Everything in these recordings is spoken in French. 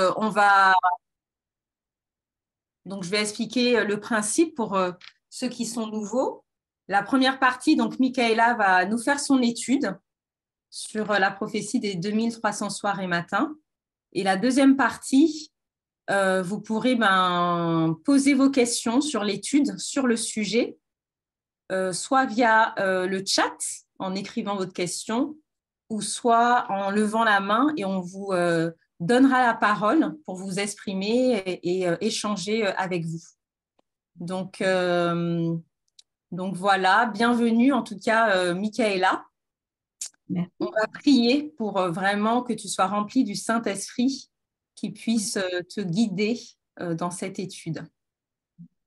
Euh, on va. Donc, je vais expliquer euh, le principe pour euh, ceux qui sont nouveaux. La première partie, donc, Michaela va nous faire son étude sur la prophétie des 2300 soirs et matins. Et la deuxième partie, vous pourrez ben, poser vos questions sur l'étude, sur le sujet, soit via le chat en écrivant votre question, ou soit en levant la main et on vous donnera la parole pour vous exprimer et, euh, échanger euh, avec vous. Donc, euh, donc voilà, bienvenue en tout cas, Michaela. On va prier pour vraiment que tu sois rempli du Saint-Esprit qui puisse te guider dans cette étude.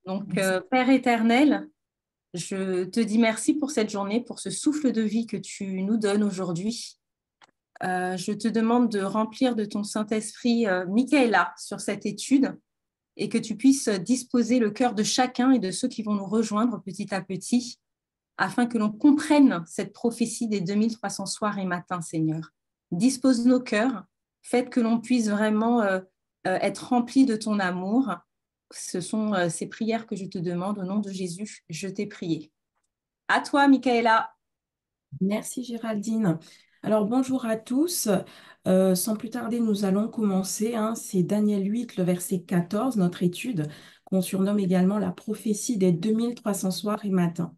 Donc, Père éternel, je te dis merci pour cette journée, pour ce souffle de vie que tu nous donnes aujourd'hui. Euh, je te demande de remplir de ton Saint-Esprit euh, Michaela sur cette étude et que tu puisses disposer le cœur de chacun et de ceux qui vont nous rejoindre petit à petit afin que l'on comprenne cette prophétie des 2300 soirs et matins, Seigneur. Dispose nos cœurs, faites que l'on puisse vraiment euh, être rempli de ton amour. Ce sont ces prières que je te demande au nom de Jésus. Je t'ai prié. À toi, Michaela. Merci, Géraldine. Alors bonjour à tous. Euh, sans plus tarder, nous allons commencer. Hein. C'est Daniel 8, le verset 14, notre étude, qu'on surnomme également la prophétie des 2300 soirs et matins.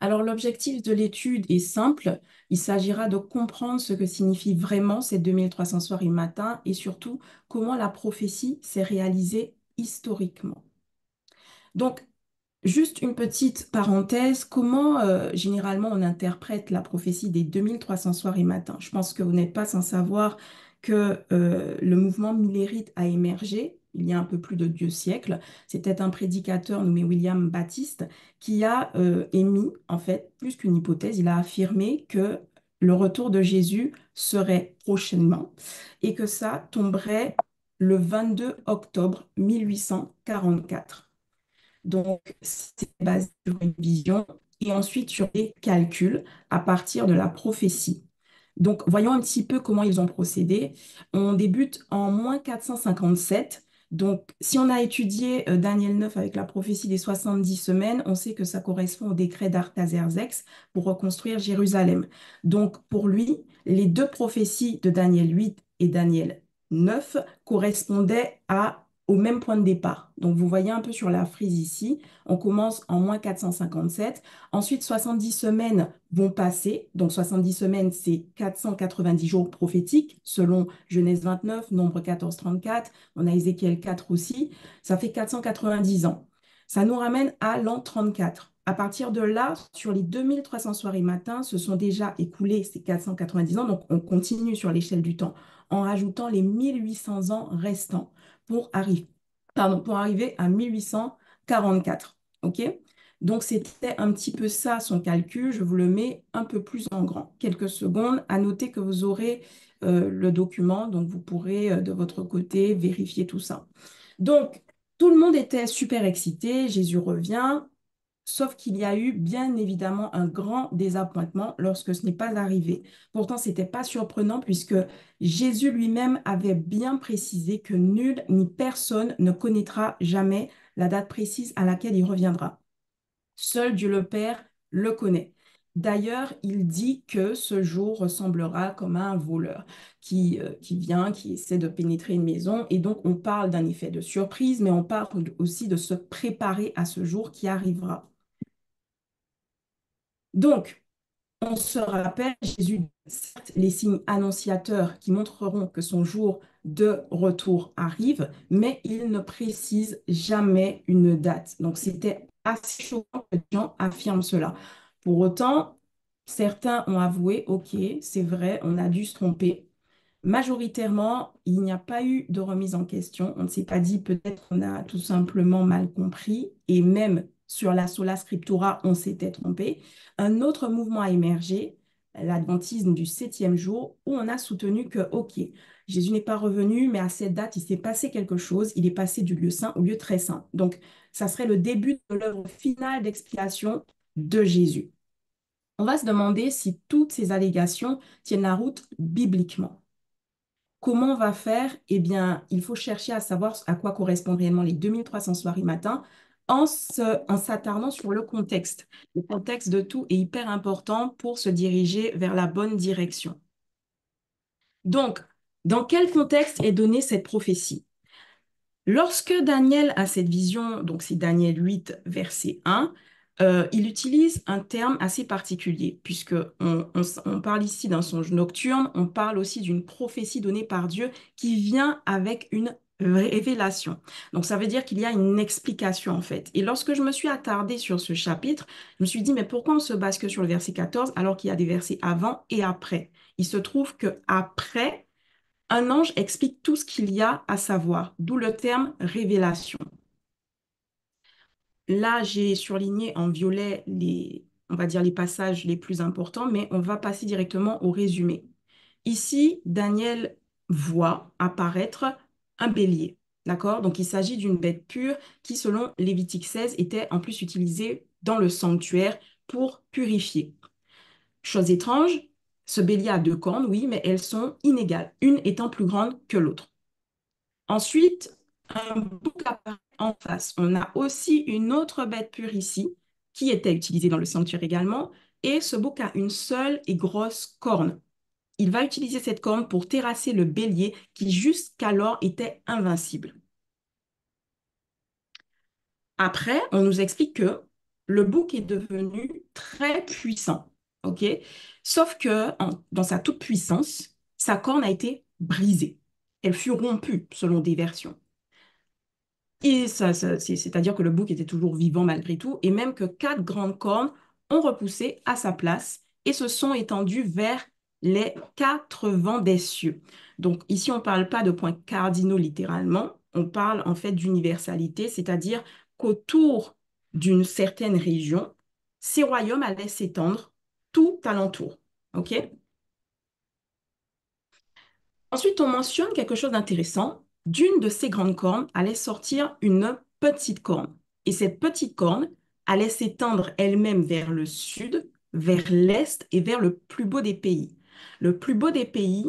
Alors l'objectif de l'étude est simple. Il s'agira de comprendre ce que signifient vraiment ces 2300 soirs et matins et surtout comment la prophétie s'est réalisée historiquement. Donc Juste une petite parenthèse, comment euh, généralement on interprète la prophétie des 2300 soirs et matins Je pense que vous n'êtes pas sans savoir que euh, le mouvement millérite a émergé il y a un peu plus de deux siècles. C'était un prédicateur nommé William Baptiste qui a euh, émis, en fait, plus qu'une hypothèse, il a affirmé que le retour de Jésus serait prochainement et que ça tomberait le 22 octobre 1844. Donc, c'est basé sur une vision et ensuite sur des calculs à partir de la prophétie. Donc, voyons un petit peu comment ils ont procédé. On débute en moins 457. Donc, si on a étudié euh, Daniel 9 avec la prophétie des 70 semaines, on sait que ça correspond au décret d'Artaxerxès pour reconstruire Jérusalem. Donc, pour lui, les deux prophéties de Daniel 8 et Daniel 9 correspondaient à au même point de départ. Donc vous voyez un peu sur la frise ici, on commence en moins 457. Ensuite, 70 semaines vont passer. Donc 70 semaines, c'est 490 jours prophétiques, selon Genèse 29, Nombre 14, 34. On a Ézéchiel 4 aussi. Ça fait 490 ans. Ça nous ramène à l'an 34. À partir de là, sur les 2300 soirées matins, se sont déjà écoulés ces 490 ans. Donc on continue sur l'échelle du temps en rajoutant les 1800 ans restants pour arriver, pardon, pour arriver à 1844. OK Donc, c'était un petit peu ça son calcul. Je vous le mets un peu plus en grand. Quelques secondes. À noter que vous aurez euh, le document, donc vous pourrez euh, de votre côté vérifier tout ça. Donc, tout le monde était super excité. Jésus revient. Sauf qu'il y a eu bien évidemment un grand désappointement lorsque ce n'est pas arrivé. Pourtant, ce n'était pas surprenant puisque Jésus lui-même avait bien précisé que nul ni personne ne connaîtra jamais la date précise à laquelle il reviendra. Seul Dieu le Père le connaît. D'ailleurs, il dit que ce jour ressemblera comme à un voleur qui, euh, qui vient, qui essaie de pénétrer une maison. Et donc, on parle d'un effet de surprise, mais on parle aussi de se préparer à ce jour qui arrivera. Donc, on se rappelle, Jésus, certes, les signes annonciateurs qui montreront que son jour de retour arrive, mais il ne précise jamais une date. Donc, c'était assez choquant que Jean affirme cela. Pour autant, certains ont avoué, OK, c'est vrai, on a dû se tromper. Majoritairement, il n'y a pas eu de remise en question. On ne s'est pas dit peut-être on a tout simplement mal compris. Et même sur la sola scriptura, on s'était trompé. Un autre mouvement a émergé, l'adventisme du septième jour, où on a soutenu que, OK, Jésus n'est pas revenu, mais à cette date, il s'est passé quelque chose, il est passé du lieu saint au lieu très saint. Donc, ça serait le début de l'œuvre finale d'expiation de Jésus. On va se demander si toutes ces allégations tiennent la route bibliquement. Comment on va faire Eh bien, il faut chercher à savoir à quoi correspondent réellement les 2300 soirées matin en s'attardant sur le contexte. Le contexte de tout est hyper important pour se diriger vers la bonne direction. Donc, dans quel contexte est donnée cette prophétie Lorsque Daniel a cette vision, donc c'est Daniel 8, verset 1, euh, il utilise un terme assez particulier, puisque on parle ici d'un songe nocturne, on parle aussi d'une prophétie donnée par Dieu qui vient avec une Révélation. Donc ça veut dire qu'il y a une explication en fait. Et lorsque je me suis attardée sur ce chapitre, je me suis dit mais pourquoi on se base que sur le verset 14 alors qu'il y a des versets avant et après Il se trouve que après un ange explique tout ce qu'il y a à savoir, d'où le terme révélation. Là, j'ai surligné en violet les on va dire les passages les plus importants, mais on va passer directement au résumé. Ici, Daniel voit apparaître un bélier. D'accord Donc il s'agit d'une bête pure qui, selon Lévitique 16, était en plus utilisée dans le sanctuaire pour purifier. Chose étrange, ce bélier a deux cornes, oui, mais elles sont inégales, une étant plus grande que l'autre. Ensuite, un bouc en face. On a aussi une autre bête pure ici, qui était utilisée dans le sanctuaire également, et ce bouc a une seule et grosse corne il va utiliser cette corne pour terrasser le bélier qui jusqu'alors était invincible. Après, on nous explique que le bouc est devenu très puissant, ok Sauf que dans sa toute puissance, sa corne a été brisée. Elle fut rompue, selon des versions. Et c'est-à-dire que le bouc était toujours vivant malgré tout, et même que quatre grandes cornes ont repoussé à sa place et se sont étendues vers les quatre vents des cieux. Donc ici, on ne parle pas de points cardinaux littéralement, on parle en fait d'universalité, c'est-à-dire qu'autour d'une certaine région, ces royaumes allaient s'étendre tout alentour. Ensuite, on mentionne quelque chose d'intéressant. D'une de ces grandes cornes allait sortir une petite corne. Et cette petite corne allait s'étendre elle-même vers le sud, vers l'est et vers le plus beau des pays. Le plus beau des pays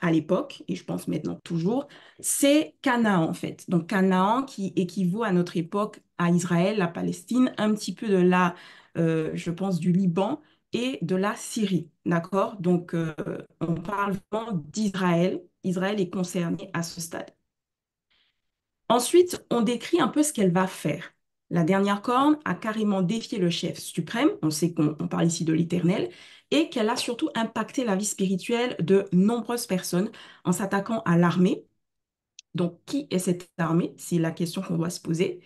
à l'époque, et je pense maintenant toujours, c'est Canaan en fait. Donc Canaan qui équivaut à notre époque à Israël, la Palestine, un petit peu de la, euh, je pense, du Liban et de la Syrie. D'accord Donc euh, on parle vraiment d'Israël. Israël est concerné à ce stade. Ensuite, on décrit un peu ce qu'elle va faire. La dernière corne a carrément défié le chef suprême, on sait qu'on parle ici de l'Éternel, et qu'elle a surtout impacté la vie spirituelle de nombreuses personnes en s'attaquant à l'armée. Donc, qui est cette armée C'est la question qu'on doit se poser.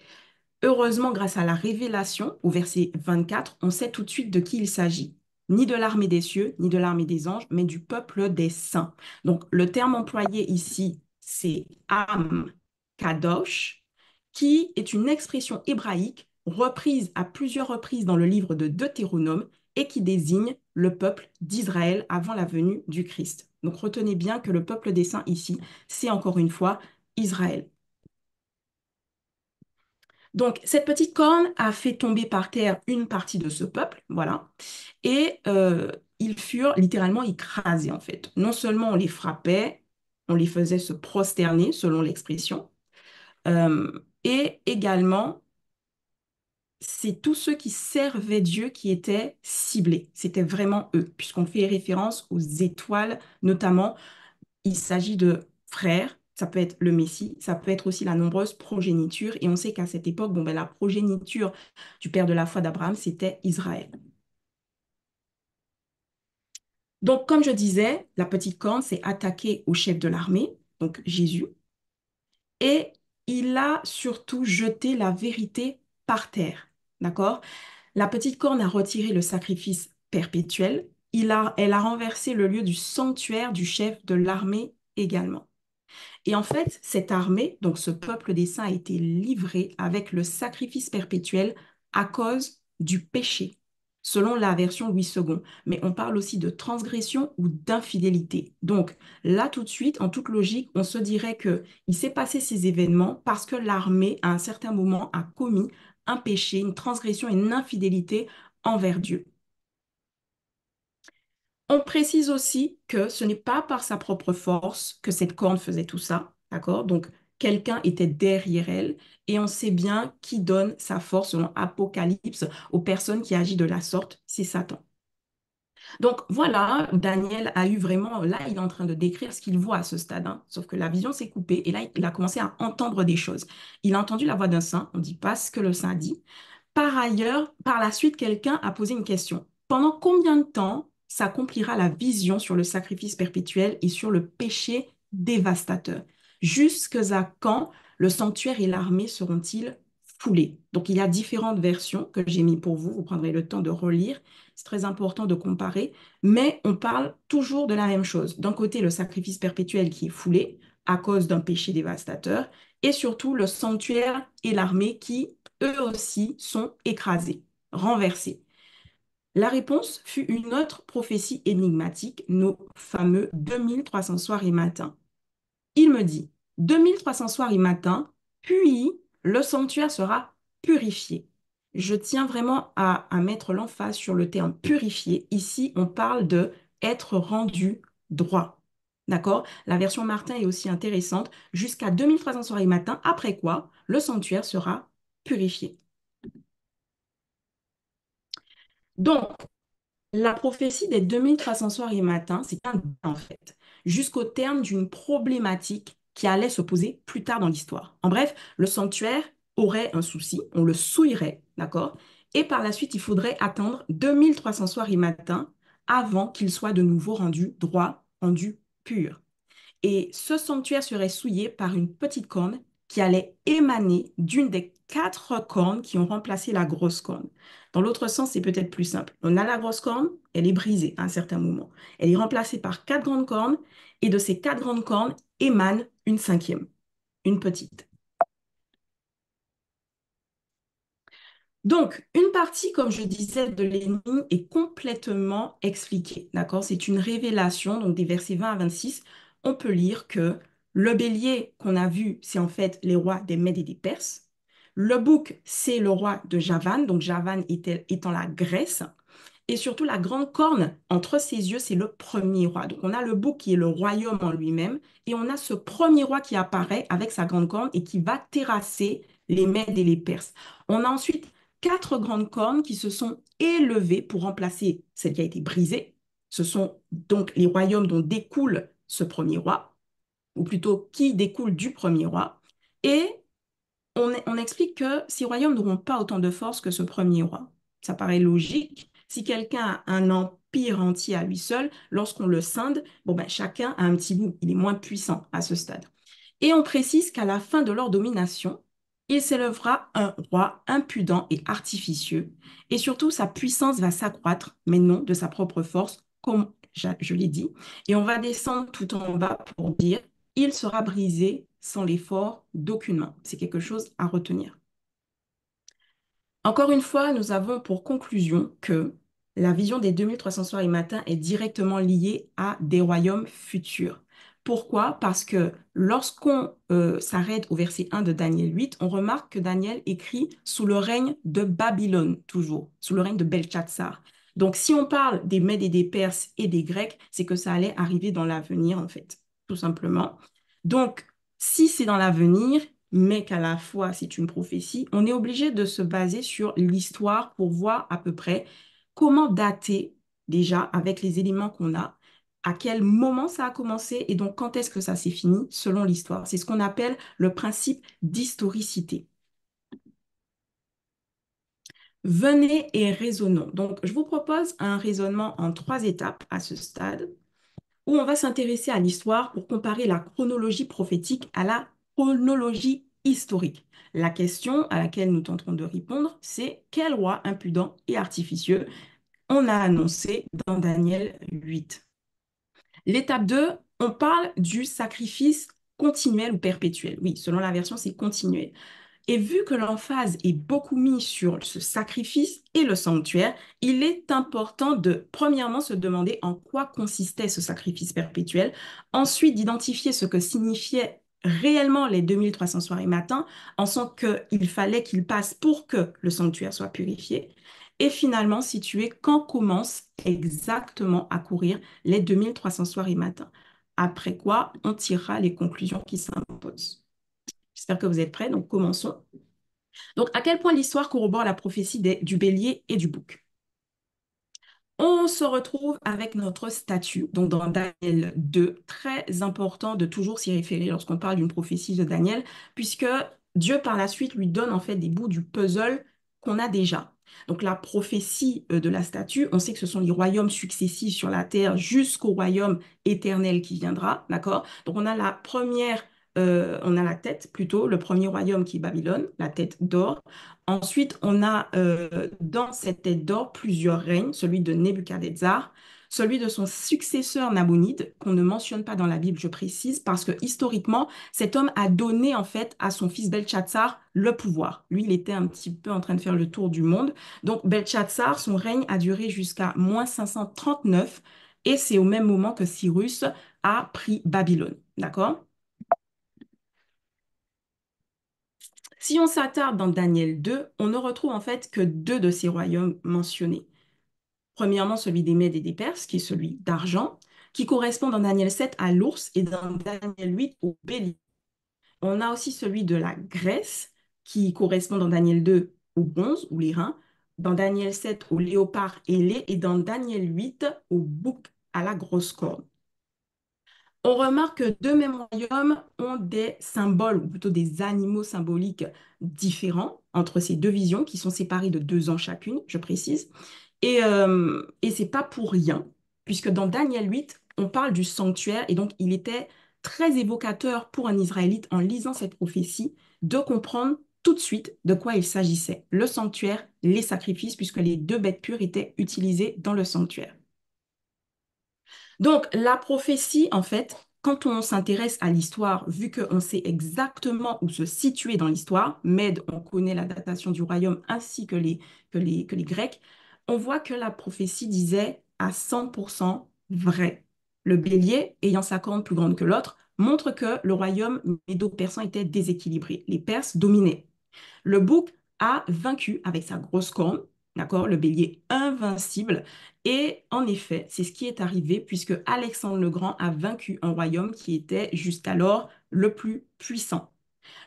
Heureusement, grâce à la révélation au verset 24, on sait tout de suite de qui il s'agit. Ni de l'armée des cieux, ni de l'armée des anges, mais du peuple des saints. Donc, le terme employé ici, c'est âme, kadosh, qui est une expression hébraïque reprise à plusieurs reprises dans le livre de Deutéronome et qui désigne le peuple d'Israël avant la venue du Christ. Donc retenez bien que le peuple des saints ici, c'est encore une fois Israël. Donc cette petite corne a fait tomber par terre une partie de ce peuple, voilà, et euh, ils furent littéralement écrasés en fait. Non seulement on les frappait, on les faisait se prosterner selon l'expression, euh, et également c'est tous ceux qui servaient Dieu qui étaient ciblés. C'était vraiment eux, puisqu'on fait référence aux étoiles, notamment. Il s'agit de frères, ça peut être le Messie, ça peut être aussi la nombreuse progéniture. Et on sait qu'à cette époque, bon, ben, la progéniture du père de la foi d'Abraham, c'était Israël. Donc, comme je disais, la petite corne s'est attaquée au chef de l'armée, donc Jésus. Et il a surtout jeté la vérité par terre. D'accord La petite corne a retiré le sacrifice perpétuel. Il a, elle a renversé le lieu du sanctuaire du chef de l'armée également. Et en fait, cette armée, donc ce peuple des saints, a été livré avec le sacrifice perpétuel à cause du péché selon la version 8 secondes. Mais on parle aussi de transgression ou d'infidélité. Donc là, tout de suite, en toute logique, on se dirait qu'il s'est passé ces événements parce que l'armée, à un certain moment, a commis un péché, une transgression et une infidélité envers Dieu. On précise aussi que ce n'est pas par sa propre force que cette corne faisait tout ça, d'accord Donc quelqu'un était derrière elle. Et on sait bien qui donne sa force selon Apocalypse aux personnes qui agissent de la sorte, c'est Satan. Donc voilà, Daniel a eu vraiment, là il est en train de décrire ce qu'il voit à ce stade, hein. sauf que la vision s'est coupée et là il a commencé à entendre des choses. Il a entendu la voix d'un saint, on ne dit pas ce que le saint dit. Par ailleurs, par la suite, quelqu'un a posé une question. Pendant combien de temps s'accomplira la vision sur le sacrifice perpétuel et sur le péché dévastateur Jusqu'à quand le sanctuaire et l'armée seront-ils foulés Donc il y a différentes versions que j'ai mises pour vous, vous prendrez le temps de relire, c'est très important de comparer, mais on parle toujours de la même chose. D'un côté, le sacrifice perpétuel qui est foulé à cause d'un péché dévastateur, et surtout le sanctuaire et l'armée qui, eux aussi, sont écrasés, renversés. La réponse fut une autre prophétie énigmatique, nos fameux 2300 soirs et matins. Il me dit 2300 soirs et matin, puis le sanctuaire sera purifié. Je tiens vraiment à, mettre l'emphase sur le terme purifié. Ici, on parle de être rendu droit. D'accord La version Martin est aussi intéressante. Jusqu'à 2300 soirs et matin, après quoi le sanctuaire sera purifié. Donc, la prophétie des 2300 soirs et matins, c'est un en fait jusqu'au terme d'une problématique qui allait se poser plus tard dans l'histoire. En bref, le sanctuaire aurait un souci, on le souillerait, d'accord Et par la suite, il faudrait attendre 2300 soirs et matins avant qu'il soit de nouveau rendu droit, rendu pur. Et ce sanctuaire serait souillé par une petite corne qui allait émaner d'une des quatre cornes qui ont remplacé la grosse corne. Dans l'autre sens, c'est peut-être plus simple. On a la grosse corne, elle est brisée à un certain moment. Elle est remplacée par quatre grandes cornes, et de ces quatre grandes cornes émane une cinquième, une petite. Donc, une partie, comme je disais, de l'énigme est complètement expliquée. D'accord C'est une révélation. Donc, des versets 20 à 26, on peut lire que le bélier qu'on a vu, c'est en fait les rois des Mèdes et des Perses. Le bouc, c'est le roi de Javan, donc Javan étant la Grèce. Et surtout, la grande corne entre ses yeux, c'est le premier roi. Donc, on a le bouc qui est le royaume en lui-même, et on a ce premier roi qui apparaît avec sa grande corne et qui va terrasser les Mèdes et les Perses. On a ensuite quatre grandes cornes qui se sont élevées pour remplacer celle qui a été brisée. Ce sont donc les royaumes dont découle ce premier roi, ou plutôt qui découle du premier roi. Et on, explique que ces royaumes n'auront pas autant de force que ce premier roi. Ça paraît logique. Si quelqu'un a un empire entier à lui seul, lorsqu'on le scinde, bon ben, chacun a un petit bout. Il est moins puissant à ce stade. Et on précise qu'à la fin de leur domination, il s'élèvera un roi impudent et artificieux, et surtout sa puissance va s'accroître, mais non de sa propre force, comme je l'ai dit, et on va descendre tout en bas pour dire il sera brisé sans l'effort d'aucune main. C'est quelque chose à retenir. Encore une fois, nous avons pour conclusion que la vision des 2300 soirs et matins est directement liée à des royaumes futurs. Pourquoi Parce que lorsqu'on euh, s'arrête au verset 1 de Daniel 8, on remarque que Daniel écrit sous le règne de Babylone, toujours, sous le règne de Belchatsar. Donc si on parle des Mèdes et des Perses et des Grecs, c'est que ça allait arriver dans l'avenir, en fait, tout simplement. Donc si c'est dans l'avenir, mais qu'à la fois c'est une prophétie, on est obligé de se baser sur l'histoire pour voir à peu près comment dater déjà avec les éléments qu'on a, à quel moment ça a commencé et donc quand est-ce que ça s'est fini selon l'histoire. C'est ce qu'on appelle le principe d'historicité. Venez et raisonnons. Donc, je vous propose un raisonnement en trois étapes à ce stade où on va s'intéresser à l'histoire pour comparer la chronologie prophétique à la chronologie historique. La question à laquelle nous tenterons de répondre, c'est quel roi impudent et artificieux on a annoncé dans Daniel 8. L'étape 2, on parle du sacrifice continuel ou perpétuel. Oui, selon la version, c'est continuel. Et vu que l'emphase est beaucoup mise sur ce sacrifice et le sanctuaire, il est important de, premièrement, se demander en quoi consistait ce sacrifice perpétuel, ensuite d'identifier ce que signifiait réellement les 2300 soirs et matins, en sens qu'il fallait qu'ils passent pour que le sanctuaire soit purifié, et finalement situer quand commence exactement à courir les 2300 soirs et matins, après quoi on tirera les conclusions qui s'imposent que vous êtes prêts, donc commençons. Donc, à quel point l'histoire corrobore la prophétie du bélier et du bouc On se retrouve avec notre statue, donc dans Daniel 2, très important de toujours s'y référer lorsqu'on parle d'une prophétie de Daniel, puisque Dieu, par la suite, lui donne en fait des bouts du puzzle qu'on a déjà. Donc la prophétie euh, de la statue, on sait que ce sont les royaumes successifs sur la terre jusqu'au royaume éternel qui viendra, d'accord Donc on a la première euh, on a la tête plutôt, le premier royaume qui est Babylone, la tête d'or. Ensuite, on a euh, dans cette tête d'or plusieurs règnes, celui de Nebuchadnezzar, celui de son successeur Nabonide, qu'on ne mentionne pas dans la Bible, je précise, parce que historiquement, cet homme a donné en fait à son fils Belchatsar le pouvoir. Lui, il était un petit peu en train de faire le tour du monde. Donc Belchatsar, son règne a duré jusqu'à moins 539, et c'est au même moment que Cyrus a pris Babylone. D'accord Si on s'attarde dans Daniel 2, on ne retrouve en fait que deux de ces royaumes mentionnés. Premièrement, celui des Mèdes et des Perses, qui est celui d'argent, qui correspond dans Daniel 7 à l'ours et dans Daniel 8 au bélier. On a aussi celui de la Grèce, qui correspond dans Daniel 2 au bronze ou les reins, dans Daniel 7 au léopard ailé et dans Daniel 8 au bouc à la grosse corne on remarque que deux mêmes royaumes ont des symboles, ou plutôt des animaux symboliques différents entre ces deux visions, qui sont séparées de deux ans chacune, je précise. Et, ce euh, et c'est pas pour rien, puisque dans Daniel 8, on parle du sanctuaire, et donc il était très évocateur pour un Israélite, en lisant cette prophétie, de comprendre tout de suite de quoi il s'agissait. Le sanctuaire, les sacrifices, puisque les deux bêtes pures étaient utilisées dans le sanctuaire. Donc, la prophétie, en fait, quand on s'intéresse à l'histoire, vu qu'on sait exactement où se situer dans l'histoire, Med, on connaît la datation du royaume ainsi que les, que les, que les Grecs, on voit que la prophétie disait à 100% vrai. Le bélier, ayant sa corne plus grande que l'autre, montre que le royaume médo-persan était déséquilibré. Les Perses dominaient. Le bouc a vaincu avec sa grosse corne D'accord Le bélier invincible. Et en effet, c'est ce qui est arrivé puisque Alexandre le Grand a vaincu un royaume qui était jusqu'alors le plus puissant.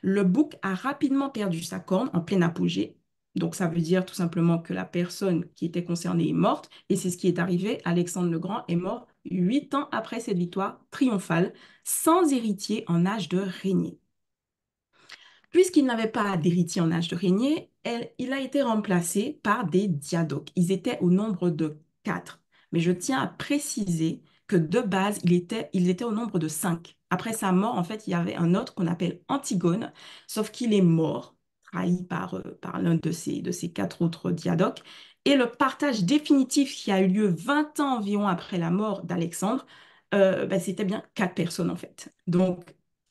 Le bouc a rapidement perdu sa corne en plein apogée. Donc ça veut dire tout simplement que la personne qui était concernée est morte. Et c'est ce qui est arrivé. Alexandre le Grand est mort huit ans après cette victoire triomphale, sans héritier en âge de régner. Puisqu'il n'avait pas d'héritier en âge de régner, il a été remplacé par des diadoques. Ils étaient au nombre de quatre. Mais je tiens à préciser que de base, il était, ils étaient au nombre de cinq. Après sa mort, en fait, il y avait un autre qu'on appelle Antigone, sauf qu'il est mort, trahi par, euh, par l'un de ces de ces quatre autres diadoques. Et le partage définitif qui a eu lieu 20 ans environ après la mort d'Alexandre, euh, ben, c'était bien quatre personnes en fait. Donc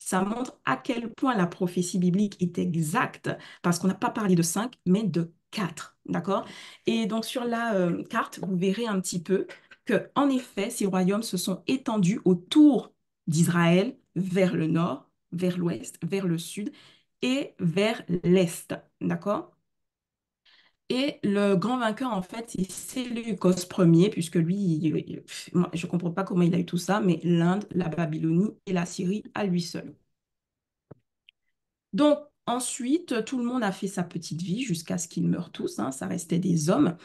ça montre à quel point la prophétie biblique est exacte, parce qu'on n'a pas parlé de cinq, mais de quatre. D'accord Et donc sur la euh, carte, vous verrez un petit peu que, en effet, ces royaumes se sont étendus autour d'Israël, vers le nord, vers l'ouest, vers le sud et vers l'est. D'accord et le grand vainqueur, en fait, c'est Lucos Ier, puisque lui, je ne comprends pas comment il a eu tout ça, mais l'Inde, la Babylonie et la Syrie à lui seul. Donc, ensuite, tout le monde a fait sa petite vie jusqu'à ce qu'ils meurent tous, hein, ça restait des hommes,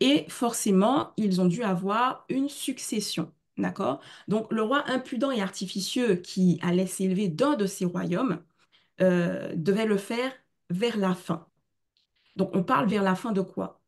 et forcément, ils ont dû avoir une succession. D'accord Donc, le roi impudent et artificieux qui allait s'élever d'un de ces royaumes euh, devait le faire vers la fin. Donc on parle vers la fin de quoi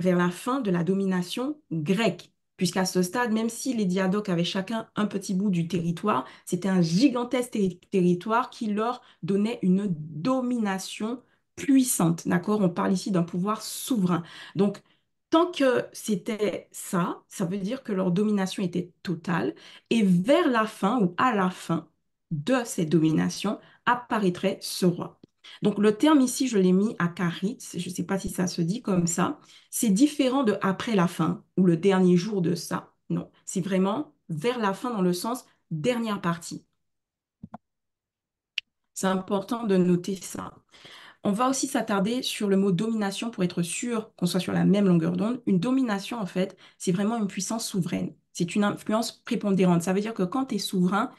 Vers la fin de la domination grecque, puisqu'à ce stade, même si les diadoques avaient chacun un petit bout du territoire, c'était un gigantesque territoire qui leur donnait une domination puissante. D'accord On parle ici d'un pouvoir souverain. Donc, tant que c'était ça, ça veut dire que leur domination était totale. Et vers la fin ou à la fin de cette domination apparaîtrait ce roi. Donc le terme ici, je l'ai mis à carit. je ne sais pas si ça se dit comme ça. C'est différent de après la fin ou le dernier jour de ça. Non, c'est vraiment vers la fin dans le sens dernière partie. C'est important de noter ça. On va aussi s'attarder sur le mot domination pour être sûr qu'on soit sur la même longueur d'onde. Une domination, en fait, c'est vraiment une puissance souveraine. C'est une influence prépondérante. Ça veut dire que quand tu es souverain,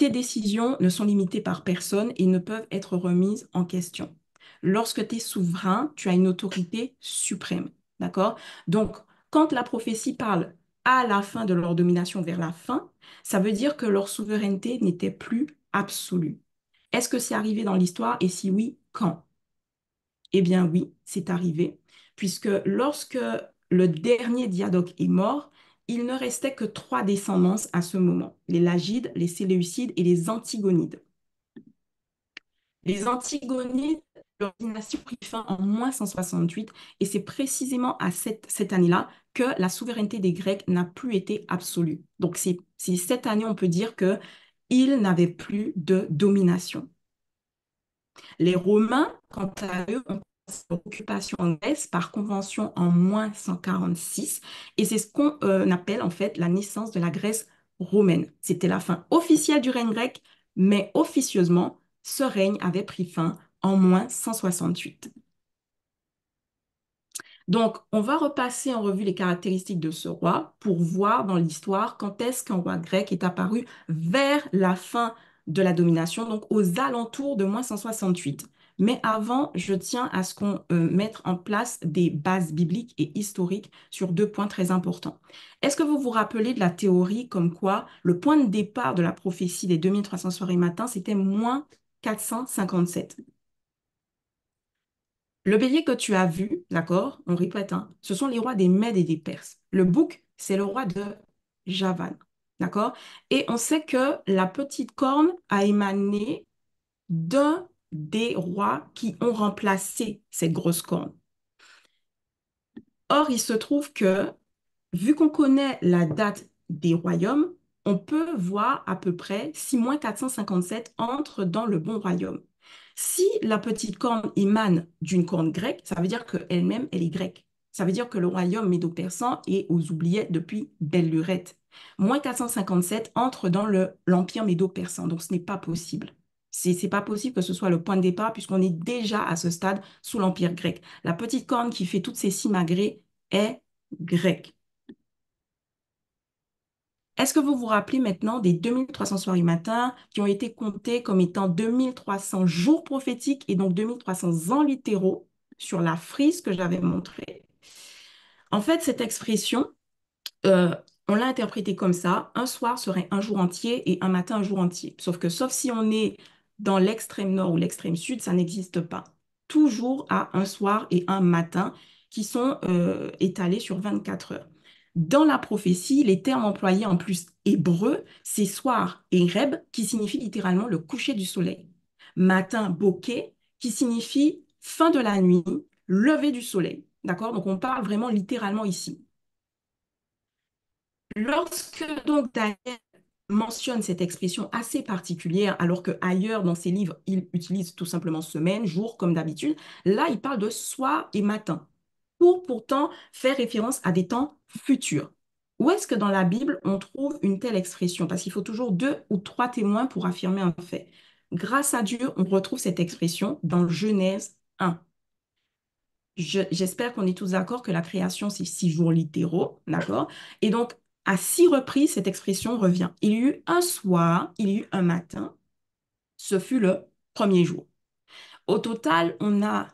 tes décisions ne sont limitées par personne et ne peuvent être remises en question. Lorsque tu es souverain, tu as une autorité suprême. D'accord Donc, quand la prophétie parle à la fin de leur domination vers la fin, ça veut dire que leur souveraineté n'était plus absolue. Est-ce que c'est arrivé dans l'histoire et si oui, quand Eh bien oui, c'est arrivé, puisque lorsque le dernier diadoque est mort, il ne restait que trois descendances à ce moment, les Lagides, les Séleucides et les Antigonides. Les Antigonides, leur dynastie prit fin en moins 168 et c'est précisément à cette, cette année-là que la souveraineté des Grecs n'a plus été absolue. Donc c'est cette année, on peut dire que n'avaient plus de domination. Les Romains, quant à eux, ont Occupation Grèce par convention en moins 146 et c'est ce qu'on euh, appelle en fait la naissance de la Grèce romaine. C'était la fin officielle du règne grec, mais officieusement, ce règne avait pris fin en moins 168. Donc, on va repasser en revue les caractéristiques de ce roi pour voir dans l'histoire quand est-ce qu'un roi grec est apparu vers la fin de la domination, donc aux alentours de moins 168. Mais avant, je tiens à ce qu'on euh, mette en place des bases bibliques et historiques sur deux points très importants. Est-ce que vous vous rappelez de la théorie comme quoi le point de départ de la prophétie des 2300 soirées matin, c'était moins 457 le bélier que tu as vu, d'accord, on répète, hein, ce sont les rois des Mèdes et des Perses. Le bouc, c'est le roi de Javan, d'accord Et on sait que la petite corne a émané d'un des rois qui ont remplacé cette grosse corne. Or, il se trouve que, vu qu'on connaît la date des royaumes, on peut voir à peu près si moins 457 entre dans le bon royaume. Si la petite corne émane d'une corne grecque, ça veut dire qu'elle-même, elle est grecque. Ça veut dire que le royaume médo-persan est aux oubliettes depuis belle lurette. Moins 457 entre dans l'empire médo-persan, donc ce n'est pas possible. C'est n'est pas possible que ce soit le point de départ puisqu'on est déjà à ce stade sous l'Empire grec. La petite corne qui fait toutes ces simagrées est grecque. Est-ce que vous vous rappelez maintenant des 2300 soirs et matins qui ont été comptés comme étant 2300 jours prophétiques et donc 2300 ans littéraux sur la frise que j'avais montrée En fait, cette expression, euh, on l'a interprété comme ça, un soir serait un jour entier et un matin un jour entier. Sauf que, sauf si on est dans l'extrême nord ou l'extrême sud, ça n'existe pas. Toujours à un soir et un matin qui sont euh, étalés sur 24 heures. Dans la prophétie, les termes employés en plus hébreux, c'est soir et reb, qui signifie littéralement le coucher du soleil. Matin, bokeh, qui signifie fin de la nuit, lever du soleil. D'accord Donc on parle vraiment littéralement ici. Lorsque donc Daniel mentionne cette expression assez particulière, alors que ailleurs dans ses livres, il utilise tout simplement semaine, jour, comme d'habitude. Là, il parle de soir et matin, pour pourtant faire référence à des temps futurs. Où est-ce que dans la Bible on trouve une telle expression Parce qu'il faut toujours deux ou trois témoins pour affirmer un fait. Grâce à Dieu, on retrouve cette expression dans Genèse 1. J'espère qu'on est tous d'accord que la création, c'est six jours littéraux, d'accord Et donc, à six reprises, cette expression revient. Il y eut un soir, il y eut un matin. Ce fut le premier jour. Au total, on a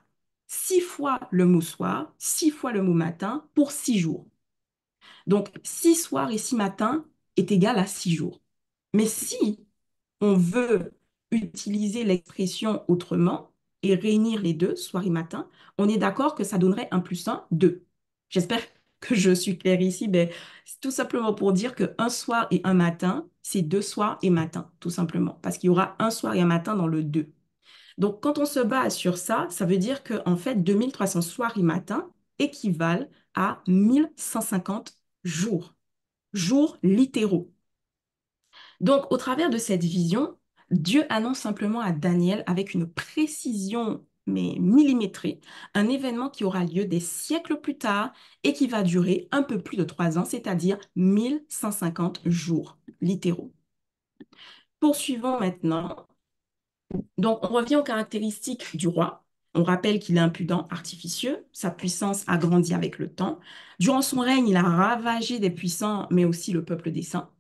six fois le mot soir, six fois le mot matin pour six jours. Donc, six soirs et six matins est égal à six jours. Mais si on veut utiliser l'expression autrement et réunir les deux, soir et matin, on est d'accord que ça donnerait un plus un, deux. J'espère que je suis claire ici, ben, c'est tout simplement pour dire qu'un soir et un matin, c'est deux soirs et matins, tout simplement, parce qu'il y aura un soir et un matin dans le deux. Donc, quand on se base sur ça, ça veut dire que en fait, 2300 soirs et matins équivalent à 1150 jours, jours littéraux. Donc, au travers de cette vision, Dieu annonce simplement à Daniel avec une précision mais millimétré, un événement qui aura lieu des siècles plus tard et qui va durer un peu plus de trois ans, c'est-à-dire 1150 jours littéraux. Poursuivons maintenant. Donc, on revient aux caractéristiques du roi. On rappelle qu'il est impudent, artificieux, sa puissance a grandi avec le temps. Durant son règne, il a ravagé des puissants, mais aussi le peuple des saints.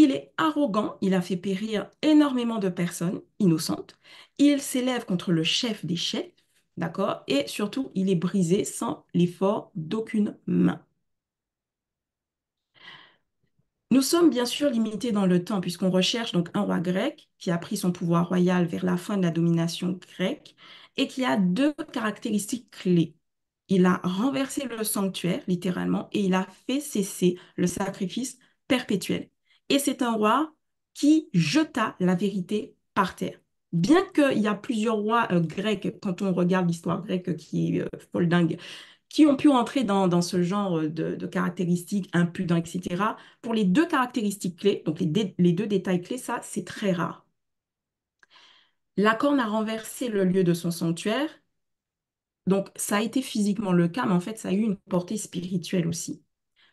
Il est arrogant, il a fait périr énormément de personnes innocentes, il s'élève contre le chef des chefs, d'accord Et surtout, il est brisé sans l'effort d'aucune main. Nous sommes bien sûr limités dans le temps puisqu'on recherche donc un roi grec qui a pris son pouvoir royal vers la fin de la domination grecque et qui a deux caractéristiques clés. Il a renversé le sanctuaire littéralement et il a fait cesser le sacrifice perpétuel et c'est un roi qui jeta la vérité par terre. Bien qu'il y a plusieurs rois euh, grecs, quand on regarde l'histoire grecque qui est euh, folle dingue, qui ont pu entrer dans, ce genre euh, de, caractéristiques impudents, etc., pour les deux caractéristiques clés, donc les, les deux détails clés, ça, c'est très rare. La corne a renversé le lieu de son sanctuaire. Donc, ça a été physiquement le cas, mais en fait, ça a eu une portée spirituelle aussi.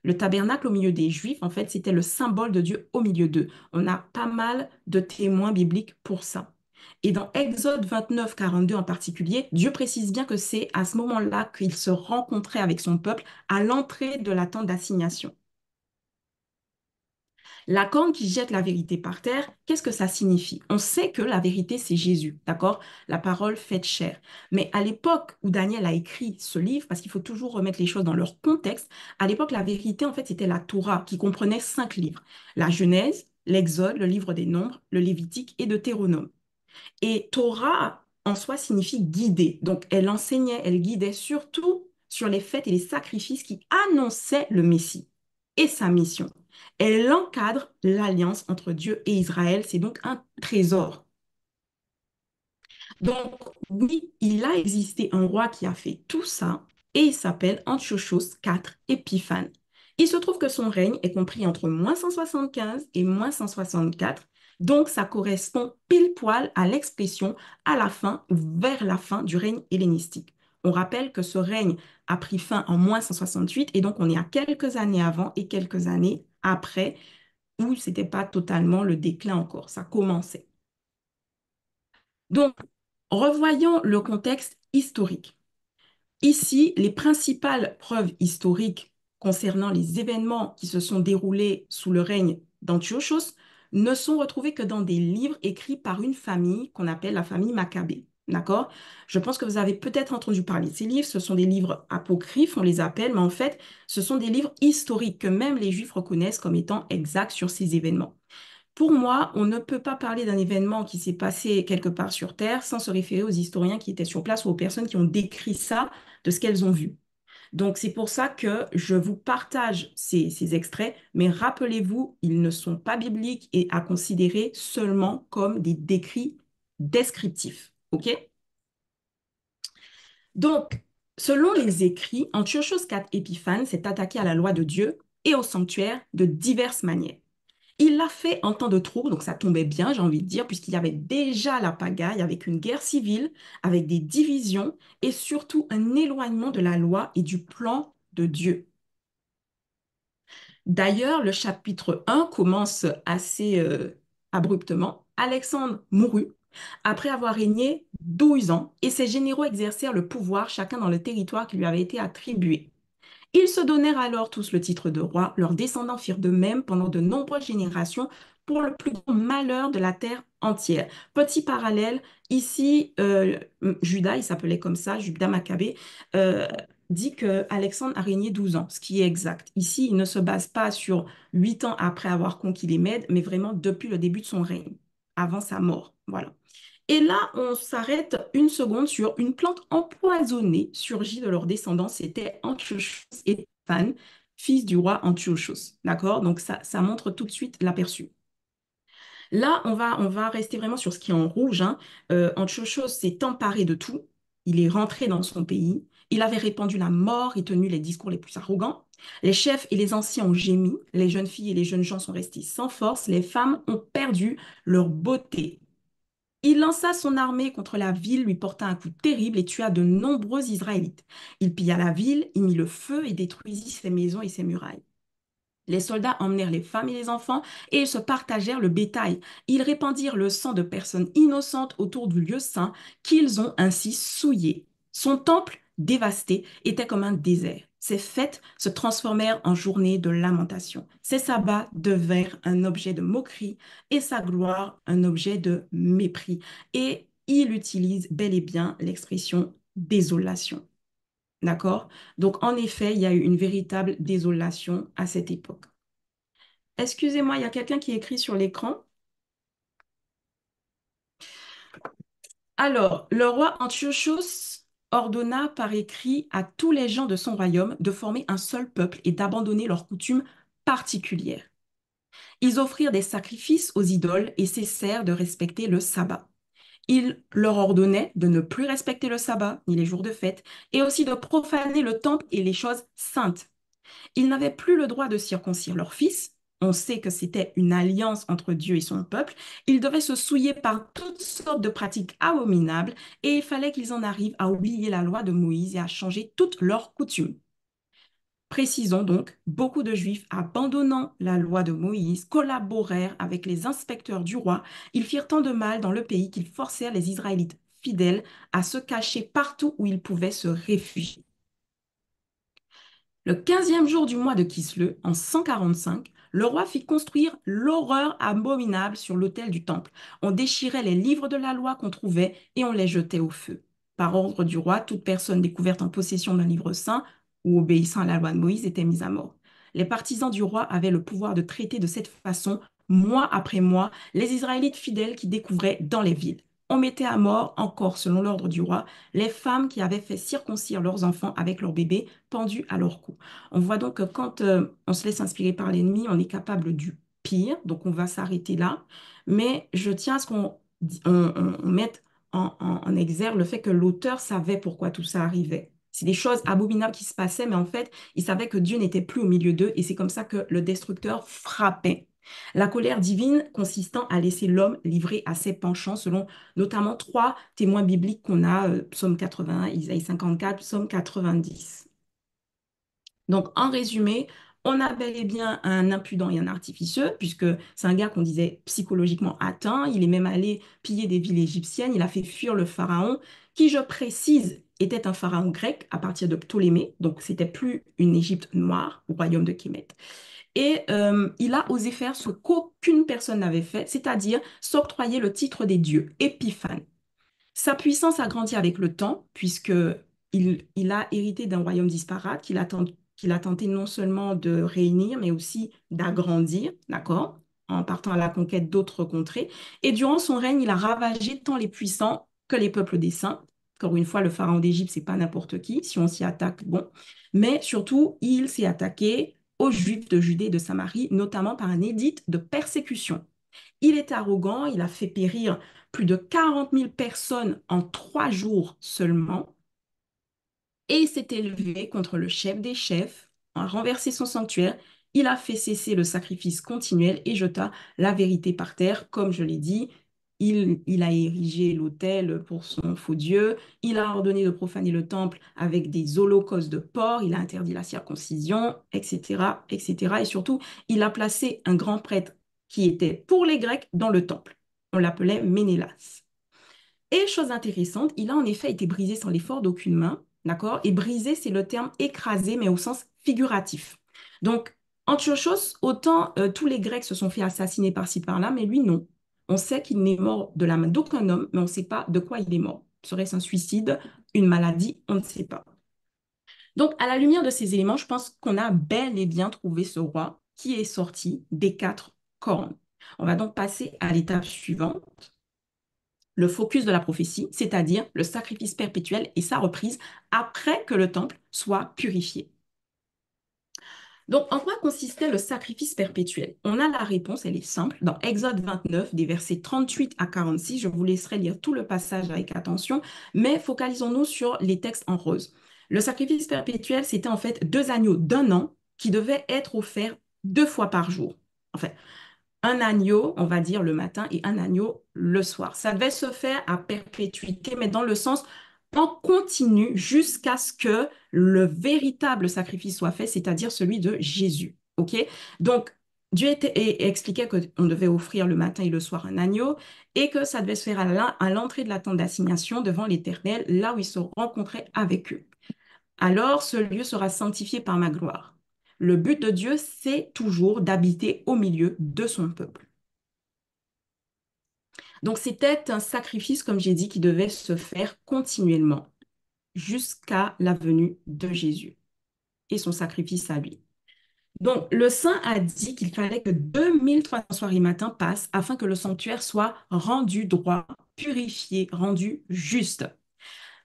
Le tabernacle au milieu des Juifs, en fait, c'était le symbole de Dieu au milieu d'eux. On a pas mal de témoins bibliques pour ça. Et dans Exode 29, 42 en particulier, Dieu précise bien que c'est à ce moment-là qu'il se rencontrait avec son peuple à l'entrée de la tente d'assignation. Lacan qui jette la vérité par terre, qu'est-ce que ça signifie On sait que la vérité, c'est Jésus, d'accord La parole faite chair. Mais à l'époque où Daniel a écrit ce livre, parce qu'il faut toujours remettre les choses dans leur contexte, à l'époque, la vérité, en fait, c'était la Torah, qui comprenait cinq livres. La Genèse, l'Exode, le livre des Nombres, le Lévitique et Deutéronome. Et Torah, en soi, signifie guider. Donc, elle enseignait, elle guidait surtout sur les fêtes et les sacrifices qui annonçaient le Messie et sa mission. Elle encadre l'alliance entre Dieu et Israël. C'est donc un trésor. Donc, oui, il a existé un roi qui a fait tout ça et il s'appelle Antiochos IV Épiphane. Il se trouve que son règne est compris entre moins 175 et moins 164, donc ça correspond pile poil à l'expression à la fin, vers la fin du règne hellénistique. On rappelle que ce règne a pris fin en moins 168 et donc on est à quelques années avant et quelques années après, où ce n'était pas totalement le déclin encore, ça commençait. Donc, revoyons le contexte historique. Ici, les principales preuves historiques concernant les événements qui se sont déroulés sous le règne d'Antiochos ne sont retrouvées que dans des livres écrits par une famille qu'on appelle la famille Maccabée. D'accord Je pense que vous avez peut-être entendu parler de ces livres. Ce sont des livres apocryphes, on les appelle, mais en fait, ce sont des livres historiques que même les Juifs reconnaissent comme étant exacts sur ces événements. Pour moi, on ne peut pas parler d'un événement qui s'est passé quelque part sur Terre sans se référer aux historiens qui étaient sur place ou aux personnes qui ont décrit ça de ce qu'elles ont vu. Donc c'est pour ça que je vous partage ces, ces extraits, mais rappelez-vous, ils ne sont pas bibliques et à considérer seulement comme des décrits descriptifs. Donc, selon les écrits, Antiochos 4 Épiphane s'est attaqué à la loi de Dieu et au sanctuaire de diverses manières. Il l'a fait en temps de trouble, donc ça tombait bien, j'ai envie de dire, puisqu'il y avait déjà la pagaille avec une guerre civile, avec des divisions et surtout un éloignement de la loi et du plan de Dieu. D'ailleurs, le chapitre 1 commence assez euh, abruptement. Alexandre mourut après avoir régné 12 ans, et ses généraux exercèrent le pouvoir chacun dans le territoire qui lui avait été attribué. Ils se donnèrent alors tous le titre de roi, leurs descendants firent de même pendant de nombreuses générations pour le plus grand malheur de la terre entière. Petit parallèle, ici, euh, Judas, il s'appelait comme ça, Judas Maccabée, euh, dit que Alexandre a régné 12 ans, ce qui est exact. Ici, il ne se base pas sur 8 ans après avoir conquis les Mèdes, mais vraiment depuis le début de son règne, avant sa mort. Voilà. Et là, on s'arrête une seconde sur une plante empoisonnée surgie de leur descendance. C'était Antiochus et Fan, fils du roi Antiochus. D'accord Donc, ça, ça montre tout de suite l'aperçu. Là, on va, on va rester vraiment sur ce qui est en rouge. Hein. Euh, s'est emparé de tout. Il est rentré dans son pays. Il avait répandu la mort et tenu les discours les plus arrogants. Les chefs et les anciens ont gémi. Les jeunes filles et les jeunes gens sont restés sans force. Les femmes ont perdu leur beauté. Il lança son armée contre la ville, lui porta un coup terrible et tua de nombreux Israélites. Il pilla la ville, y mit le feu et détruisit ses maisons et ses murailles. Les soldats emmenèrent les femmes et les enfants et se partagèrent le bétail. Ils répandirent le sang de personnes innocentes autour du lieu saint qu'ils ont ainsi souillé. Son temple, dévasté, était comme un désert. Ces fêtes se transformèrent en journées de lamentation. Ses sabbats devinrent un objet de moquerie et sa gloire un objet de mépris. Et il utilise bel et bien l'expression désolation. D'accord Donc, en effet, il y a eu une véritable désolation à cette époque. Excusez-moi, il y a quelqu'un qui écrit sur l'écran. Alors, le roi Antiochos ordonna par écrit à tous les gens de son royaume de former un seul peuple et d'abandonner leurs coutumes particulières. Ils offrirent des sacrifices aux idoles et cessèrent de respecter le sabbat. Il leur ordonnait de ne plus respecter le sabbat ni les jours de fête, et aussi de profaner le temple et les choses saintes. Ils n'avaient plus le droit de circoncire leurs fils, on sait que c'était une alliance entre Dieu et son peuple, ils devaient se souiller par toutes sortes de pratiques abominables et il fallait qu'ils en arrivent à oublier la loi de Moïse et à changer toutes leurs coutumes. Précisons donc, beaucoup de Juifs, abandonnant la loi de Moïse, collaborèrent avec les inspecteurs du roi. Ils firent tant de mal dans le pays qu'ils forcèrent les Israélites fidèles à se cacher partout où ils pouvaient se réfugier. Le 15e jour du mois de Kisle, en 145, le roi fit construire l'horreur abominable sur l'autel du temple. On déchirait les livres de la loi qu'on trouvait et on les jetait au feu. Par ordre du roi, toute personne découverte en possession d'un livre saint ou obéissant à la loi de Moïse était mise à mort. Les partisans du roi avaient le pouvoir de traiter de cette façon, mois après mois, les Israélites fidèles qui découvraient dans les villes on mettait à mort, encore selon l'ordre du roi, les femmes qui avaient fait circoncire leurs enfants avec leurs bébés pendus à leur cou. On voit donc que quand euh, on se laisse inspirer par l'ennemi, on est capable du pire, donc on va s'arrêter là. Mais je tiens à ce qu'on mette en exergue le fait que l'auteur savait pourquoi tout ça arrivait. C'est des choses abominables qui se passaient, mais en fait, il savait que Dieu n'était plus au milieu d'eux et c'est comme ça que le destructeur frappait. La colère divine consistant à laisser l'homme livré à ses penchants, selon notamment trois témoins bibliques qu'on a, euh, Psaume 80, Isaïe 54, Psaume 90. Donc, en résumé, on a bel et bien un impudent et un artificieux, puisque c'est un gars qu'on disait psychologiquement atteint. Il est même allé piller des villes égyptiennes. Il a fait fuir le pharaon, qui, je précise, était un pharaon grec à partir de Ptolémée. Donc, c'était plus une Égypte noire, au royaume de Kémet et euh, il a osé faire ce qu'aucune personne n'avait fait, c'est-à-dire s'octroyer le titre des dieux, Épiphane. Sa puissance a grandi avec le temps, puisque il, a hérité d'un royaume disparate qu'il a, a, tenté non seulement de réunir, mais aussi d'agrandir, d'accord en partant à la conquête d'autres contrées. Et durant son règne, il a ravagé tant les puissants que les peuples des saints, encore une fois, le pharaon d'Égypte, c'est pas n'importe qui. Si on s'y attaque, bon. Mais surtout, il s'est attaqué aux Juifs de Judée et de Samarie, notamment par un édit de persécution. Il est arrogant, il a fait périr plus de 40 000 personnes en trois jours seulement, et s'est élevé contre le chef des chefs, a renversé son sanctuaire, il a fait cesser le sacrifice continuel et jeta la vérité par terre, comme je l'ai dit, il, a érigé l'autel pour son faux Dieu, il a ordonné de profaner le temple avec des holocaustes de porc, il a interdit la circoncision, etc., etc. Et surtout, il a placé un grand prêtre qui était pour les Grecs dans le temple. On l'appelait Ménélas. Et chose intéressante, il a en effet été brisé sans l'effort d'aucune main, d'accord Et brisé, c'est le terme écrasé, mais au sens figuratif. Donc, Antiochos, autant euh, tous les Grecs se sont fait assassiner par-ci par-là, mais lui, non. On sait qu'il n'est mort de la main d'aucun homme, mais on ne sait pas de quoi il est mort. Serait-ce un suicide, une maladie On ne sait pas. Donc, à la lumière de ces éléments, je pense qu'on a bel et bien trouvé ce roi qui est sorti des quatre cornes. On va donc passer à l'étape suivante, le focus de la prophétie, c'est-à-dire le sacrifice perpétuel et sa reprise après que le temple soit purifié. Donc, en quoi consistait le sacrifice perpétuel On a la réponse, elle est simple, dans Exode 29, des versets 38 à 46. Je vous laisserai lire tout le passage avec attention, mais focalisons-nous sur les textes en rose. Le sacrifice perpétuel, c'était en fait deux agneaux d'un an qui devaient être offerts deux fois par jour. Enfin, un agneau, on va dire le matin, et un agneau le soir. Ça devait se faire à perpétuité, mais dans le sens en jusqu'à ce que le véritable sacrifice soit fait, c'est-à-dire celui de Jésus. Ok Donc, Dieu était, expliquait qu'on devait offrir le matin et le soir un agneau et que ça devait se faire à l'entrée de la tente d'assignation devant l'Éternel, là où ils se rencontraient avec eux. Alors ce lieu sera sanctifié par ma gloire. Le but de Dieu, c'est toujours d'habiter au milieu de son peuple. Donc c'était un sacrifice, comme j'ai dit, qui devait se faire continuellement jusqu'à la venue de Jésus et son sacrifice à lui. Donc le saint a dit qu'il fallait que 2300 soirées matin matins passent afin que le sanctuaire soit rendu droit, purifié, rendu juste.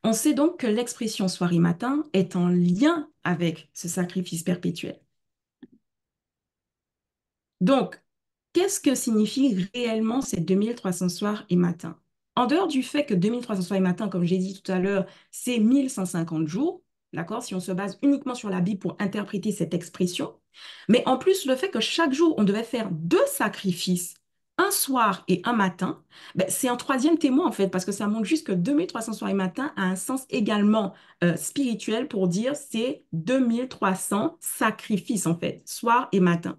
On sait donc que l'expression soirée matin est en lien avec ce sacrifice perpétuel. Donc, qu'est-ce que signifie réellement ces 2300 soirs et matins En dehors du fait que 2300 soirs et matins, comme j'ai dit tout à l'heure, c'est 1150 jours, d'accord Si on se base uniquement sur la Bible pour interpréter cette expression, mais en plus le fait que chaque jour, on devait faire deux sacrifices un soir et un matin, ben, c'est un troisième témoin en fait, parce que ça montre juste que 2300 soirs et matins a un sens également euh, spirituel pour dire c'est 2300 sacrifices en fait, soir et matin.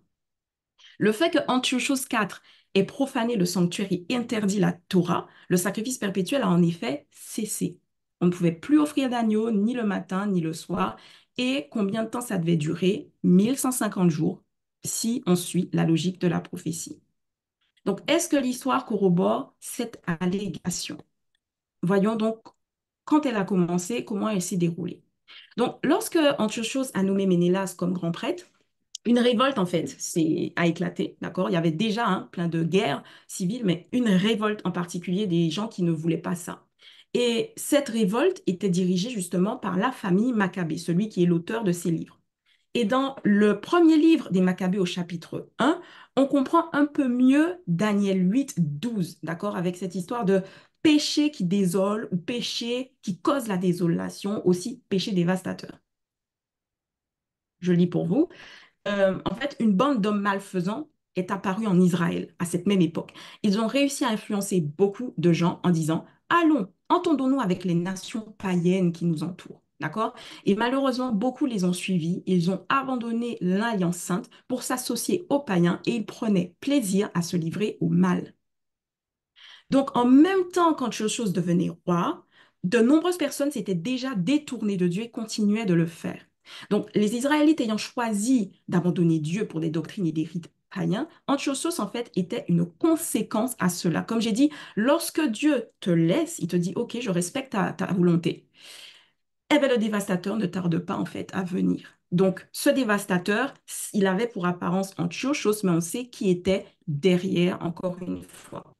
Le fait que Antiochos IV ait profané le sanctuaire et interdit la Torah, le sacrifice perpétuel a en effet cessé. On ne pouvait plus offrir d'agneau ni le matin ni le soir. Et combien de temps ça devait durer 1150 jours, si on suit la logique de la prophétie. Donc, est-ce que l'histoire corrobore cette allégation Voyons donc quand elle a commencé, comment elle s'est déroulée. Donc, lorsque Antiochos a nommé Ménélas comme grand prêtre, une révolte, en fait, c'est, a éclaté, d'accord Il y avait déjà hein, plein de guerres civiles, mais une révolte en particulier des gens qui ne voulaient pas ça. Et cette révolte était dirigée justement par la famille Maccabée, celui qui est l'auteur de ces livres. Et dans le premier livre des Maccabées au chapitre 1, on comprend un peu mieux Daniel 8, 12, d'accord, avec cette histoire de péché qui désole ou péché qui cause la désolation, aussi péché dévastateur. Je lis pour vous. Euh, en fait, une bande d'hommes malfaisants est apparue en Israël à cette même époque. Ils ont réussi à influencer beaucoup de gens en disant Allons, entendons-nous avec les nations païennes qui nous entourent. D'accord Et malheureusement, beaucoup les ont suivis. Ils ont abandonné l'Alliance sainte pour s'associer aux païens et ils prenaient plaisir à se livrer au mal. Donc, en même temps, quand Joshua devenait roi, de nombreuses personnes s'étaient déjà détournées de Dieu et continuaient de le faire. Donc, les Israélites ayant choisi d'abandonner Dieu pour des doctrines et des rites païens, Antiochos, en fait, était une conséquence à cela. Comme j'ai dit, lorsque Dieu te laisse, il te dit, OK, je respecte ta, volonté. Eh bien, le dévastateur ne tarde pas, en fait, à venir. Donc, ce dévastateur, il avait pour apparence Antiochos, mais on sait qui était derrière, encore une fois.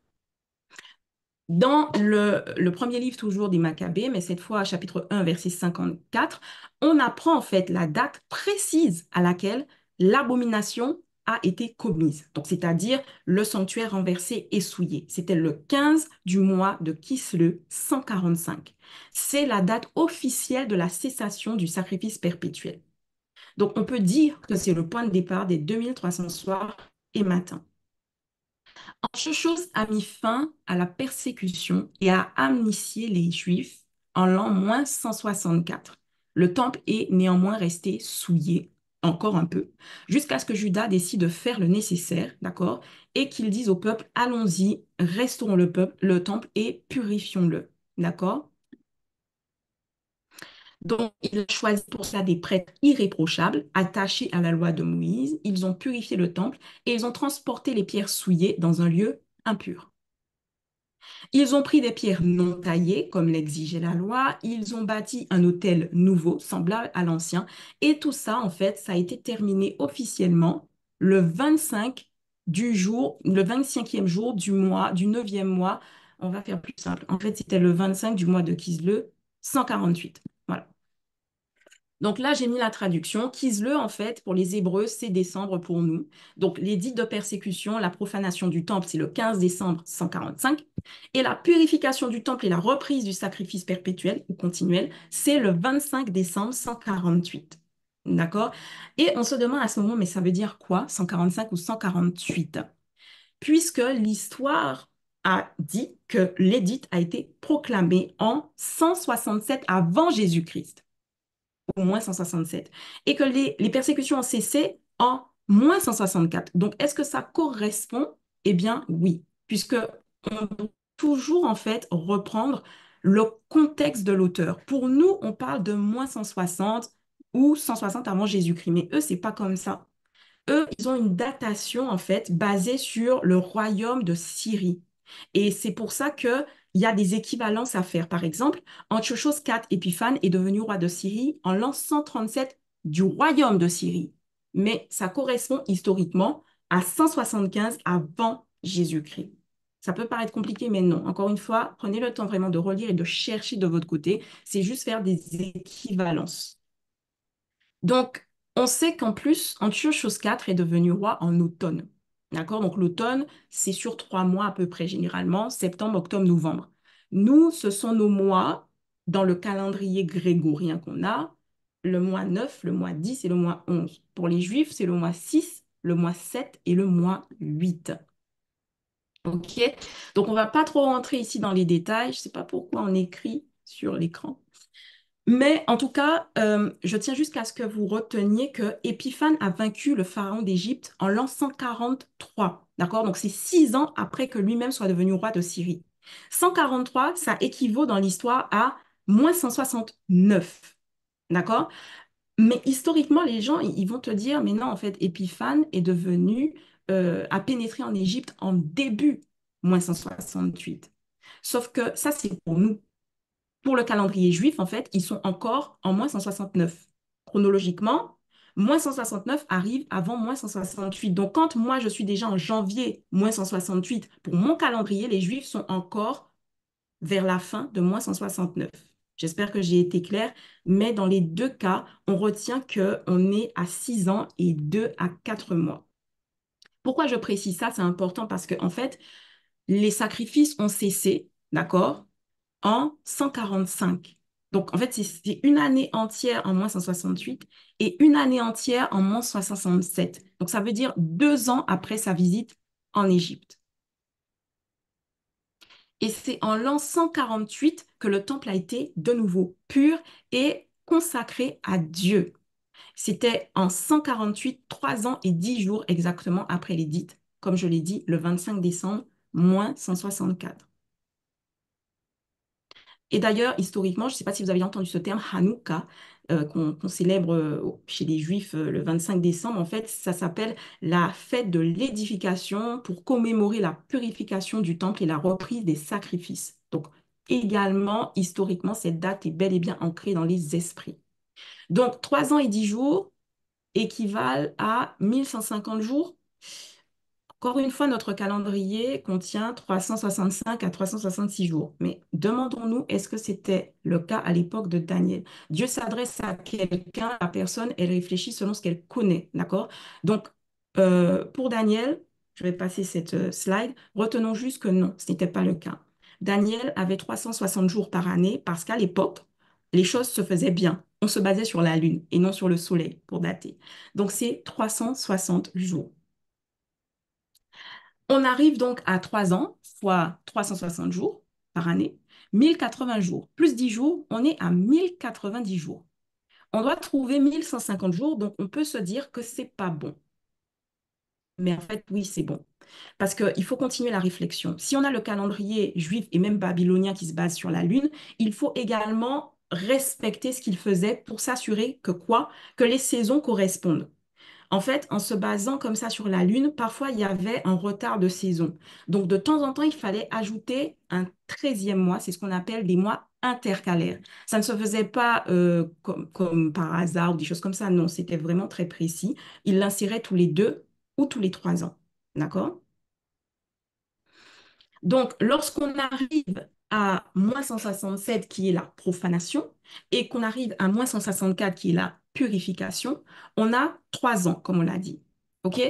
Dans le, premier livre, toujours des Maccabées, mais cette fois, chapitre 1, verset 54, on apprend en fait la date précise à laquelle l'abomination a été commise. Donc, c'est-à-dire le sanctuaire renversé et souillé. C'était le 15 du mois de Kisle 145. C'est la date officielle de la cessation du sacrifice perpétuel. Donc, on peut dire que c'est le point de départ des 2300 soirs et matins. En chose a mis fin à la persécution et a amnistié les Juifs en l'an moins 164. Le temple est néanmoins resté souillé encore un peu, jusqu'à ce que Judas décide de faire le nécessaire, d'accord, et qu'il dise au peuple, allons-y, restaurons le peuple, le temple et purifions-le, d'accord donc, ils ont choisi pour ça des prêtres irréprochables, attachés à la loi de Moïse. Ils ont purifié le temple et ils ont transporté les pierres souillées dans un lieu impur. Ils ont pris des pierres non taillées, comme l'exigeait la loi. Ils ont bâti un hôtel nouveau, semblable à l'ancien. Et tout ça, en fait, ça a été terminé officiellement le 25 du jour, le 25e jour du mois, du 9e mois. On va faire plus simple. En fait, c'était le 25 du mois de Kisle 148. Donc là, j'ai mis la traduction. Quiz-le en fait, pour les Hébreux, c'est décembre pour nous. Donc l'édit de persécution, la profanation du temple, c'est le 15 décembre 145. Et la purification du temple et la reprise du sacrifice perpétuel ou continuel, c'est le 25 décembre 148. D'accord Et on se demande à ce moment, mais ça veut dire quoi 145 ou 148 Puisque l'histoire a dit que l'édite a été proclamée en 167 avant Jésus-Christ moins 167, et que les, persécutions ont cessé en moins 164. Donc, est-ce que ça correspond Eh bien, oui, puisque on toujours en fait reprendre le contexte de l'auteur. Pour nous, on parle de moins 160 ou 160 avant Jésus-Christ, mais eux, c'est pas comme ça. Eux, ils ont une datation en fait basée sur le royaume de Syrie. Et c'est pour ça que il y a des équivalences à faire. Par exemple, Antiochos IV Épiphane est devenu roi de Syrie en l'an 137 du royaume de Syrie, mais ça correspond historiquement à 175 avant Jésus-Christ. Ça peut paraître compliqué, mais non. Encore une fois, prenez le temps vraiment de relire et de chercher de votre côté. C'est juste faire des équivalences. Donc, on sait qu'en plus, Antiochos IV est devenu roi en automne. D'accord Donc l'automne, c'est sur trois mois à peu près généralement, septembre, octobre, novembre. Nous, ce sont nos mois dans le calendrier grégorien qu'on a, le mois 9, le mois 10 et le mois 11. Pour les juifs, c'est le mois 6, le mois 7 et le mois 8. OK Donc on ne va pas trop rentrer ici dans les détails, je ne sais pas pourquoi on écrit sur l'écran. Mais en tout cas, euh, je tiens jusqu'à ce que vous reteniez que Épiphane a vaincu le pharaon d'Égypte en l'an 143. D'accord Donc c'est six ans après que lui-même soit devenu roi de Syrie. 143, ça équivaut dans l'histoire à moins 169. D'accord Mais historiquement, les gens, ils vont te dire, mais non, en fait, Épiphane est devenu, euh, a pénétré en Égypte en début moins 168. Sauf que ça, c'est pour nous pour le calendrier juif, en fait, ils sont encore en moins 169. Chronologiquement, moins 169 arrive avant moins 168. Donc, quand moi, je suis déjà en janvier, moins 168, pour mon calendrier, les Juifs sont encore vers la fin de moins 169. J'espère que j'ai été claire, mais dans les deux cas, on retient qu'on est à 6 ans et 2 à 4 mois. Pourquoi je précise ça C'est important parce que, en fait, les sacrifices ont cessé, d'accord en 145. Donc, en fait, c'est une année entière en moins 168 et une année entière en moins 167. Donc, ça veut dire deux ans après sa visite en Égypte. Et c'est en l'an 148 que le temple a été de nouveau pur et consacré à Dieu. C'était en 148, trois ans et dix jours exactement après l'édite, comme je l'ai dit, le 25 décembre, moins 164. Et d'ailleurs, historiquement, je ne sais pas si vous avez entendu ce terme Hanouka, euh, qu'on célèbre euh, chez les Juifs euh, le 25 décembre. En fait, ça s'appelle la fête de l'édification pour commémorer la purification du temple et la reprise des sacrifices. Donc, également, historiquement, cette date est bel et bien ancrée dans les esprits. Donc, trois ans et 10 jours équivalent à 1150 jours. Encore une fois, notre calendrier contient 365 à 366 jours. Mais demandons-nous, est-ce que c'était le cas à l'époque de Daniel Dieu s'adresse à quelqu'un, à personne, elle réfléchit selon ce qu'elle connaît, d'accord Donc, euh, pour Daniel, je vais passer cette euh, slide, retenons juste que non, ce n'était pas le cas. Daniel avait 360 jours par année parce qu'à l'époque, les choses se faisaient bien. On se basait sur la Lune et non sur le Soleil pour dater. Donc, c'est 360 jours. On arrive donc à 3 ans soit 360 jours par année, 1080 jours, plus 10 jours, on est à 1090 jours. On doit trouver 1150 jours, donc on peut se dire que c'est pas bon. Mais en fait, oui, c'est bon. Parce qu'il faut continuer la réflexion. Si on a le calendrier juif et même babylonien qui se base sur la Lune, il faut également respecter ce qu'il faisait pour s'assurer que quoi Que les saisons correspondent. En fait, en se basant comme ça sur la Lune, parfois il y avait un retard de saison. Donc de temps en temps, il fallait ajouter un 13e mois, c'est ce qu'on appelle des mois intercalaires. Ça ne se faisait pas euh, comme, par hasard ou des choses comme ça, non, c'était vraiment très précis. Il l'insérait tous les deux ou tous les trois ans. D'accord Donc lorsqu'on arrive à moins 167 qui est la profanation et qu'on arrive à moins 164 qui est la purification, on a trois ans, comme on l'a dit.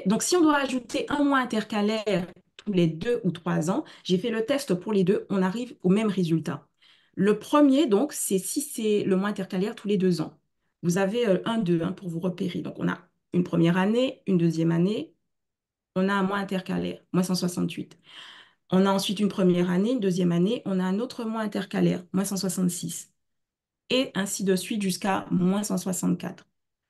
Donc, si on doit ajouter un mois intercalaire tous les deux ou trois ans, j'ai fait le test pour les deux, on arrive au même résultat. Le premier, donc, c'est si c'est le mois intercalaire tous les deux ans. Vous avez euh, un, deux, pour vous repérer. Donc, on a une première année, une deuxième année, on a un mois intercalaire, moins 168. On a ensuite une première année, une deuxième année, on a un autre mois intercalaire, moins 166 et ainsi de suite jusqu'à moins 164.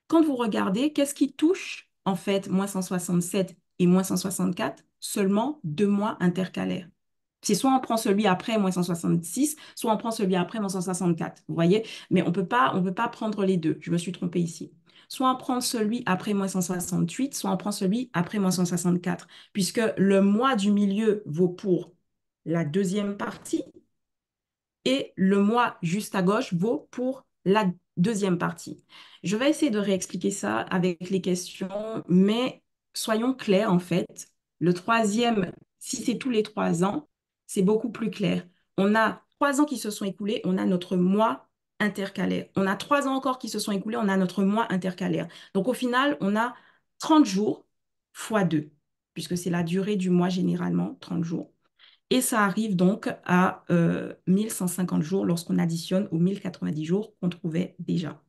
Quand vous regardez, qu'est-ce qui touche en fait moins 167 et moins 164 Seulement deux mois intercalaires. C'est soit on prend celui après moins 166, soit on prend celui après moins 164. Vous voyez Mais on ne peut pas prendre les deux. Je me suis trompée ici soit on prend celui après moins 168, soit on prend celui après moins 164, puisque le mois du milieu vaut pour la deuxième partie et le mois juste à gauche vaut pour la deuxième partie. Je vais essayer de réexpliquer ça avec les questions, mais soyons clairs en fait. Le troisième, si c'est tous les trois ans, c'est beaucoup plus clair. On a trois ans qui se sont écoulés, on a notre mois intercalaire. On a trois ans encore qui se sont écoulés, on a notre mois intercalaire. Donc au final, on a 30 jours fois 2, puisque c'est la durée du mois généralement, 30 jours. Et ça arrive donc à 1150 euh, jours lorsqu'on additionne aux 1090 jours qu'on trouvait déjà.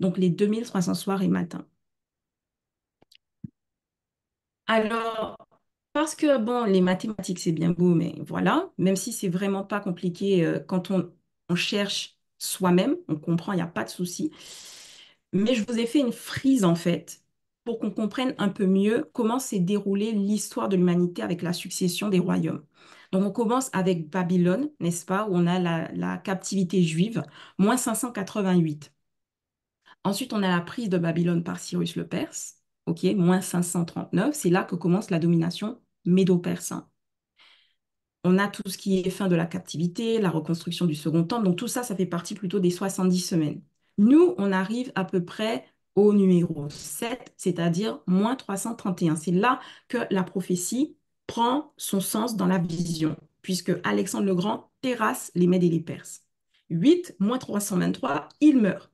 Donc les 2300 soirs et matins. Alors, parce que bon, les mathématiques, c'est bien beau, mais voilà, même si c'est vraiment pas compliqué euh, quand on, on cherche soi-même, on comprend, il n'y a pas de souci. Mais je vous ai fait une frise en fait pour qu'on comprenne un peu mieux comment s'est déroulée l'histoire de l'humanité avec la succession des royaumes. Donc on commence avec Babylone, n'est-ce pas, où on a la, captivité juive, moins 588. Ensuite, on a la prise de Babylone par Cyrus le Perse, ok, moins 539. C'est là que commence la domination médo-persan. On a tout ce qui est fin de la captivité, la reconstruction du second temple. Donc tout ça, ça fait partie plutôt des 70 semaines. Nous, on arrive à peu près au numéro 7, c'est-à-dire moins 331. C'est là que la prophétie prend son sens dans la vision, puisque Alexandre le Grand terrasse les Mèdes et les Perses. 8 moins 323, il meurt.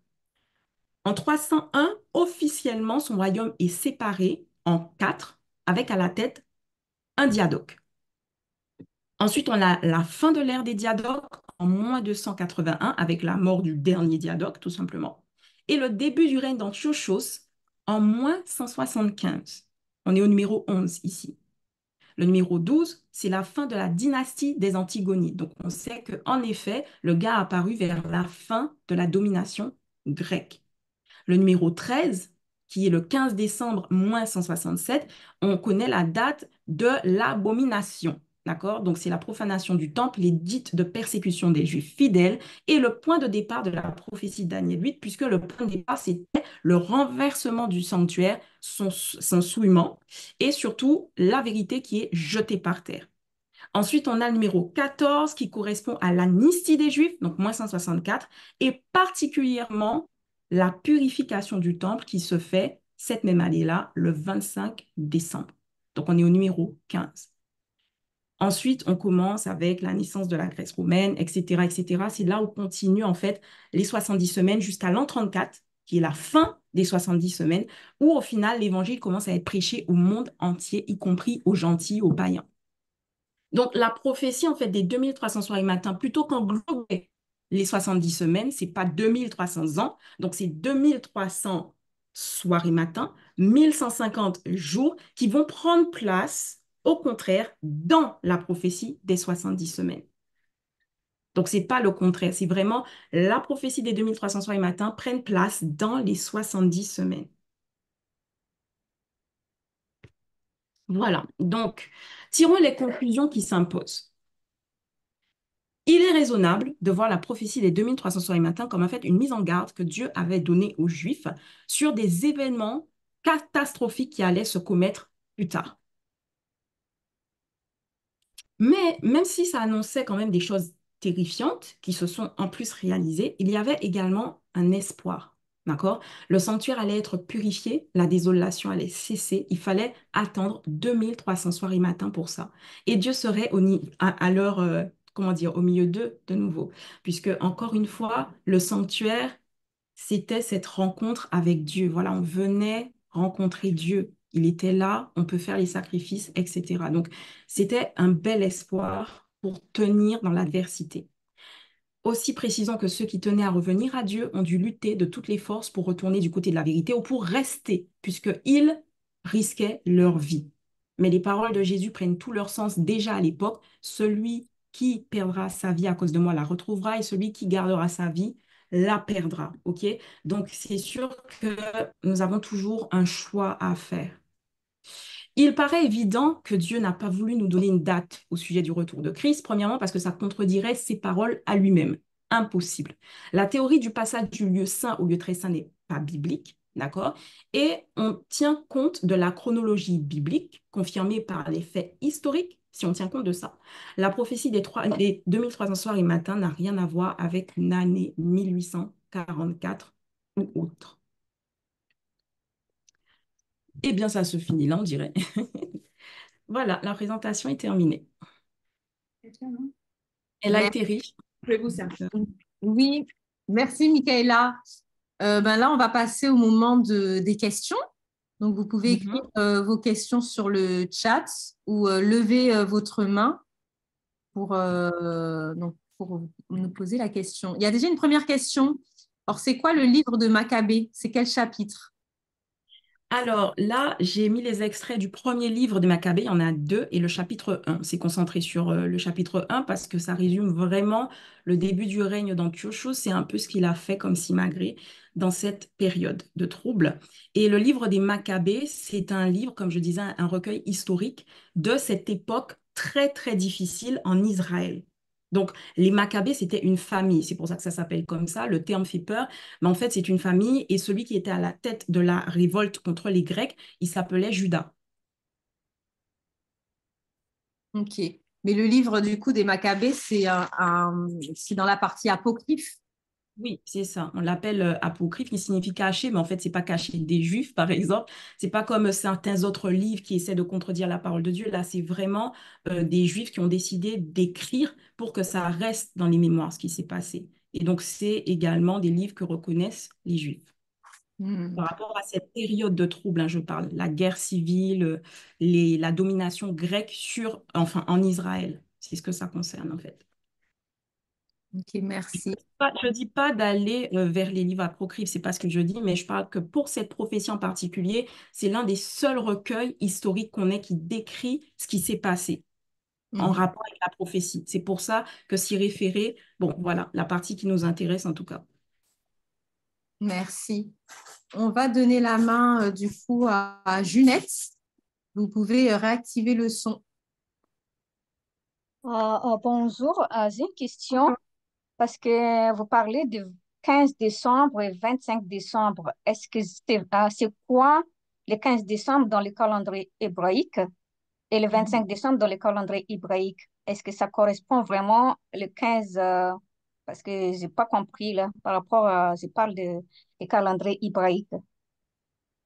En 301, officiellement, son royaume est séparé en quatre, avec à la tête un diadoque. Ensuite, on a la fin de l'ère des diadoques en moins 281, avec la mort du dernier diadoque, tout simplement, et le début du règne d'Antiochos en moins 175. On est au numéro 11 ici. Le numéro 12, c'est la fin de la dynastie des Antigonides. Donc on sait qu'en effet, le gars a apparu vers la fin de la domination grecque. Le numéro 13, qui est le 15 décembre 167, on connaît la date de l'abomination. D'accord Donc, c'est la profanation du temple, les dites de persécution des Juifs fidèles et le point de départ de la prophétie Daniel 8, puisque le point de départ, c'était le renversement du sanctuaire, son, souillement et surtout la vérité qui est jetée par terre. Ensuite, on a le numéro 14 qui correspond à l'amnistie des Juifs, donc moins 164, et particulièrement la purification du temple qui se fait cette même année-là, le 25 décembre. Donc, on est au numéro 15. Ensuite, on commence avec la naissance de la Grèce romaine, etc., etc. C'est là où continue en fait les 70 semaines jusqu'à l'an 34, qui est la fin des 70 semaines, où au final l'évangile commence à être prêché au monde entier, y compris aux gentils, aux païens. Donc la prophétie en fait des 2300 soirs et matins, plutôt qu'englober les 70 semaines, c'est pas 2300 ans, donc c'est 2300 soirées et matins, 1150 jours qui vont prendre place au contraire dans la prophétie des 70 semaines. Donc, ce n'est pas le contraire, c'est vraiment la prophétie des soirs 2300 et matins prennent place dans les 70 semaines. Voilà, donc, tirons les conclusions qui s'imposent. Il est raisonnable de voir la prophétie des 2300 soirs et matins comme en fait une mise en garde que Dieu avait donnée aux Juifs sur des événements catastrophiques qui allaient se commettre plus tard. Mais même si ça annonçait quand même des choses terrifiantes qui se sont en plus réalisées, il y avait également un espoir. D'accord Le sanctuaire allait être purifié, la désolation allait cesser. Il fallait attendre 2300 soirées et matins pour ça. Et Dieu serait au, à, à euh, comment dire, au milieu d'eux de nouveau. Puisque, encore une fois, le sanctuaire, c'était cette rencontre avec Dieu. Voilà, on venait rencontrer Dieu il était là, on peut faire les sacrifices, etc. Donc, c'était un bel espoir pour tenir dans l'adversité. Aussi précisant que ceux qui tenaient à revenir à Dieu ont dû lutter de toutes les forces pour retourner du côté de la vérité ou pour rester, puisqu'ils risquaient leur vie. Mais les paroles de Jésus prennent tout leur sens déjà à l'époque. Celui qui perdra sa vie à cause de moi la retrouvera et celui qui gardera sa vie la perdra. ok Donc, c'est sûr que nous avons toujours un choix à faire. Il paraît évident que Dieu n'a pas voulu nous donner une date au sujet du retour de Christ, premièrement parce que ça contredirait ses paroles à lui-même. Impossible. La théorie du passage du lieu saint au lieu très saint n'est pas biblique, d'accord Et on tient compte de la chronologie biblique confirmée par les faits historiques, si on tient compte de ça. La prophétie des, des 2300 soirs et matins n'a rien à voir avec l'année 1844 ou autre. Eh bien, ça se finit là, on dirait. voilà, la présentation est terminée. Elle a été riche. Oui, merci Michaela. Euh, ben là, on va passer au moment de, des questions. Donc, vous pouvez mhm. écrire euh, vos questions sur le chat ou euh, lever votre main pour, donc, pour nous poser la question. Il y a déjà une première question. Or, c'est quoi le livre de Maccabée C'est quel chapitre alors là, j'ai mis les extraits du premier livre des Maccabées. il y en a deux, et le chapitre 1. C'est concentré sur euh, le chapitre 1 parce que ça résume vraiment le début du règne d'Antiochos. C'est un peu ce qu'il a fait comme Simagré dans cette période de trouble. Et le livre des Maccabées, c'est un livre, comme je disais, un recueil historique de cette époque très, très difficile en Israël. Donc, les Maccabées, c'était une famille. C'est pour ça que ça s'appelle comme ça. Le terme fait peur. Mais en fait, c'est une famille. Et celui qui était à la tête de la révolte contre les Grecs, il s'appelait Judas. Ok. Mais le livre, du coup, des Maccabées, c'est dans la partie apocryphe oui, c'est ça. On l'appelle euh, apocryphe, qui signifie caché, mais en fait, n'est pas caché des Juifs, par exemple. C'est pas comme certains autres livres qui essaient de contredire la parole de Dieu. Là, c'est vraiment euh, des Juifs qui ont décidé d'écrire pour que ça reste dans les mémoires ce qui s'est passé. Et donc, c'est également des livres que reconnaissent les Juifs. Mmh. Par rapport à cette période de trouble, hein, je parle, la guerre civile, la domination grecque sur, enfin, en Israël. C'est ce que ça concerne, en fait. Ok, merci. Je ne dis pas, d'aller euh, vers les livres apocryphes, c'est pas ce que je dis, mais je parle que pour cette prophétie en particulier, c'est l'un des seuls recueils historiques qu'on ait qui décrit ce qui s'est passé en mhm. rapport avec la prophétie. C'est pour ça que s'y référer, bon, voilà, la partie qui nous intéresse en tout cas. Merci. On va donner la main euh, du coup à, Junette. Vous pouvez euh, réactiver le son. Ah, ah, bonjour, ah, j'ai question parce que vous parlez de 15 décembre et 25 décembre. Est-ce que c'est euh, quoi le 15 décembre dans le calendrier hébraïque et le 25 mm-hmm. décembre dans le calendrier hébraïque? Est-ce que ça correspond vraiment le 15 euh, parce que j'ai pas compris là par rapport à je parle de, calendrier hébraïque.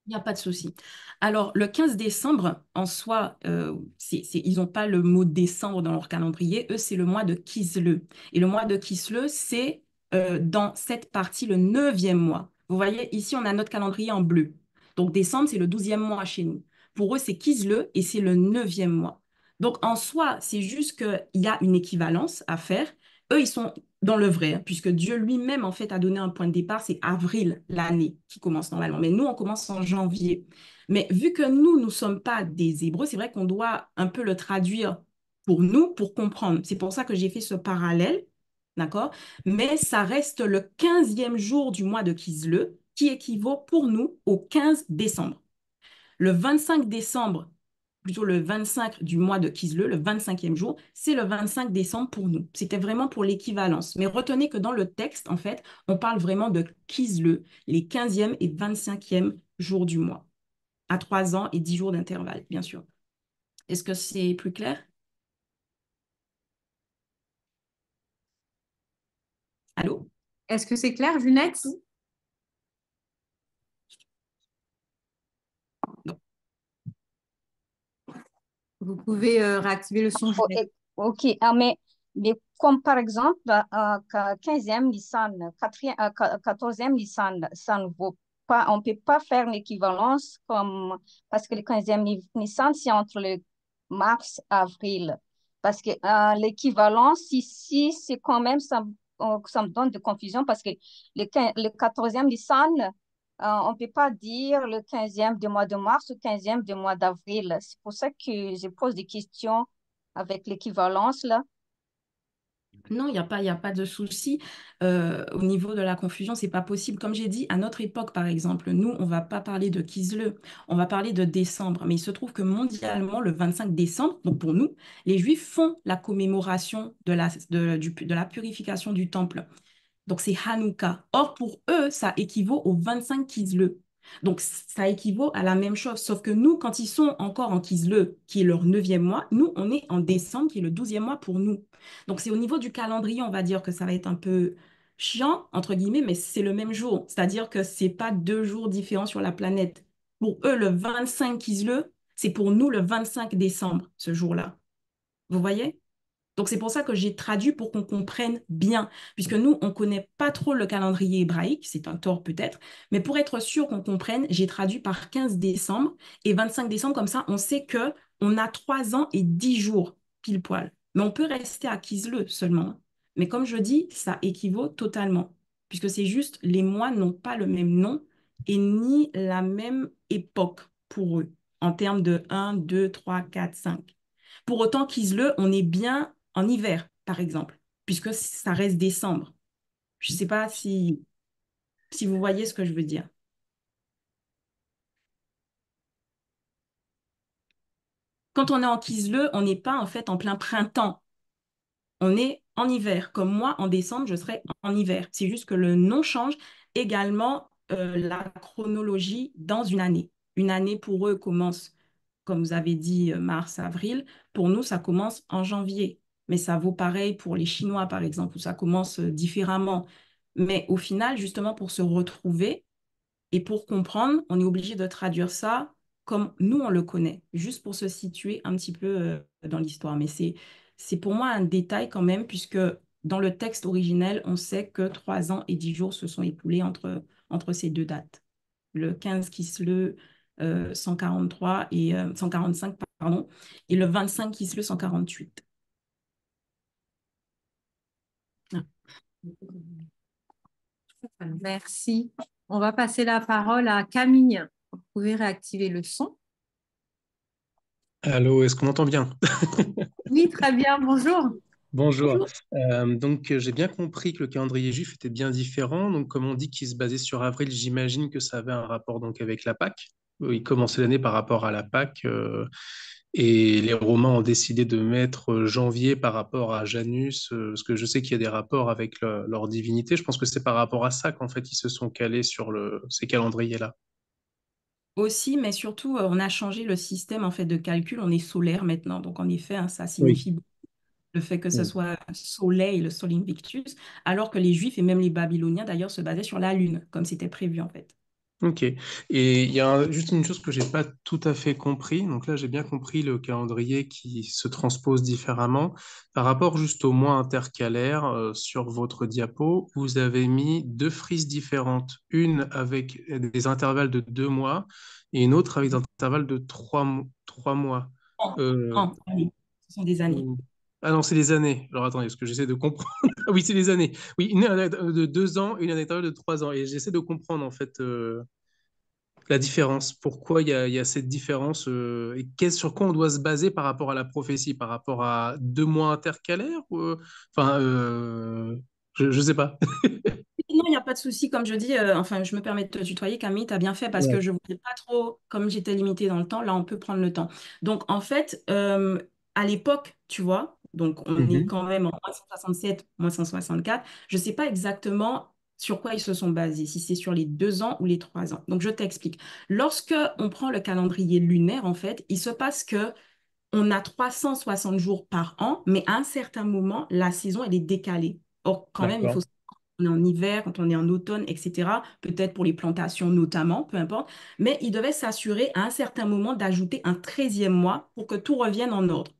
Il n'y a pas de souci. Alors, le 15 décembre, en soi, euh, ils n'ont pas le mot décembre dans leur calendrier. Eux, c'est le mois de Kisle. Et le mois de Kisle, c'est euh, dans cette partie, le neuvième mois. Vous voyez, ici, on a notre calendrier en bleu. Donc, décembre, c'est le douzième mois chez nous. Pour eux, c'est Kisle et c'est le neuvième mois. Donc, en soi, c'est juste qu'il y a une équivalence à faire. Eux, ils sont dans le vrai, hein, puisque Dieu lui-même, en fait, a donné un point de départ, c'est avril, l'année qui commence normalement. Mais nous, on commence en janvier. Mais vu que nous, nous ne sommes pas des Hébreux, c'est vrai qu'on doit un peu le traduire pour nous, pour comprendre. C'est pour ça que j'ai fait ce parallèle, d'accord Mais ça reste le 15e jour du mois de Kisle, qui équivaut pour nous au 15 décembre. Le 25 décembre, plutôt le 25 du mois de Kisle, le 25e jour, c'est le 25 décembre pour nous. C'était vraiment pour l'équivalence. Mais retenez que dans le texte, en fait, on parle vraiment de Kisle, les 15e et 25e jours du mois, à 3 ans et 10 jours d'intervalle, bien sûr. Est-ce que c'est plus clair Allô Est-ce que c'est clair, Junette Vous pouvez euh, réactiver le son. OK, ah, mais, mais, comme par exemple, euh, 15e euh, Nissan, 14e euh, Nissan, ça ne vaut pas, on ne peut pas faire l'équivalence comme, parce que le 15e Nissan, c'est entre le mars avril. Parce que l'équivalence ici, c'est quand même, ça, ça me donne de confusion parce que le, le 14e Nissan, euh, on ne peut pas dire le 15e du mois de mars ou 15e du mois d'avril. C'est pour ça que je pose des questions avec l'équivalence là. Non, il n'y a, pas, a pas de souci. Euh, au niveau de la confusion, c'est pas possible. Comme j'ai dit, à notre époque, par exemple, nous, on va pas parler de Kisle, on va parler de décembre. Mais il se trouve que mondialement, le 25 décembre, donc pour nous, les Juifs font la commémoration de la, de la purification du temple. Donc c'est Hanouka. Or, pour eux, ça équivaut au 25 Kisle. Donc ça équivaut à la même chose, sauf que nous, quand ils sont encore en Kisle, qui est leur neuvième mois, nous, on est en décembre, qui est le douzième mois pour nous. Donc c'est au niveau du calendrier, on va dire que ça va être un peu chiant, entre guillemets, mais c'est le même jour. C'est-à-dire que ce n'est pas deux jours différents sur la planète. Pour eux, le 25 Kisle, c'est pour nous le 25 décembre, ce jour-là. Vous voyez donc c'est pour ça que j'ai traduit pour qu'on comprenne bien, puisque nous, on ne connaît pas trop le calendrier hébraïque, c'est un tort peut-être, mais pour être sûr qu'on comprenne, j'ai traduit par 15 décembre et 25 décembre, comme ça on sait que on a 3 ans et 10 jours pile poil. Mais on peut rester à Kisle seulement. Mais comme je dis, ça équivaut totalement, puisque c'est juste les mois n'ont pas le même nom et ni la même époque pour eux, en termes de 1, 2, 3, 4, 5. Pour autant, Kisle, on est bien en hiver, par exemple, puisque ça reste décembre. Je ne sais pas si, vous voyez ce que je veux dire. Quand on est en Kisleu, on n'est pas en fait en plein printemps. On est en hiver. Comme moi, en décembre, je serai en hiver. C'est juste que le nom change également euh, la chronologie dans une année. Une année pour eux commence, comme vous avez dit, euh, mars, avril. Pour nous, ça commence en janvier mais ça vaut pareil pour les Chinois, par exemple, où ça commence euh, différemment. Mais au final, justement, pour se retrouver et pour comprendre, on est obligé de traduire ça comme nous, on le connaît, juste pour se situer un petit peu euh, dans l'histoire. Mais c'est, pour moi un détail quand même, puisque dans le texte originel, on sait que trois ans et dix jours se sont écoulés entre, entre ces deux dates. Le 15 Kisle 143 et 145, euh, pardon, et le 25 Kisle 148. Merci. On va passer la parole à Camille. Vous pouvez réactiver le son. Allô, est-ce qu'on entend bien Oui, très bien. Bonjour. Bonjour. Euh, donc, euh, j'ai bien compris que le calendrier juif était bien différent. Donc, comme on dit qu'il se basait sur avril, j'imagine que ça avait un rapport donc avec la PAC. Il commençait l'année par rapport à la PAC. Et les Romains ont décidé de mettre euh, janvier par rapport à Janus, euh, parce que je sais qu'il y a des rapports avec leur divinité. Je pense que c'est par rapport à ça qu'en fait ils se sont calés sur ces calendriers-là. Aussi, mais surtout, euh, on a changé le système en fait de calcul. On est solaire maintenant, donc en effet, hein, ça signifie le fait que ce soit soleil, le sol invictus, alors que les Juifs et même les Babyloniens d'ailleurs se basaient sur la lune, comme c'était prévu en fait. Ok. Et il y a juste une chose que j'ai pas tout à fait compris. Donc là, j'ai bien compris le calendrier qui se transpose différemment. Par rapport juste au mois intercalaire, euh, sur votre diapo, vous avez mis deux frises différentes. Une avec des intervalles de deux mois et une autre avec des intervalles de trois, mois. Euh, Ce sont des années. Ah non, c'est les années. Alors attendez, parce que j'essaie de comprendre. oui, c'est les années. Oui, une année de deux ans, une année de trois ans. Et j'essaie de comprendre en fait euh, la différence. Pourquoi il y, a, y a cette différence euh, et quest sur quoi on doit se baser par rapport à la prophétie, par rapport à deux mois intercalaires ou, euh, Enfin, je ne sais pas. non, il n'y a pas de souci. Comme je dis, enfin, je me permets de te tutoyer, Camille, tu as bien fait parce que je ne voulais pas trop, comme j'étais limitée dans le temps, là, on peut prendre le temps. Donc, en fait, à l'époque, tu vois, donc, on mmh est quand même en moins 167, moins 164. Je ne sais pas exactement sur quoi ils se sont basés, si c'est sur les deux ans ou les trois ans. Donc, je t'explique. Lorsque on prend le calendrier lunaire, en fait, il se passe que on a 360 jours par an, mais à un certain moment, la saison, elle est décalée. Or, quand même, il faut on est en hiver, quand on est en automne, etc., peut-être pour les plantations notamment, peu importe, mais il devait s'assurer à un certain moment d'ajouter un 13e mois pour que tout revienne en ordre.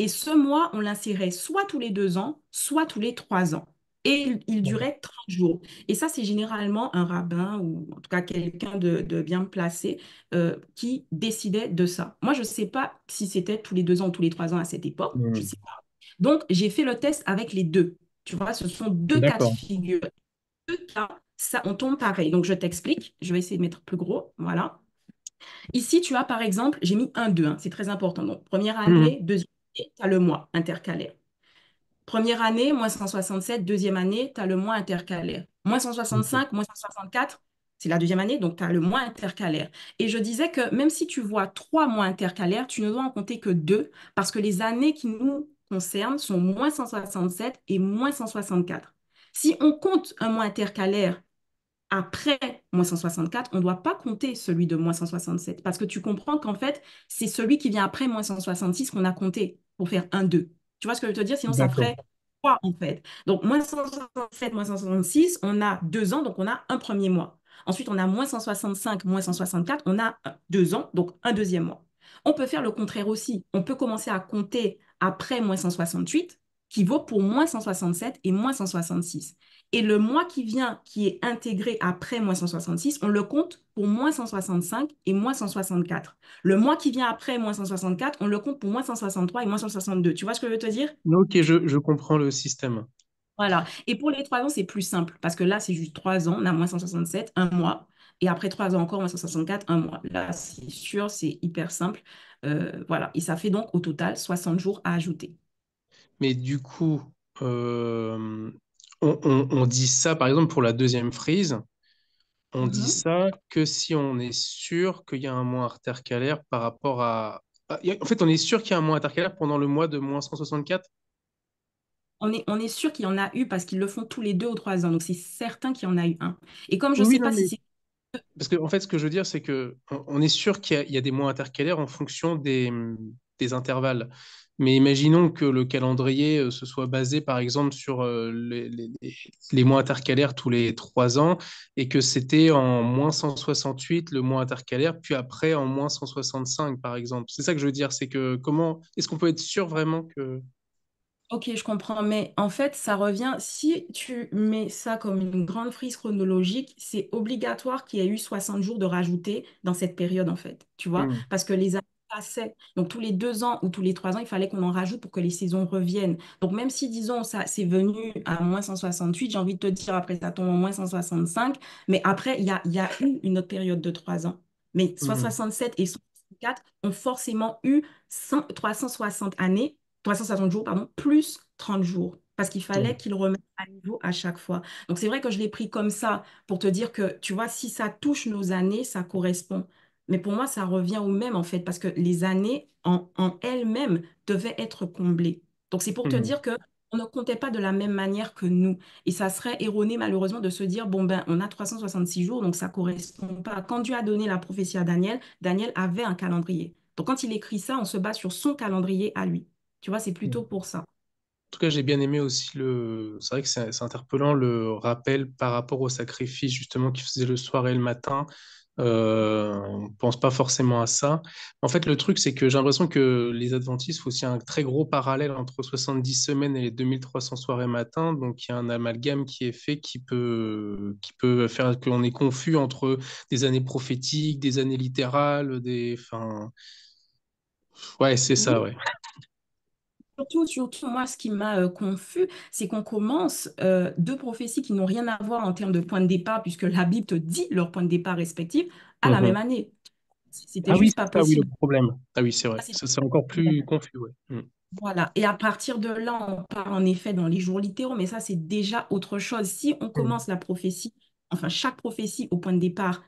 Et ce mois, on l'insérait soit tous les deux ans, soit tous les trois ans. Et il, durait 30 jours. Et ça, c'est généralement un rabbin ou en tout cas quelqu'un de, bien placé euh, qui décidait de ça. Moi, je ne sais pas si c'était tous les deux ans ou tous les trois ans à cette époque. Je hmm. sais pas. Donc, j'ai fait le test avec les deux. Tu vois, ce sont deux cas de figure. Deux cas, ça, on tombe pareil. Donc, je t'explique. Je vais essayer de mettre plus gros. Voilà. Ici, tu as par exemple, j'ai mis un deux. Hein. c'est très important. Donc, première hmm. année, deuxième deuxième tu as le mois intercalaire. Première année, moins 167. Deuxième année, tu as le mois intercalaire. Moins 165, moins 164, c'est la deuxième année, donc tu as le mois intercalaire. Et je disais que même si tu vois trois mois intercalaires, tu ne dois en compter que deux, parce que les années qui nous concernent sont moins 167 et moins 164. Si on compte un mois intercalaire après moins 164, on ne doit pas compter celui de moins 167, parce que tu comprends qu'en fait, c'est celui qui vient après moins 166 qu'on a compté pour faire un 2. Tu vois ce que je veux te dire Sinon, ça ferait 3 en fait. Donc, moins 167, moins 166, on a deux ans, donc on a un premier mois. Ensuite, on a moins 165, moins 164, on a deux ans, donc un deuxième mois. On peut faire le contraire aussi. On peut commencer à compter après moins 168, qui vaut pour moins 167 et moins 166. Et le mois qui vient, qui est intégré après moins 166, on le compte pour moins 165 et moins 164. Le mois qui vient après moins 164, on le compte pour moins 163 et moins 162. Tu vois ce que je veux te dire Ok, je, comprends le système. Voilà. Et pour les trois ans, c'est plus simple parce que là, c'est juste trois ans. On a moins 167, un mois. Et après trois ans encore, moins 164, un mois. Là, c'est sûr, c'est hyper simple. Euh, voilà. Et ça fait donc au total 60 jours à ajouter. Mais du coup, euh, on, dit ça, par exemple, pour la deuxième frise, on dit mhm. ça que si on est sûr qu'il y a un mois intercalaire par rapport à. Bah, en fait, on est sûr qu'il y a un mois intercalaire pendant le mois de moins 164 on est, on est sûr qu'il y en a eu parce qu'ils le font tous les deux ou trois ans. Donc, c'est certain qu'il y en a eu un. Et comme je ne sais pas si Parce qu'en en fait, ce que je veux dire, c'est qu'on on est sûr qu'il y, a des mois intercalaires en fonction des intervalles. Mais imaginons que le calendrier euh, se soit basé, par exemple, sur euh, les, mois intercalaires tous les trois ans et que c'était en moins 168 le mois intercalaire, puis après en moins 165, par exemple. C'est ça que je veux dire, c'est que comment est-ce qu'on peut être sûr vraiment que... Ok, je comprends, mais en fait, ça revient, si tu mets ça comme une grande frise chronologique, c'est obligatoire qu'il y ait eu 60 jours de rajouter dans cette période, en fait, tu vois, mmh. parce que les donc tous les deux ans ou tous les trois ans, il fallait qu'on en rajoute pour que les saisons reviennent. Donc même si, disons, ça c'est venu à moins 168, j'ai envie de te dire, après ça tombe en moins 165, mais après, il y a, eu une autre période de trois ans. Mais 167 mhm. et 164 ont forcément eu 360 années, 360 jours, pardon, plus 30 jours parce qu'il fallait qu'ils remettent à niveau à chaque fois. Donc c'est vrai que je l'ai pris comme ça pour te dire que, tu vois, si ça touche nos années, ça correspond. Mais pour moi, ça revient au même, en fait, parce que les années en, elles-mêmes devaient être comblées. Donc, c'est pour te mmh dire que on ne comptait pas de la même manière que nous. Et ça serait erroné, malheureusement, de se dire, bon, ben, on a 366 jours, donc ça correspond pas. Quand Dieu a donné la prophétie à Daniel, Daniel avait un calendrier. Donc, quand il écrit ça, on se base sur son calendrier à lui. Tu vois, c'est mmh. plutôt pour ça. En tout cas, j'ai bien aimé aussi le. C'est vrai que c'est interpellant le rappel par rapport au sacrifice, justement, qu'il faisait le soir et le matin on euh, on pense pas forcément à ça. En fait, le truc, c'est que j'ai l'impression que les adventistes font aussi un très gros parallèle entre 70 semaines et les 2300 soirées matin Donc, il y a un amalgame qui est fait qui peut, qui peut faire qu'on est confus entre des années prophétiques, des années littérales, des. Enfin... Ouais, c'est ça, ouais. Surtout, moi, ce qui m'a euh, confus, c'est qu'on commence euh, deux prophéties qui n'ont rien à voir en termes de point de départ, puisque la Bible te dit leur point de départ respectif à la mhm. même année. C'était ah juste pas possible. Ah oui, c'est vrai. Ah, c'est encore plus confus. Mm. Voilà. Et à partir de là, on part en effet dans les jours littéraux, mais ça, c'est déjà autre chose. Si on mm. commence la prophétie, enfin, chaque prophétie au point de départ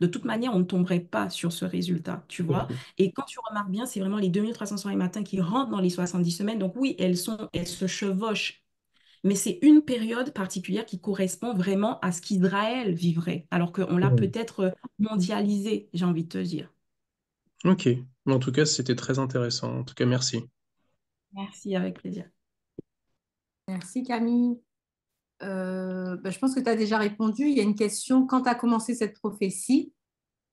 de toute manière, on ne tomberait pas sur ce résultat, tu vois. Mm-hmm. Et quand tu remarques bien, c'est vraiment les 2300 matins qui rentrent dans les 70 semaines. Donc oui, elles, sont, elles se chevauchent mais c'est une période particulière qui correspond vraiment à ce qu'Israël vivrait, alors qu'on l'a mm. peut-être mondialisé, j'ai envie de te dire. Ok, en tout cas, c'était très intéressant. En tout cas, merci. Merci, avec plaisir. Merci Camille. Euh, bah, je pense que tu as déjà répondu. Il y a une question quand a commencé cette prophétie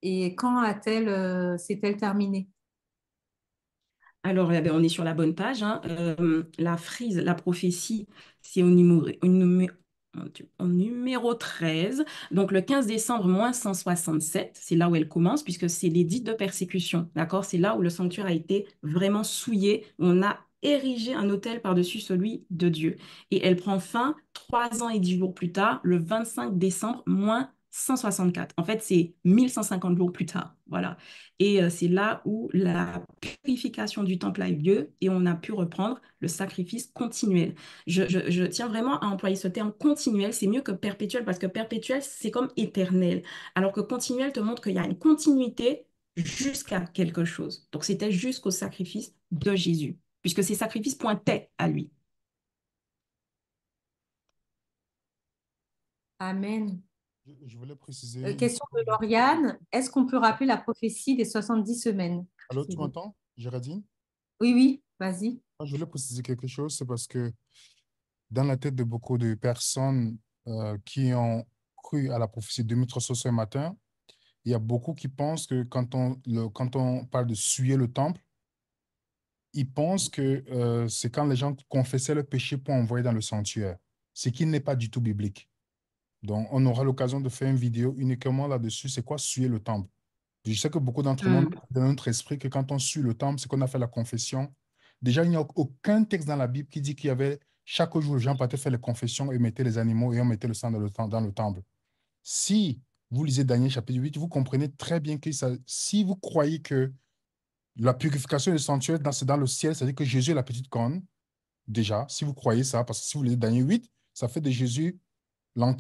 et quand a-t-elle, euh, s'est-elle terminée Alors, eh ben, on est sur la bonne page. Hein. Euh, la frise, la prophétie, c'est au numéro, 13, donc le 15 décembre moins 167, c'est là où elle commence, puisque c'est l'édit de persécution, d'accord C'est là où le sanctuaire a été vraiment souillé, on a ériger un autel par-dessus celui de Dieu. Et elle prend fin trois ans et dix jours plus tard, le 25 décembre, moins 164. En fait, c'est 1150 jours plus tard. Voilà. Et euh, c'est là où la purification du temple a eu lieu et on a pu reprendre le sacrifice continuel. Je, je tiens vraiment à employer ce terme continuel. C'est mieux que perpétuel parce que perpétuel, c'est comme éternel. Alors que continuel te montre qu'il y a une continuité jusqu'à quelque chose. Donc, c'était jusqu'au sacrifice de Jésus puisque ces sacrifices pointaient à lui. Amen. Je voulais préciser. Euh, question de Lauriane. Est-ce qu'on peut rappeler la prophétie des 70 semaines Allô, tu m'entends, Géraldine Oui, oui, vas-y. Je voulais préciser quelque chose, c'est parce que dans la tête de beaucoup de personnes euh, qui ont cru à la prophétie de 2300 ce matin, il y a beaucoup qui pensent que quand on, quand on parle de suyer le temple, ils pensent que euh, c'est quand les gens confessaient le péché pour envoyer dans le sanctuaire, ce qui n'est pas du tout biblique. Donc, on aura l'occasion de faire une vidéo uniquement là-dessus. C'est quoi suer le temple Je sais que beaucoup d'entre nous, hmm. dans notre esprit, que quand on suit le temple, c'est qu'on a fait la confession. Déjà, il n'y a aucun texte dans la Bible qui dit qu'il y avait chaque jour, les gens partaient faire les confessions et mettaient les animaux et on mettait le sang dans le, temple. Si vous lisez Daniel chapitre 8, vous comprenez très bien que ça, si vous croyez que la purification du sanctuaire, c'est dans le ciel, c'est-à-dire que Jésus est la petite corne. Déjà, si vous croyez ça, parce que si vous lisez Daniel 8, ça fait de Jésus la,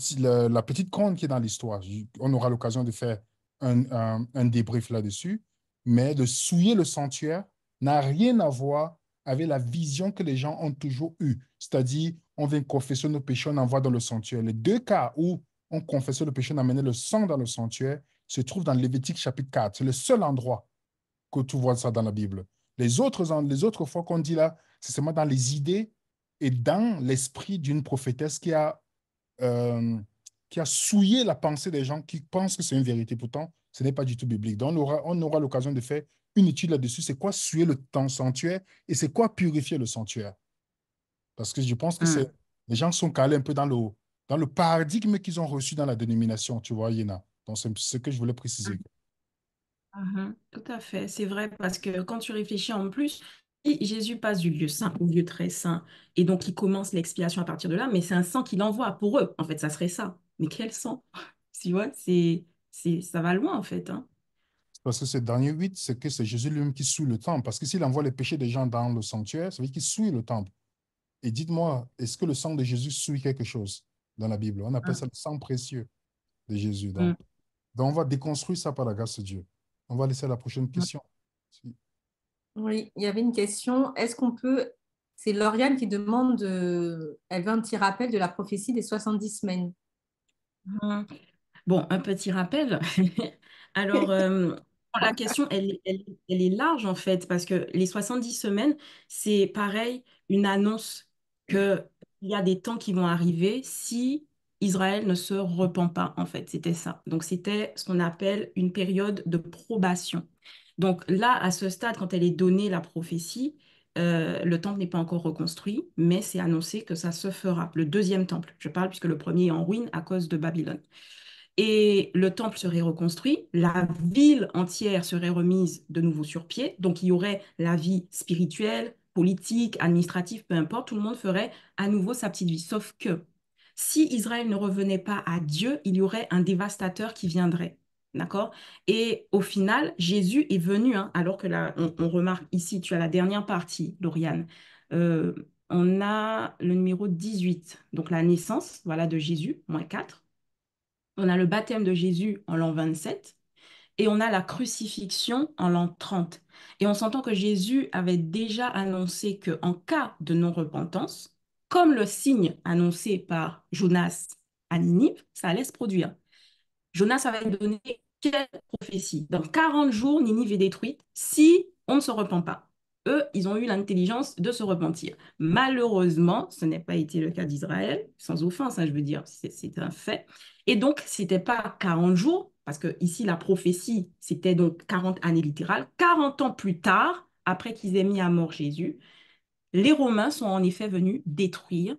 la petite corne qui est dans l'histoire. On aura l'occasion de faire un, débrief là-dessus. Mais de souiller le sanctuaire n'a rien à voir avec la vision que les gens ont toujours eue. C'est-à-dire, on vient confesser nos péchés, on envoie dans le sanctuaire. Les deux cas où on confessait le péché, on amenait le sang dans le sanctuaire, se trouve dans Lévitique chapitre 4. C'est le seul endroit que tu vois ça dans la Bible. Les autres, les autres fois qu'on dit là, c'est seulement dans les idées et dans l'esprit d'une prophétesse qui a, euh, qui a souillé la pensée des gens qui pensent que c'est une vérité. Pourtant, ce n'est pas du tout biblique. Donc, on aura, l'occasion de faire une étude là-dessus. C'est quoi souiller le temps sanctuaire et c'est quoi purifier le sanctuaire Parce que je pense que hmm. les gens sont calés un peu dans le, dans le paradigme qu'ils ont reçu dans la dénomination, tu vois, Yéna. Donc, c'est ce que je voulais préciser. Hmm. Mhm, tout à fait, c'est vrai parce que quand tu réfléchis en plus, si Jésus passe du lieu saint au lieu très saint et donc il commence l'expiation à partir de là, mais c'est un sang qu'il envoie pour eux. En fait, ça serait ça. Mais quel sang Tu vois, c'est, c'est, ça va loin en fait. Hein. Parce que ce dernier 8, c'est que c'est Jésus lui-même qui suit le temple. Parce que s'il envoie les péchés des gens dans le sanctuaire, ça veut dire qu'il le temple. Et dites-moi, est-ce que le sang de Jésus suit quelque chose dans la Bible On appelle ah. ça le sang précieux de Jésus. Mm. donc on va déconstruire ça par la grâce de Dieu. On va laisser la prochaine question. Oui, il y avait une question. Est-ce qu'on peut. C'est Lauriane qui demande. Elle veut un petit rappel de la prophétie des 70 semaines. Ah. Bon, un petit rappel. Alors, euh, la question, elle, elle, est large en fait, parce que les 70 semaines, c'est pareil, une annonce qu'il y a des temps qui vont arriver si Israël ne se repent pas, en fait. C'était ça. Donc, c'était ce qu'on appelle une période de probation. Donc là, à ce stade, quand elle est donnée la prophétie, euh, le temple n'est pas encore reconstruit, mais c'est annoncé que ça se fera. Le deuxième temple, je parle, puisque le premier est en ruine à cause de Babylone. Et le temple serait reconstruit, la ville entière serait remise de nouveau sur pied, donc il y aurait la vie spirituelle, politique, administrative, peu importe, tout le monde ferait à nouveau sa petite vie. Sauf que si Israël ne revenait pas à Dieu, il y aurait un dévastateur qui viendrait. D'accord Et au final, Jésus est venu, hein, alors que là, on, remarque ici, tu as la dernière partie, Lauriane. Euh, on a le numéro 18, donc la naissance, voilà, de Jésus, moins 4. On a le baptême de Jésus en l'an 27. Et on a la crucifixion en l'an 30. Et on s'entend que Jésus avait déjà annoncé qu'en cas de non-repentance, comme le signe annoncé par Jonas à Ninive, ça allait se produire. Jonas avait donné quelle prophétie Dans 40 jours, Ninive est détruite si on ne se repent pas. Eux, ils ont eu l'intelligence de se repentir. Malheureusement, ce n'est pas été le cas d'Israël, sans offense, hein, je veux dire, c'est un fait. Et donc, ce n'était pas 40 jours, parce que ici, la prophétie, c'était donc 40 années littérales. 40 ans plus tard, après qu'ils aient mis à mort Jésus, les Romains sont en effet venus détruire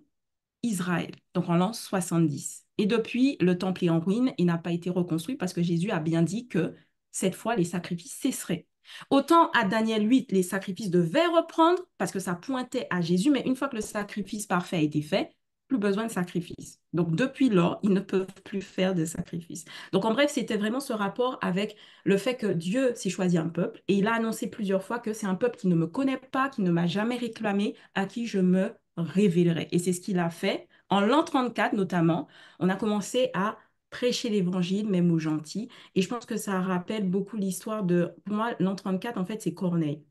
Israël, donc en l'an 70. Et depuis, le temple est en ruine et n'a pas été reconstruit parce que Jésus a bien dit que cette fois, les sacrifices cesseraient. Autant à Daniel 8, les sacrifices devaient reprendre parce que ça pointait à Jésus, mais une fois que le sacrifice parfait a été fait, plus besoin de sacrifice. Donc depuis lors, ils ne peuvent plus faire de sacrifices Donc en bref, c'était vraiment ce rapport avec le fait que Dieu s'est choisi un peuple et il a annoncé plusieurs fois que c'est un peuple qui ne me connaît pas, qui ne m'a jamais réclamé, à qui je me révélerai. Et c'est ce qu'il a fait. En l'an 34 notamment, on a commencé à prêcher l'évangile, même aux gentils. Et je pense que ça rappelle beaucoup l'histoire de, pour moi, l'an 34, en fait, c'est Corneille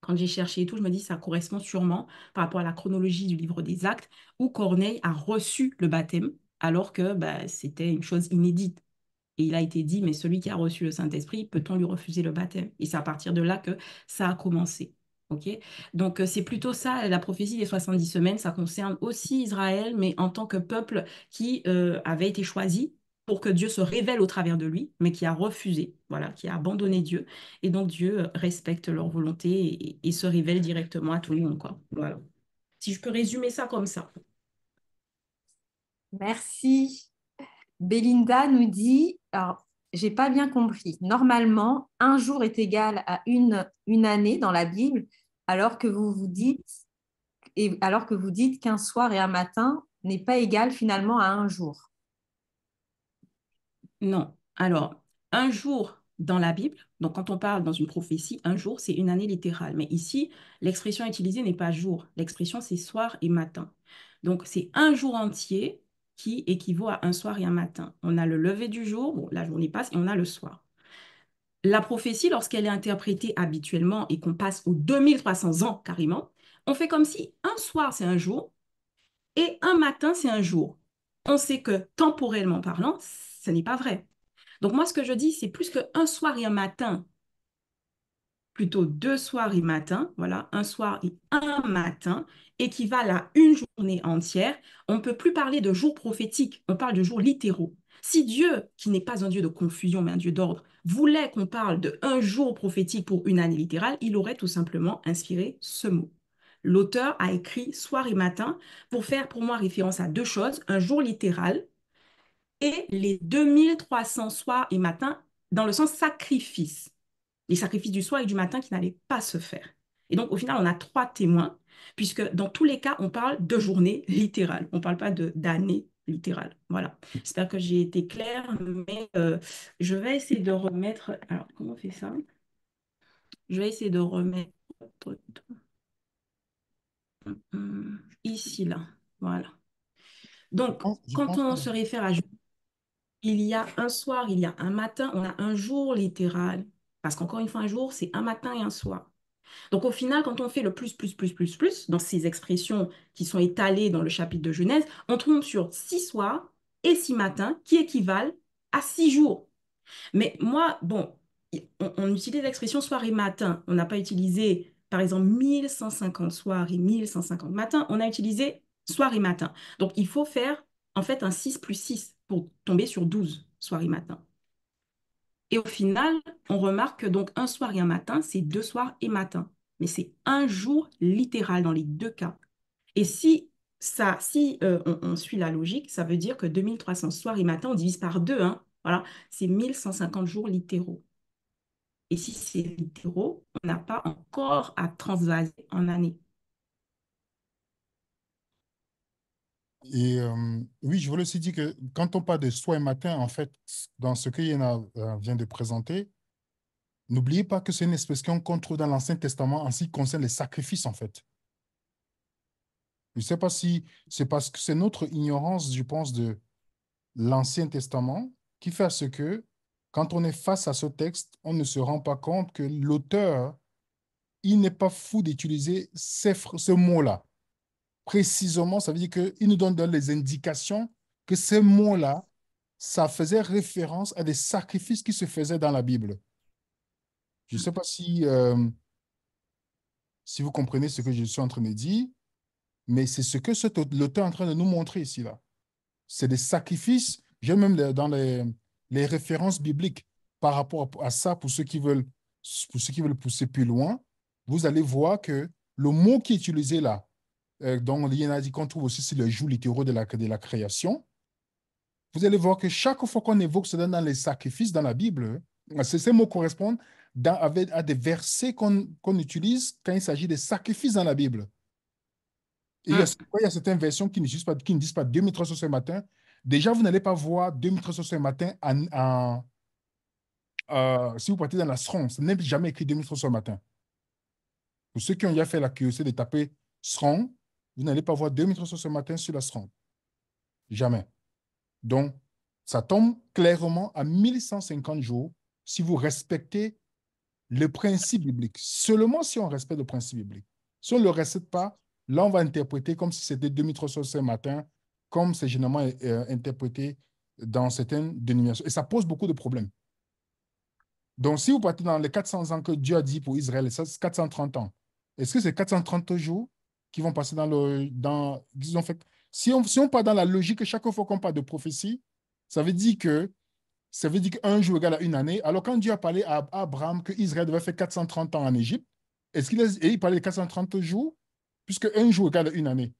quand j'ai cherché et tout, je me dis ça correspond sûrement par rapport à la chronologie du livre des actes où Corneille a reçu le baptême alors que bah, c'était une chose inédite. Et il a été dit, mais celui qui a reçu le Saint-Esprit, peut-on lui refuser le baptême Et c'est à partir de là que ça a commencé. Donc euh, c'est plutôt ça, la prophétie des 70 semaines, ça concerne aussi Israël, mais en tant que peuple qui euh, avait été choisi pour que Dieu se révèle au travers de lui, mais qui a refusé, voilà, qui a abandonné Dieu. Et donc Dieu euh, respecte leur volonté et, se révèle directement à tout le monde. Quoi. Voilà. Si je peux résumer ça comme ça. Merci. Belinda nous dit, alors j'ai pas bien compris, normalement, un jour est égal à une, une année dans la Bible, alors que vous vous dites, et alors que vous dites qu'un soir et un matin n'est pas égal finalement à un jour. Non. Alors, un jour dans la Bible, donc quand on parle dans une prophétie, un jour, c'est une année littérale. Mais ici, l'expression utilisée n'est pas jour. L'expression, c'est soir et matin. Donc, c'est un jour entier qui équivaut à un soir et un matin. On a le lever du jour, la journée passe, et on a le soir. La prophétie, lorsqu'elle est interprétée habituellement et qu'on passe aux 2300 ans carrément, on fait comme si un soir, c'est un jour, et un matin, c'est un jour on sait que temporellement parlant, ce n'est pas vrai. Donc moi, ce que je dis, c'est plus qu'un soir et un matin, plutôt deux soirs et matin, voilà, un soir et un matin, équivalent à une journée entière. On ne peut plus parler de jours prophétiques, on parle de jours littéraux. Si Dieu, qui n'est pas un Dieu de confusion, mais un Dieu d'ordre, voulait qu'on parle de un jour prophétique pour une année littérale, il aurait tout simplement inspiré ce mot l'auteur a écrit Soir et Matin pour faire pour moi référence à deux choses, un jour littéral et les 2300 soirs et matins dans le sens sacrifice, les sacrifices du soir et du matin qui n'allaient pas se faire. Et donc, au final, on a trois témoins, puisque dans tous les cas, on parle de journée littérale, on ne parle pas d'année littérale. Voilà. J'espère que j'ai été claire, mais euh, je vais essayer de remettre. Alors, comment on fait ça Je vais essayer de remettre. Euh, ici, là. Voilà. Donc, quand on se réfère à il y a un soir, il y a un matin, on a un jour littéral. Parce qu'encore une fois, un jour, c'est un matin et un soir. Donc au final, quand on fait le plus, plus, plus, plus, plus, dans ces expressions qui sont étalées dans le chapitre de Genèse, on tombe sur six soirs et six matins qui équivalent à six jours. Mais moi, bon, on, on utilise l'expression soir et matin. On n'a pas utilisé par exemple 1150 soirs et 1150 matins, on a utilisé soir et matin. Donc il faut faire en fait un 6 plus 6 pour tomber sur 12 soir et matin. Et au final, on remarque que donc un soir et un matin, c'est deux soirs et matin. Mais c'est un jour littéral dans les deux cas. Et si ça, si euh, on, suit la logique, ça veut dire que 2300 soirs et matin, on divise par deux. Hein. voilà, c'est 1150 jours littéraux. Et si c'est littéraux, on n'a pas encore à transvaser en année. Et euh, oui, je voulais aussi dire que quand on parle de et matin, en fait, dans ce que Yéna euh, vient de présenter, n'oubliez pas que c'est une expression qu'on trouve dans l'Ancien Testament en ce qui concerne les sacrifices, en fait. Je ne sais pas si c'est parce que c'est notre ignorance, je pense, de l'Ancien Testament qui fait à ce que quand on est face à ce texte, on ne se rend pas compte que l'auteur, il n'est pas fou d'utiliser ce mot-là. Précisément, ça veut dire qu'il nous donne des indications que ce mot là ça faisait référence à des sacrifices qui se faisaient dans la Bible. Je ne sais pas si, euh, si vous comprenez ce que je suis en train de dire, mais c'est ce que l'auteur est en train de nous montrer ici. là. C'est des sacrifices. J'ai même dans les, les références bibliques par rapport à ça, pour ceux qui veulent, pour ceux qui veulent pousser plus loin, vous allez voir que le mot qui est utilisé là, en a dit qu'on trouve aussi c'est le « jour littéraux de la, création, vous allez voir que chaque fois qu'on évoque cela dans les sacrifices dans la Bible, ces mots correspondent à des versets qu'on utilise quand il s'agit des sacrifices dans la Bible. Ah. il, y a, certaines versions qui ne pas, qui ne disent pas ce matin, Déjà, vous n'allez pas voir 2300 ce matin si vous partez dans la SRON, ça n'est jamais écrit 2300 ce matin. Pour ceux qui ont déjà fait la curiosité de taper SRON, vous n'allez pas voir 2300 ce matin sur la SRON. Jamais. Donc, ça tombe clairement à 1150 jours si vous respectez le principe biblique. Seulement si on respecte le principe biblique. Si on ne le respecte pas, là, on va interpréter comme si c'était 2300 ce matin comme c'est généralement euh, euh, interprété dans certaines dénominations. Et ça pose beaucoup de problèmes. Donc, si vous partez dans les 400 ans que Dieu a dit pour Israël, ça c'est 430 ans. Est-ce que c'est 430 jours qui vont passer dans le... Dans, disons, fait, si, on, si part dans la logique, chaque fois qu'on parle de prophétie, ça veut dire que ça veut dire qu'un jour égale à une année. Alors, quand Dieu a parlé à Abraham que Israël devait faire 430 ans en Égypte, est-ce qu'il a, et il parlait de 430 jours, puisque un jour égale à une année.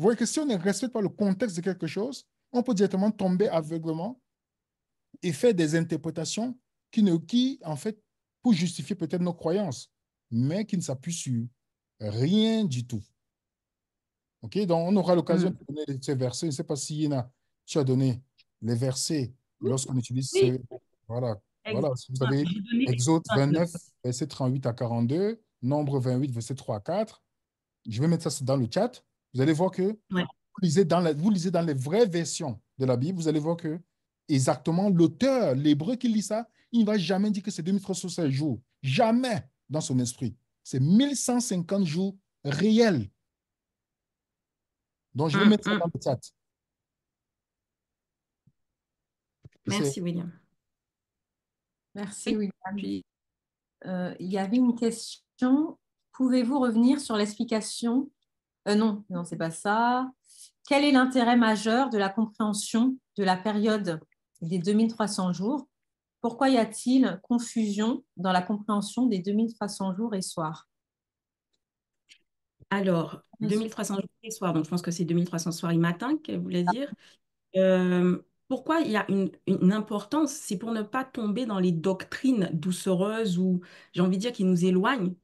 Vous voyez que si on ne respecte pas le contexte de quelque chose, on peut directement tomber aveuglement et faire des interprétations qui, ne, qui en fait, pour justifier peut-être nos croyances, mais qui ne s'appuient sur rien du tout. OK Donc, on aura l'occasion mm. de donner ces versets. Je ne sais pas si, Yina, tu as donné les versets lorsqu'on utilise ces... Voilà. voilà. vous ah, avez Exode 29, verset 38 à 42, Nombre 28, verset 3 à 4. Je vais mettre ça dans le chat. Vous allez voir que vous, lisez dans vous lisez dans les vraies versions de la Bible, vous allez voir que exactement l'auteur, l'hébreu qui lit ça, il ne va jamais dire que c'est 2316 jours. Jamais dans son esprit. C'est 1150 jours réels. Donc, je vais mm, mettre ça mm. dans le chat. Merci, William. Merci, William. Euh, il y avait une question. Pouvez-vous revenir sur l'explication euh, non, non, c'est pas ça. Quel est l'intérêt majeur de la compréhension de la période des 2300 jours Pourquoi y a-t-il confusion dans la compréhension des 2300 jours et soirs Alors, 2300 jours et soirs, donc je pense que c'est 2300 soirs et matin qu'elle voulait ah. dire. Euh, pourquoi il y a une, importance C'est pour ne pas tomber dans les doctrines doucereuses ou, j'ai envie de dire, qui nous éloignent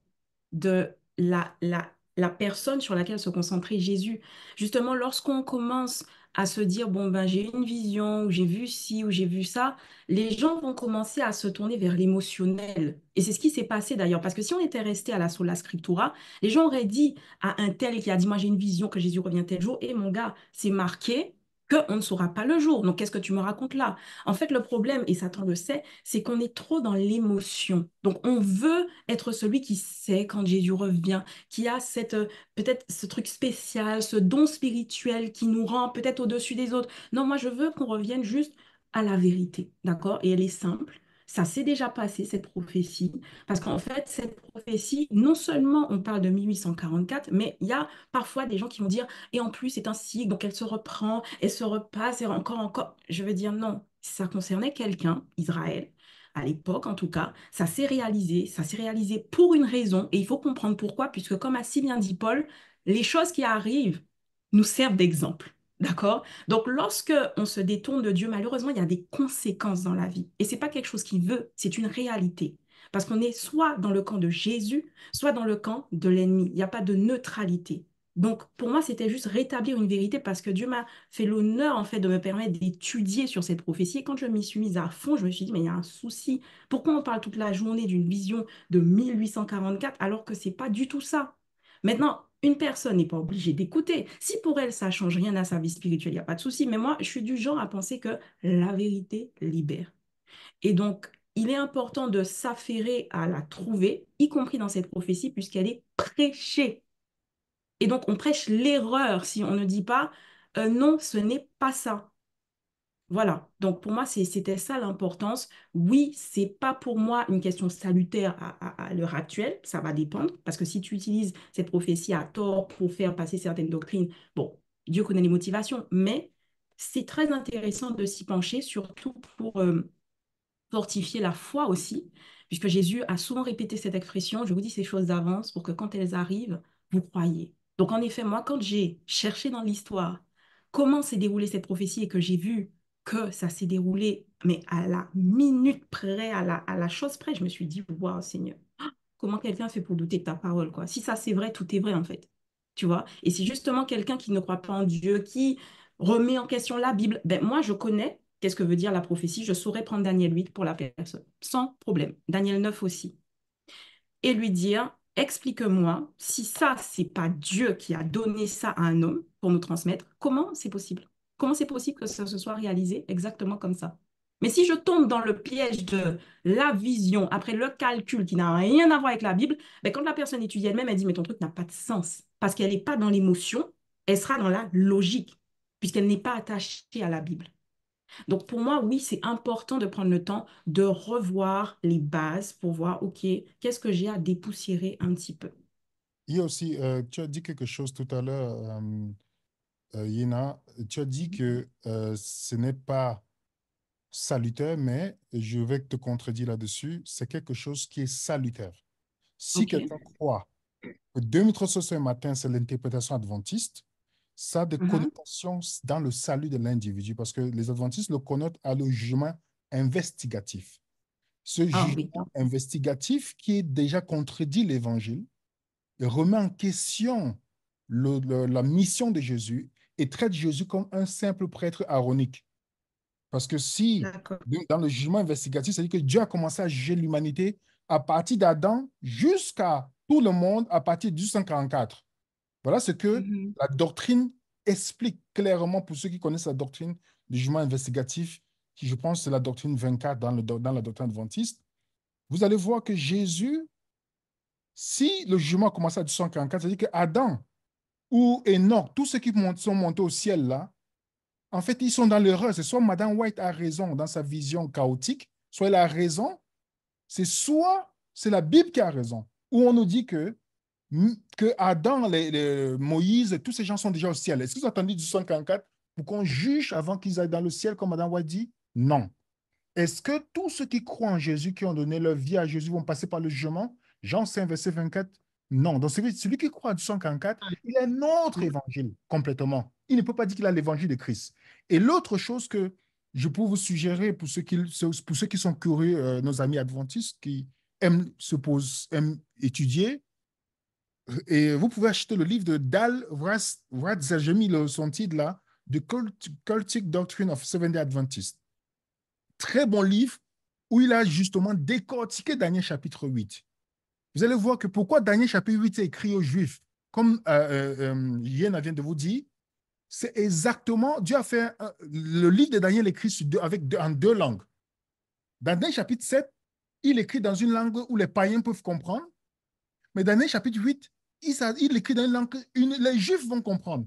de la, la, la personne sur laquelle se concentrait Jésus. Justement, lorsqu'on commence à se dire, bon, ben, j'ai une vision, ou j'ai vu ci, ou j'ai vu ça, les gens vont commencer à se tourner vers l'émotionnel. Et c'est ce qui s'est passé d'ailleurs, parce que si on était resté à la sola scriptura, les gens auraient dit à un tel qui a dit, moi j'ai une vision que Jésus revient tel jour, et mon gars, c'est marqué, qu'on ne saura pas le jour. Donc, qu'est-ce que tu me racontes là En fait, le problème, et Satan le sait, c'est qu'on est trop dans l'émotion. Donc, on veut être celui qui sait quand Jésus revient, qui a cette euh, peut-être ce truc spécial, ce don spirituel qui nous rend peut-être au-dessus des autres. Non, moi, je veux qu'on revienne juste à la vérité, d'accord Et elle est simple, ça s'est déjà passé, cette prophétie. Parce qu'en fait, cette prophétie, non seulement on parle de 1844, mais il y a parfois des gens qui vont dire, et en plus, c'est un cycle, donc elle se reprend, elle se repasse, et encore, encore. Je veux dire, non, ça concernait quelqu'un, Israël, à l'époque en tout cas, ça s'est réalisé, ça s'est réalisé pour une raison, et il faut comprendre pourquoi, puisque comme a si bien dit Paul, les choses qui arrivent nous servent d'exemple. D'accord Donc, lorsque on se détourne de Dieu, malheureusement, il y a des conséquences dans la vie. Et ce n'est pas quelque chose qu'il veut, c'est une réalité. Parce qu'on est soit dans le camp de Jésus, soit dans le camp de l'ennemi. Il n'y a pas de neutralité. Donc, pour moi, c'était juste rétablir une vérité parce que Dieu m'a fait l'honneur, en fait, de me permettre d'étudier sur cette prophétie. Et quand je m'y suis mise à fond, je me suis dit, mais il y a un souci. Pourquoi on parle toute la journée d'une vision de 1844 alors que c'est pas du tout ça Maintenant, une personne n'est pas obligée d'écouter. Si pour elle, ça change rien à sa vie spirituelle, il n'y a pas de souci. Mais moi, je suis du genre à penser que la vérité libère. Et donc, il est important de s'affairer à la trouver, y compris dans cette prophétie, puisqu'elle est prêchée. Et donc, on prêche l'erreur si on ne dit pas euh, non, ce n'est pas ça. Voilà. Donc pour moi, c'était ça l'importance. Oui, c'est pas pour moi une question salutaire à, l'heure actuelle. Ça va dépendre parce que si tu utilises cette prophétie à tort pour faire passer certaines doctrines, bon, Dieu connaît les motivations, mais c'est très intéressant de s'y pencher, surtout pour euh, fortifier la foi aussi, puisque Jésus a souvent répété cette expression. Je vous dis ces choses d'avance pour que quand elles arrivent, vous croyez. Donc en effet, moi, quand j'ai cherché dans l'histoire comment s'est déroulée cette prophétie et que j'ai vu que ça s'est déroulé, mais à la minute près, à la, chose près, je me suis dit, waouh Seigneur, comment quelqu'un fait pour douter de ta parole, quoi. Si ça c'est vrai, tout est vrai en fait. Tu vois Et si, justement quelqu'un qui ne croit pas en Dieu, qui remet en question la Bible. Ben, moi, je connais qu'est-ce que veut dire la prophétie. Je saurais prendre Daniel 8 pour la personne, sans problème. Daniel 9 aussi. Et lui dire, explique-moi, si ça, c'est pas Dieu qui a donné ça à un homme pour nous transmettre, comment c'est possible Comment c'est possible que ça se soit réalisé exactement comme ça Mais si je tombe dans le piège de la vision après le calcul qui n'a rien à voir avec la Bible, mais ben, quand la personne étudie elle-même, elle dit mais ton truc n'a pas de sens parce qu'elle n'est pas dans l'émotion, elle sera dans la logique puisqu'elle n'est pas attachée à la Bible. Donc pour moi, oui, c'est important de prendre le temps de revoir les bases pour voir, OK, qu'est-ce que j'ai à dépoussiérer un petit peu. Il y a aussi, euh, tu as dit quelque chose tout à l'heure, euh, euh, Yéna, tu as dit que euh, ce n'est pas salutaire, mais je vais te contredire là-dessus, c'est quelque chose qui est salutaire. Si quelqu'un croit que un matin, c'est l'interprétation adventiste, ça a des mm-hmm. connotations dans le salut de l'individu, parce que les adventistes le connotent à le jugement investigatif. Ce ah jugement investigatif qui est déjà contredit l'Évangile remet en question la mission de Jésus et traite Jésus comme un simple prêtre aaronique. Parce que si, dans le jugement investigatif, c'est-à-dire que Dieu a commencé à juger l'humanité à partir d'Adam jusqu'à tout le monde à partir du 144. Voilà ce que mhm. la doctrine explique clairement pour ceux qui connaissent la doctrine du jugement investigatif, qui je pense c'est la doctrine 24 dans, le, dans la doctrine adventiste. Vous allez voir que Jésus, si le jugement commencé à du 144, c'est-à-dire que Adam ou non, tous ceux qui sont montés au ciel là, en fait, ils sont dans l'erreur. C'est soit Madame White a raison dans sa vision chaotique, soit elle a raison. C'est soit c'est la Bible qui a raison, où on nous dit que, que Adam, les, Moïse, tous ces gens sont déjà au ciel. Est-ce que vous du 54 pour qu'on juge avant qu'ils aillent dans le ciel, comme Madame White dit Non. Est-ce que tous ceux qui croient en Jésus, qui ont donné leur vie à Jésus, vont passer par le jugement Jean 5, verset 24 non, donc celui, qui croit du 244, il est notre évangile complètement. Il ne peut pas dire qu'il a l'évangile de Christ. Et l'autre chose que je peux vous suggérer pour ceux qui, sont curieux, euh, nos amis adventistes qui aiment se aiment étudier, et vous pouvez acheter le livre de Dal Vratza, j'ai mis son titre là, The Cultic Doctrine of Seventh-day Adventists ». Très bon livre où il a justement décortiqué Daniel chapitre 8 vous allez voir que pourquoi Daniel chapitre 8 est écrit aux Juifs, comme euh, euh, Yéna euh, vient de vous dire, c'est exactement, Dieu a fait, le livre de Daniel écrit avec en deux langues. Dans Daniel chapitre 7, il écrit dans une langue où les païens peuvent comprendre, mais dans Daniel chapitre 8, il, il écrit dans une langue où les Juifs vont comprendre.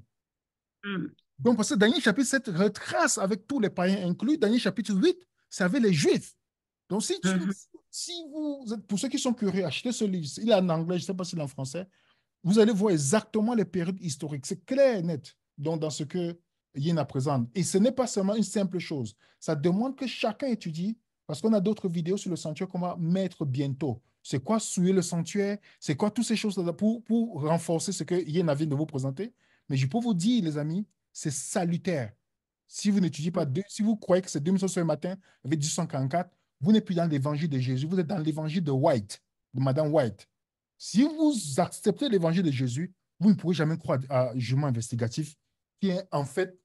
Hmm. Donc, parce que Daniel chapitre 7 retrace avec tous les païens inclus, Daniel chapitre 8, c'est avec les Juifs. Donc, si tu, mhm. Si vous êtes, pour ceux qui sont curieux, achetez ce livre. Il est en anglais, je ne sais pas s'il est en français. Vous allez voir exactement les périodes historiques. C'est clair et net dans ce que Yéna présente. Et ce n'est pas seulement une simple chose. Ça demande que chacun étudie, parce qu'on a d'autres vidéos sur le sanctuaire qu'on va mettre bientôt. C'est quoi souiller le sanctuaire C'est quoi toutes ces choses pour, renforcer ce que Yéna vient de vous présenter Mais je peux vous dire, les amis, c'est salutaire. Si vous n'étudiez pas, deux, si vous croyez que c'est sur le matin avec 244, vous n'êtes plus dans l'évangile de Jésus, vous êtes dans l'évangile de White, de Madame White. Si vous acceptez l'évangile de Jésus, vous ne pourrez jamais croire à un jugement investigatif qui est en fait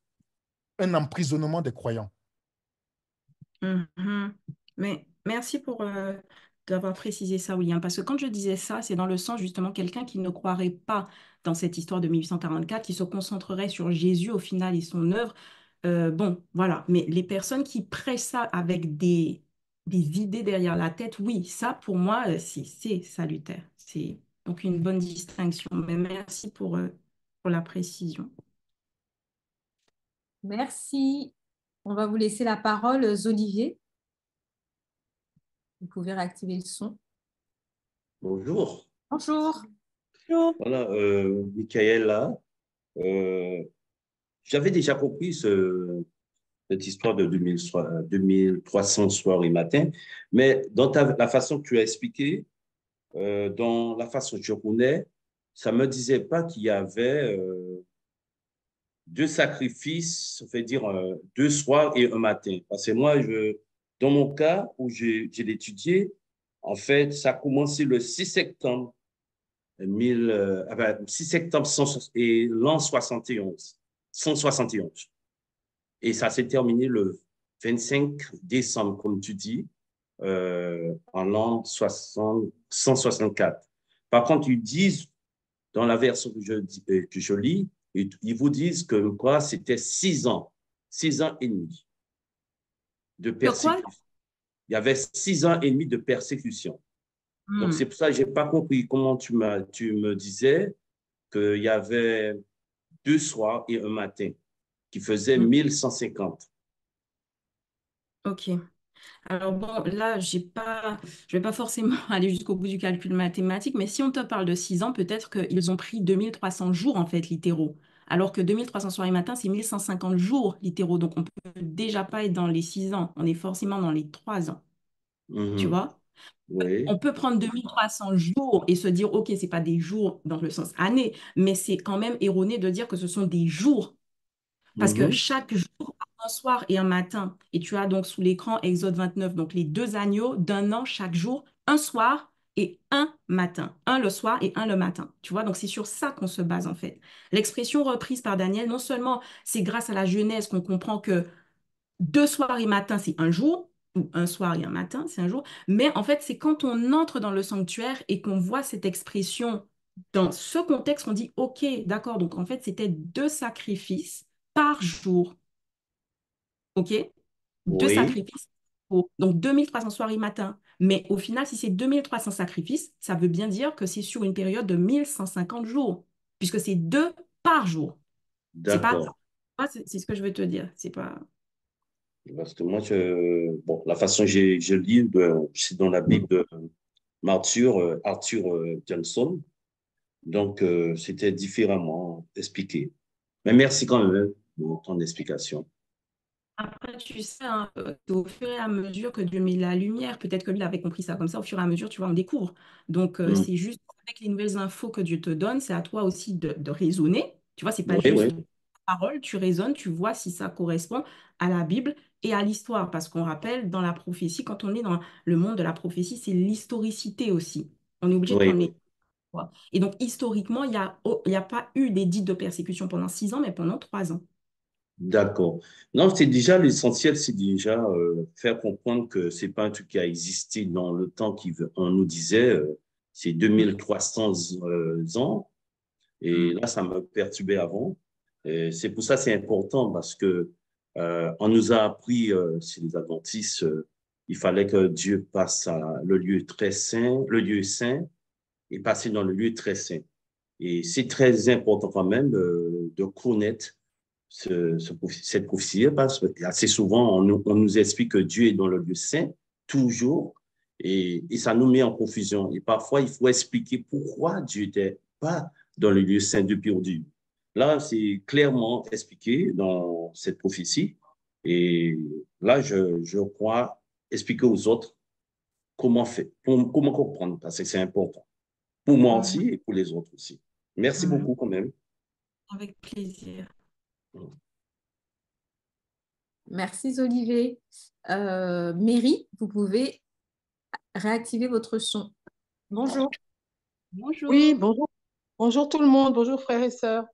un emprisonnement des croyants. Mm-hmm. Mais merci pour euh, d'avoir précisé ça, William, parce que quand je disais ça, c'est dans le sens justement quelqu'un qui ne croirait pas dans cette histoire de 1844, qui se concentrerait sur Jésus au final et son œuvre. Euh, bon, voilà. Mais les personnes qui pressent ça avec des, des idées derrière la tête, oui, ça pour moi, euh, c'est salutaire. C'est donc une bonne distinction. Mais merci pour, euh, pour la précision. Merci. On va vous laisser la parole, euh, Olivier. Vous pouvez réactiver le son. Bonjour. Bonjour. Bonjour. Voilà, euh, là. J'avais déjà compris ce cette histoire de 2000, 2300 soirs et matins, mais dans ta, la façon que tu as expliqué, euh, dans la façon que je connais, ça ne me disait pas qu'il y avait euh, deux sacrifices, ça veut dire euh, deux soirs et un matin. Parce que moi, je, dans mon cas où j'ai étudié, en fait, ça a commencé le 6 septembre, 1000, 6 ah ben, septembre et l'an 71. 171. Et ça s'est terminé le 25 décembre, comme tu dis, euh, en l'an 164. Par contre, ils disent, dans la version que je, euh, que je lis, ils vous disent que quoi, c'était six ans, six ans et demi de persécution. Il y avait six ans et demi de persécution. Hmm. Donc, c'est pour ça que je n'ai pas compris comment tu, tu me disais qu'il y avait deux soirs et un matin qui faisait 1150. Ok. Alors bon, là, j'ai pas, je vais pas forcément aller jusqu'au bout du calcul mathématique, mais si on te parle de six ans, peut-être qu'ils ont pris 2300 jours, en fait, littéraux. Alors que 2300 soir et matin, c'est 1150 jours littéraux. Donc, on peut déjà pas être dans les six ans. On est forcément dans les trois ans. Mhm. Tu vois On peut prendre 2300 jours et se dire, OK, ce n'est pas des jours dans le sens année, mais c'est quand même erroné de dire que ce sont des jours parce que mhm. chaque jour, un soir et un matin, et tu as donc sous l'écran Exode 29, donc les deux agneaux d'un an chaque jour, un soir et un matin. Un le soir et un le matin. Tu vois, donc c'est sur ça qu'on se base en fait. L'expression reprise par Daniel, non seulement c'est grâce à la Genèse qu'on comprend que deux soirs et matins, c'est un jour, ou un soir et un matin, c'est un jour, mais en fait, c'est quand on entre dans le sanctuaire et qu'on voit cette expression dans ce contexte, qu'on dit, OK, d'accord, donc en fait, c'était deux sacrifices par jour. OK Deux sacrifices. donc 2300 soirées matin. Mais au final, si c'est 2300 sacrifices, ça veut bien dire que c'est sur une période de 1150 jours, puisque c'est deux par jour. D'accord. C'est ce que je veux te dire. C'est pas. Parce que moi, bon, la façon je, je lis, c'est dans la Bible de euh, Arthur, Arthur euh, Johnson. Donc, euh, c'était différemment expliqué. Mais merci quand même. Hein pour ton explication. Après, tu sais, hein, au fur et à mesure que Dieu met la lumière, peut-être que lui avait compris ça comme ça, au fur et à mesure, tu vois, on découvre. Donc, euh, mm. c'est juste avec les nouvelles infos que Dieu te donne, c'est à toi aussi de, raisonner. Tu vois, c'est pas juste parole, tu raisonnes, tu vois si ça correspond à la Bible et à l'histoire. Parce qu'on rappelle, dans la prophétie, quand on est dans le monde de la prophétie, c'est l'historicité aussi. On est obligé de Et donc, historiquement, il n'y a, oh, a, pas eu des dites de persécution pendant six ans, mais pendant trois ans. D'accord. Non, c'est déjà l'essentiel, c'est déjà euh, faire comprendre que c'est pas un truc qui a existé dans le temps qu'on nous disait, euh, c'est 2300 euh, ans. Et hmm. là, ça m'a perturbé avant. C'est pour ça c'est important parce que on nous a appris, c'est les adventistes, il fallait que Dieu passe à le lieu très saint, le lieu saint, et passer dans le lieu très saint. Et c'est très important quand même de connaître cette prophétie parce assez souvent, on nous, explique que Dieu est dans le lieu saint, toujours, et, et, ça nous met en confusion. Et parfois, il faut expliquer pourquoi Dieu n'était pas dans le lieu saint depuis pur Là, c'est clairement expliqué dans cette prophétie. Et là, je, je crois expliquer aux autres comment faire, comment comprendre, parce que c'est important. Pour moi aussi et pour les autres aussi. Merci beaucoup quand même. Avec plaisir. Merci Olivier. Euh, vous pouvez réactiver votre son. Bonjour. Bonjour. Oui, bonjour. Bonjour tout le monde. Bonjour frères et sœurs.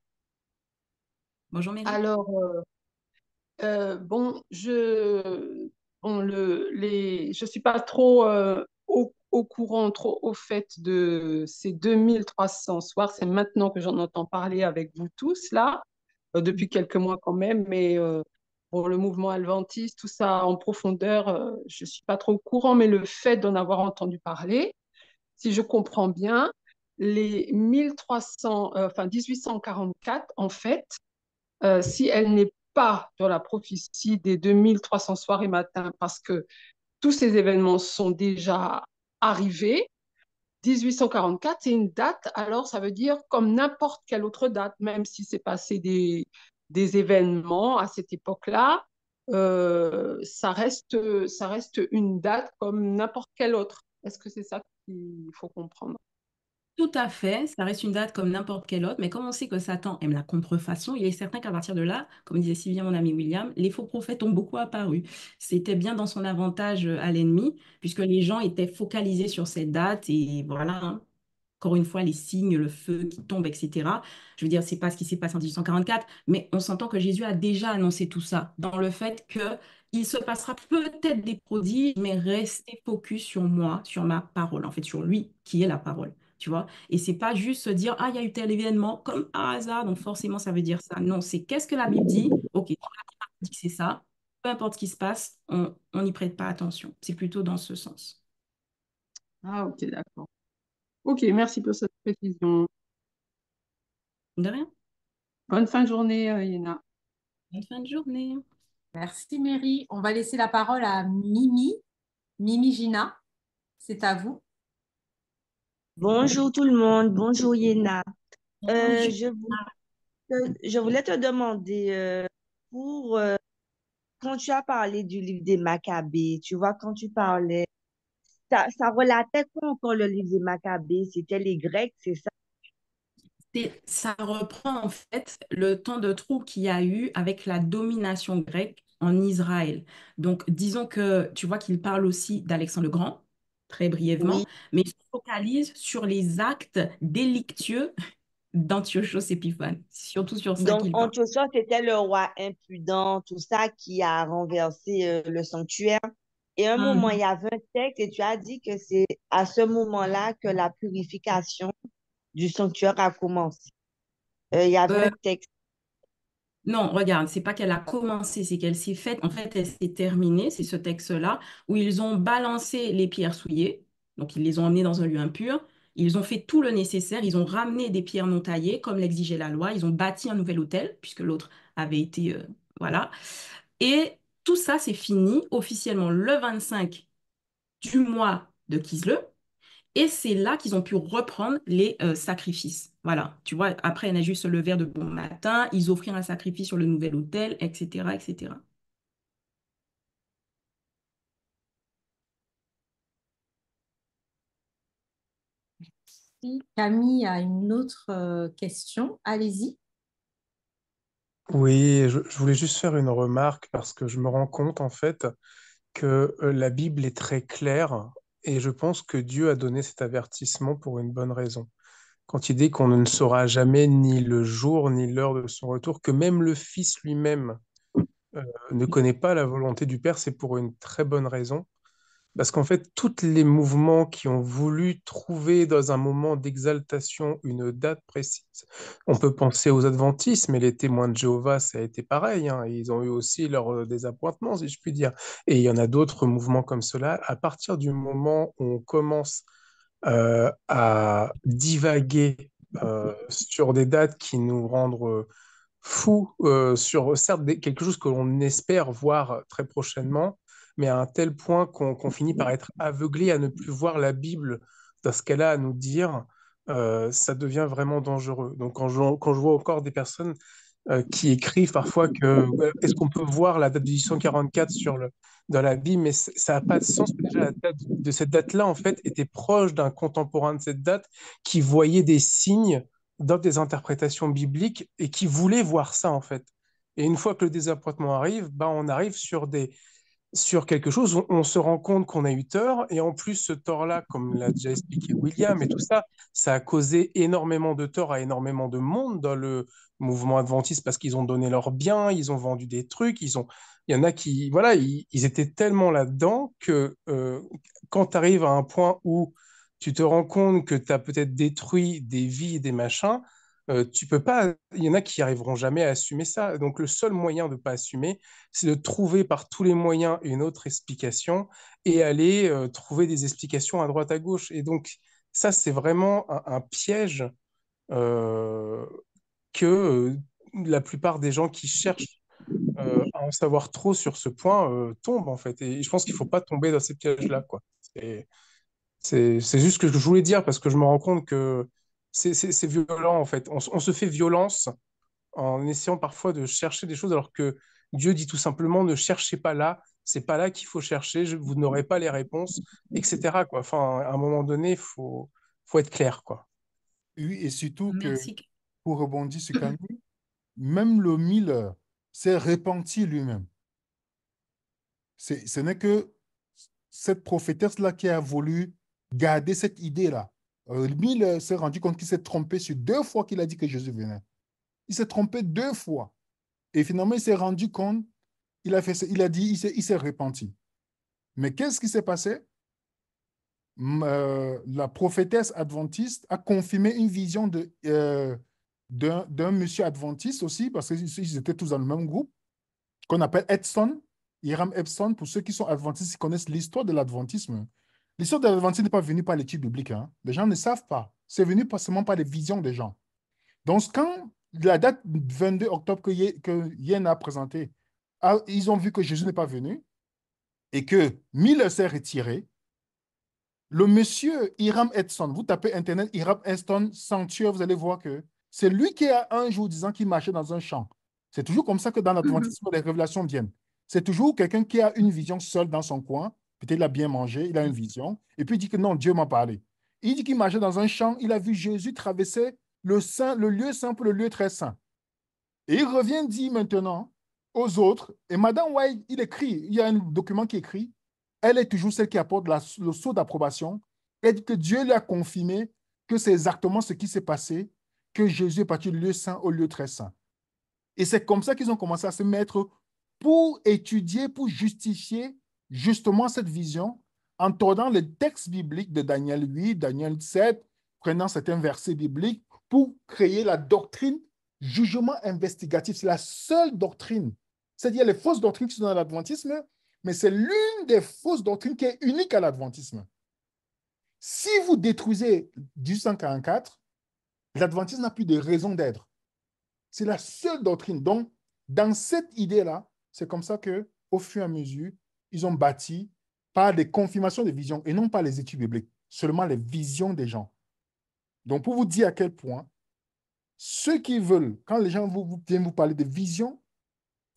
Bonjour Mary. Alors, euh, euh, bon, je ne je suis pas trop euh, au, au, courant, trop au fait de ces 2300 soirs. C'est maintenant que j'en entends parler avec vous tous là. Euh, depuis mm. quelques mois quand même, mais euh, pour le mouvement adventiste, tout ça en profondeur, euh, je ne suis pas trop au courant, mais le fait d'en avoir entendu parler, si je comprends bien, les 1300, enfin 1844, en fait, si elle n'est pas dans la prophétie des 2300 soirs et matins, parce que tous ces événements sont déjà arrivés, 1844, c'est une date, alors ça veut dire comme n'importe quelle autre date, même si c'est passé des, des événements à cette époque-là, euh, ça, reste, ça reste une date comme n'importe quelle autre. Est-ce que c'est ça qu'il faut comprendre tout à fait, ça reste une date comme n'importe quelle autre, mais comme on sait que Satan aime la contrefaçon, il est certain qu'à partir de là, comme disait si bien mon ami William, les faux prophètes ont beaucoup apparu. C'était bien dans son avantage euh, à l'ennemi, puisque les gens étaient focalisés sur cette date et voilà. Hein. Encore une fois, les signes, le feu qui tombe, etc. Je veux dire, c'est pas ce qui s'est passé en 1844, mais on s'entend que Jésus a déjà annoncé tout ça, dans le fait que il se passera peut-être des prodiges, mais restez focus sur moi, sur ma parole, en fait, sur lui qui est la parole tu vois. Et c'est pas juste se dire, ah, il y a eu tel événement, comme un hasard, donc forcément, ça veut dire ça. Non, c'est qu'est-ce que la Bible dit Ok, la Bible c'est ça, peu importe ce qui se passe, on n'y prête pas attention. C'est plutôt dans ce sens. Ah, ok, d'accord. Ok, merci pour cette précision. De rien. Bonne fin de journée, euh, Yéna. Bonne fin de journée. Merci, Mary. On va laisser la parole à Mimi. Mimi Gina, c'est à vous. Bonjour tout le monde, bonjour Yéna. Euh, euh, je, voulais te, demander, euh, pour, quand tu as parlé du livre des Maccabées, tu vois, quand tu parlais, ça, relatait quoi encore le livre des Maccabées? C'était les Grecs, c'est ça? Ça reprend en fait le temps de trou qu'il y a eu avec la domination grecque en Israël. Donc, disons que tu vois qu'il parle aussi d'Alexandre le Grand, très brièvement, mais il se focalise sur les actes délictueux d'Antiochos Épiphane, surtout sur ça. Donc, Antiochos c'était le roi impudent, tout ça, qui a renversé euh, le sanctuaire. Et à un moment, mhm. il y avait un texte et tu as dit que c'est à ce moment-là que la purification du sanctuaire a commencé. Euh, il y avait euh, un texte. Non, regarde, c'est pas qu'elle a commencé, c'est qu'elle s'est faite. En fait, elle s'est terminée, c'est ce texte-là, où ils ont balancé les pierres souillées, donc ils les ont emmenées dans un lieu impur. Ils ont fait tout le nécessaire, ils ont ramené des pierres non taillées, comme l'exigeait la loi, ils ont bâti un nouvel hôtel, puisque l'autre avait été. Euh, voilà. Et tout ça, c'est fini officiellement le 25 du mois de Kisle, et c'est là qu'ils ont pu reprendre les euh, sacrifices. Voilà, tu vois, après, il y en a juste le verre de bon matin, ils offrirent un sacrifice sur le nouvel hôtel, etc., etc. Camille a une autre euh, question. Allez-y. Oui, je, voulais juste faire une remarque parce que je me rends compte en fait que euh, la Bible est très claire et je pense que Dieu a donné cet avertissement pour une bonne raison. Quand il dit qu'on ne saura jamais ni le jour ni l'heure de son retour, que même le Fils lui-même euh, ne connaît pas la volonté du Père, c'est pour une très bonne raison. Parce qu'en fait, tous les mouvements qui ont voulu trouver dans un moment d'exaltation une date précise, on peut penser aux adventistes, mais les témoins de Jéhovah, ça a été pareil. Hein. Ils ont eu aussi leurs euh, désappointements, si je puis dire. Et il y en a d'autres mouvements comme cela. À partir du moment où on commence euh, à divaguer euh, sur des dates qui nous rendent... fous sur certes quelque chose que l'on espère voir très prochainement, mais à un tel point qu'on finit par être aveuglé à ne plus voir la Bible dans ce qu'elle a à nous dire, euh, ça devient vraiment dangereux. Donc quand je, quand je vois encore des personnes euh, qui écrivent parfois que est-ce qu'on peut voir la date de 1844 sur le, dans la Bible, mais ça n'a pas de sens. Déjà, la date de cette date-là, en fait, était proche d'un contemporain de cette date qui voyait des signes dans des interprétations bibliques et qui voulait voir ça, en fait. Et une fois que le désappointement arrive, bah, on arrive sur des, sur quelque chose, on, se rend compte qu'on a eu tort, et en plus ce tort-là, comme l'a déjà expliqué William et tout ça, ça a causé énormément de tort à énormément de monde dans le mouvement adventiste parce qu'ils ont donné leurs biens, ils ont vendu des trucs, ils ont, il y en a qui, voilà, ils, étaient tellement là-dedans que euh, quand tu arrives à un point où tu te rends compte que tu as peut-être détruit des vies, et des machins, tu peux pas. Il y en a qui arriveront jamais à assumer ça. Donc le seul moyen de pas assumer, c'est de trouver par tous les moyens une autre explication et aller trouver des explications à droite à gauche. Et donc ça, c'est vraiment un, piège que la plupart des gens qui cherchent à en savoir trop sur ce point tombent en fait. Et je pense qu'il faut pas tomber dans ces pièges-là, quoi. C'est juste ce que je voulais dire parce que je me rends compte que c'est violent en fait. On, se fait violence en essayant parfois de chercher des choses alors que Dieu dit tout simplement ne cherchez pas là, c'est pas là qu'il faut chercher, vous n'aurez pas les réponses, etc. Quoi. Enfin, à un moment donné, faut faut être clair quoi. Oui, et surtout que pour rebondir sur Camille, même le mille s'est repenti lui-même. Ce n'est que cette prophétesse-là qui a voulu garder cette idée-là. Euh, il euh, s'est rendu compte qu'il s'est trompé sur deux fois qu'il a dit que Jésus venait. Il s'est trompé deux fois. Et finalement, il s'est rendu compte, il a, fait, il a dit, il s'est repenti. Mais qu'est-ce qui s'est passé euh, La prophétesse adventiste a confirmé une vision d'un monsieur adventiste aussi, parce qu'ils étaient tous dans le même groupe, qu'on appelle Edson, Hiram Edson. Pour ceux qui sont adventistes, ils connaissent l'histoire de l'adventisme. L'histoire de l'Adventiste n'est pas venue par l'étude biblique. Hein. Les gens ne savent pas. C'est venu pas seulement par les visions des gens. Donc, quand la date 22 octobre que, Yen, a présentée, ils ont vu que Jésus n'est pas venu et que Miller s'est retiré. Le monsieur Hiram Edson, vous tapez Internet Hiram Edson Sanctuaire, vous allez voir que c'est lui qui a un jour disant qu'il marchait dans un champ. C'est toujours comme ça que dans l'Adventisme, mm-hmm. les révélations viennent. C'est toujours quelqu'un qui a une vision seule dans son coin Peut-être il a bien mangé, il a une vision. Et puis il dit que non, Dieu m'a parlé. Il dit qu'il marchait dans un champ, il a vu Jésus traverser le, saint, le lieu saint pour le lieu très saint. Et il revient dit maintenant aux autres, et Madame White, il écrit, il y a un document qui écrit, elle est toujours celle qui apporte le saut d'approbation. et que Dieu lui a confirmé que c'est exactement ce qui s'est passé, que Jésus est parti du lieu saint au lieu très saint. Et c'est comme ça qu'ils ont commencé à se mettre pour étudier, pour justifier justement cette vision en tournant le texte biblique de Daniel 8, Daniel 7, prenant certains versets bibliques pour créer la doctrine jugement investigatif. C'est la seule doctrine. C'est-à-dire les fausses doctrines qui sont dans l'adventisme, mais c'est l'une des fausses doctrines qui est unique à l'adventisme. Si vous détruisez 1844, l'adventisme n'a plus de raison d'être. C'est la seule doctrine. Donc, dans cette idée-là, c'est comme ça que, au fur et à mesure, ils ont bâti par des confirmations de visions et non pas les études bibliques, seulement les visions des gens. Donc, pour vous dire à quel point, ceux qui veulent, quand les gens viennent vous parler de visions,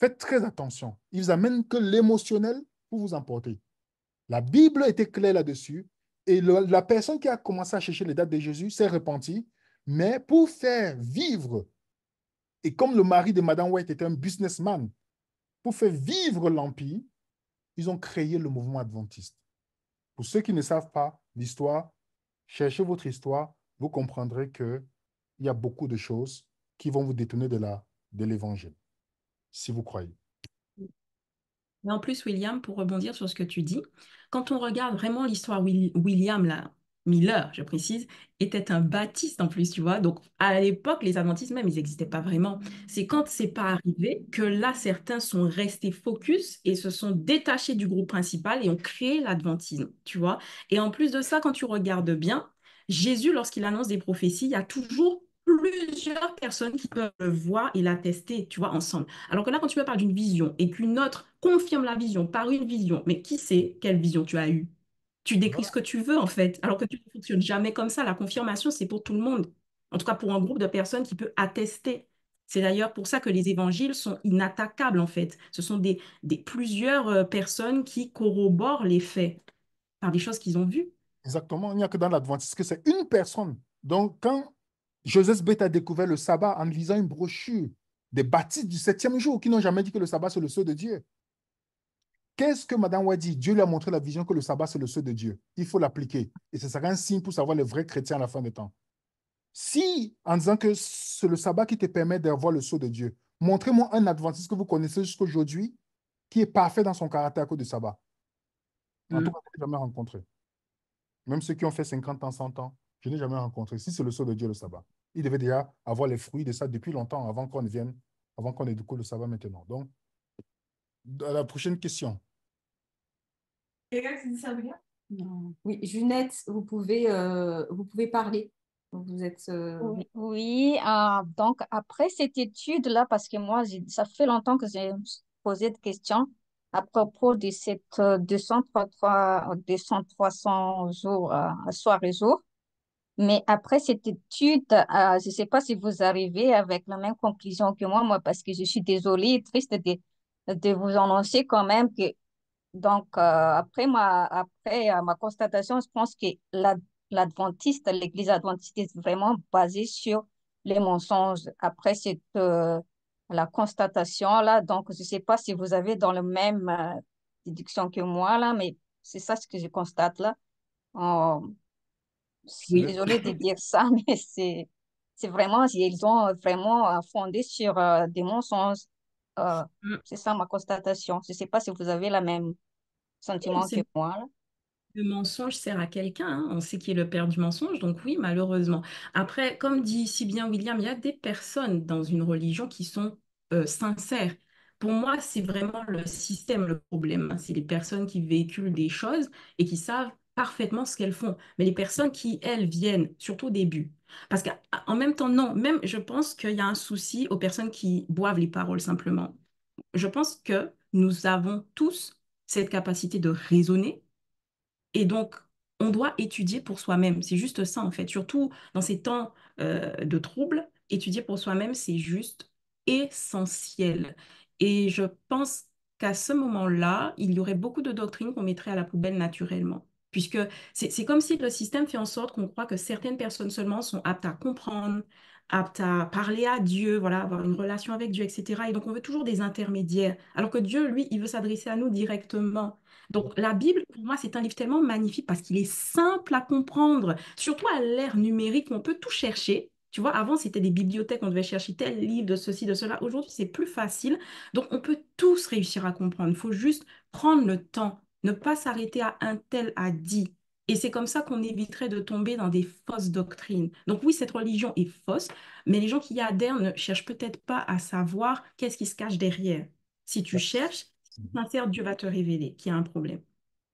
faites très attention. Ils amènent que l'émotionnel pour vous emporter. La Bible était claire là-dessus et la personne qui a commencé à chercher les dates de Jésus s'est repentie, mais pour faire vivre, et comme le mari de Madame White était un businessman, pour faire vivre l'Empire, ils ont créé le mouvement adventiste. Pour ceux qui ne savent pas l'histoire, cherchez votre histoire, vous comprendrez qu'il y a beaucoup de choses qui vont vous détourner de la de l'évangile, si vous croyez. Et en plus, William, pour rebondir sur ce que tu dis, quand on regarde vraiment l'histoire William, là, Miller, je précise, était un baptiste en plus, tu vois. Donc, à l'époque, les adventistes même, ils n'existaient pas vraiment. C'est quand c'est pas arrivé que là, certains sont restés focus et se sont détachés du groupe principal et ont créé l'adventisme, tu vois. Et en plus de ça, quand tu regardes bien, Jésus, lorsqu'il annonce des prophéties, il y a toujours plusieurs personnes qui peuvent le voir et l'attester, tu vois, ensemble. Alors que là, quand tu me parles d'une vision et qu'une autre confirme la vision par une vision, mais qui sait quelle vision tu as eue tu décris ce que tu veux, en fait, alors que tu ne fonctionnes jamais comme ça. La confirmation, c'est pour tout le monde, en tout cas pour un groupe de personnes qui peut attester. C'est d'ailleurs pour ça que les évangiles sont inattaquables, en fait. Ce sont des, plusieurs euh, personnes qui corroborent les faits par des choses qu'ils ont vues. Exactement. Il n'y a que dans l'Adventiste que c'est une personne. Donc, quand Joseph Beth a découvert le sabbat en lisant une brochure des baptistes du septième jour qui n'ont jamais dit que le sabbat, c'est le sceau de Dieu. Qu'est-ce que Madame dit? Dieu lui a montré la vision que le sabbat, c'est le sceau de Dieu. Il faut l'appliquer. Et ce sera un signe pour savoir les vrais chrétiens à la fin des temps. Si, en disant que c'est le sabbat qui te permet d'avoir le sceau de Dieu, montrez-moi un adventiste que vous connaissez jusqu'à aujourd'hui qui est parfait dans son caractère à cause du sabbat. je n'ai jamais rencontré. Même ceux qui ont fait 50 ans, 100 ans, je n'ai jamais rencontré. Si c'est le sceau de Dieu, le sabbat. Il devait déjà avoir les fruits de ça depuis longtemps, avant qu'on vienne, avant qu'on ait du le sabbat maintenant. Donc, à la prochaine question. Quelqu'un qui dit ça, Non. Oui, Junette, vous pouvez, euh, vous pouvez parler. Vous êtes, euh, Oui, euh, donc après cette étude-là, parce que moi, ça fait longtemps que j'ai posé des questions à propos de cette 200, 300 jours, et jour. Mais après cette étude, je ne sais pas si vous arrivez avec la même conclusion que moi, moi, parce que je suis désolée et triste de, de vous annoncer quand même que, donc, euh, après, ma, après euh, ma constatation, je pense que l'adventiste, l'église adventiste est vraiment basée sur les mensonges. Après cette, euh, la constatation, là, donc, je ne sais pas si vous avez dans le même déduction que moi, là, mais c'est ça ce que je constate, là. je suis désolée de dire ça, mais c'est, c'est vraiment, ils ont vraiment fondé sur des mensonges. Euh, mm. C'est ça ma constatation. Je ne sais pas si vous avez le même sentiment que moi. Le mensonge sert à quelqu'un, hein. on sait qui est le père du mensonge, donc oui, malheureusement. Après, comme dit si bien William, il y a des personnes dans une religion qui sont euh, sincères. Pour moi, c'est vraiment le système le problème. Hein. C'est les personnes qui véhiculent des choses et qui savent parfaitement ce qu'elles font. Mais les personnes qui, elles, viennent, surtout au début, parce qu'en ah, même temps, non, même je pense qu'il y a un souci aux personnes qui boivent les paroles simplement. Je pense que nous avons tous cette capacité de raisonner. Et donc, on doit étudier pour soi-même. C'est juste ça, en fait. Surtout dans ces temps euh, de troubles, étudier pour soi-même, c'est juste essentiel. Et je pense qu'à ce moment-là, il y aurait beaucoup de doctrines qu'on mettrait à la poubelle naturellement puisque c'est comme si le système fait en sorte qu'on croit que certaines personnes seulement sont aptes à comprendre, aptes à parler à Dieu, voilà, avoir une relation avec Dieu, etc. Et donc on veut toujours des intermédiaires, alors que Dieu, lui, il veut s'adresser à nous directement. Donc la Bible, pour moi, c'est un livre tellement magnifique parce qu'il est simple à comprendre, surtout à l'ère numérique on peut tout chercher. Tu vois, avant, c'était des bibliothèques, on devait chercher tel livre, de ceci, de cela. Aujourd'hui, c'est plus facile. Donc, on peut tous réussir à comprendre. Il faut juste prendre le temps ne pas s'arrêter à un tel a dit. Et c'est comme ça qu'on éviterait de tomber dans des fausses doctrines. Donc oui, cette religion est fausse, mais les gens qui y adhèrent ne cherchent peut-être pas à savoir qu'est-ce qui se cache derrière. Si tu cherches, sincère, Dieu va te révéler qu'il y a un problème.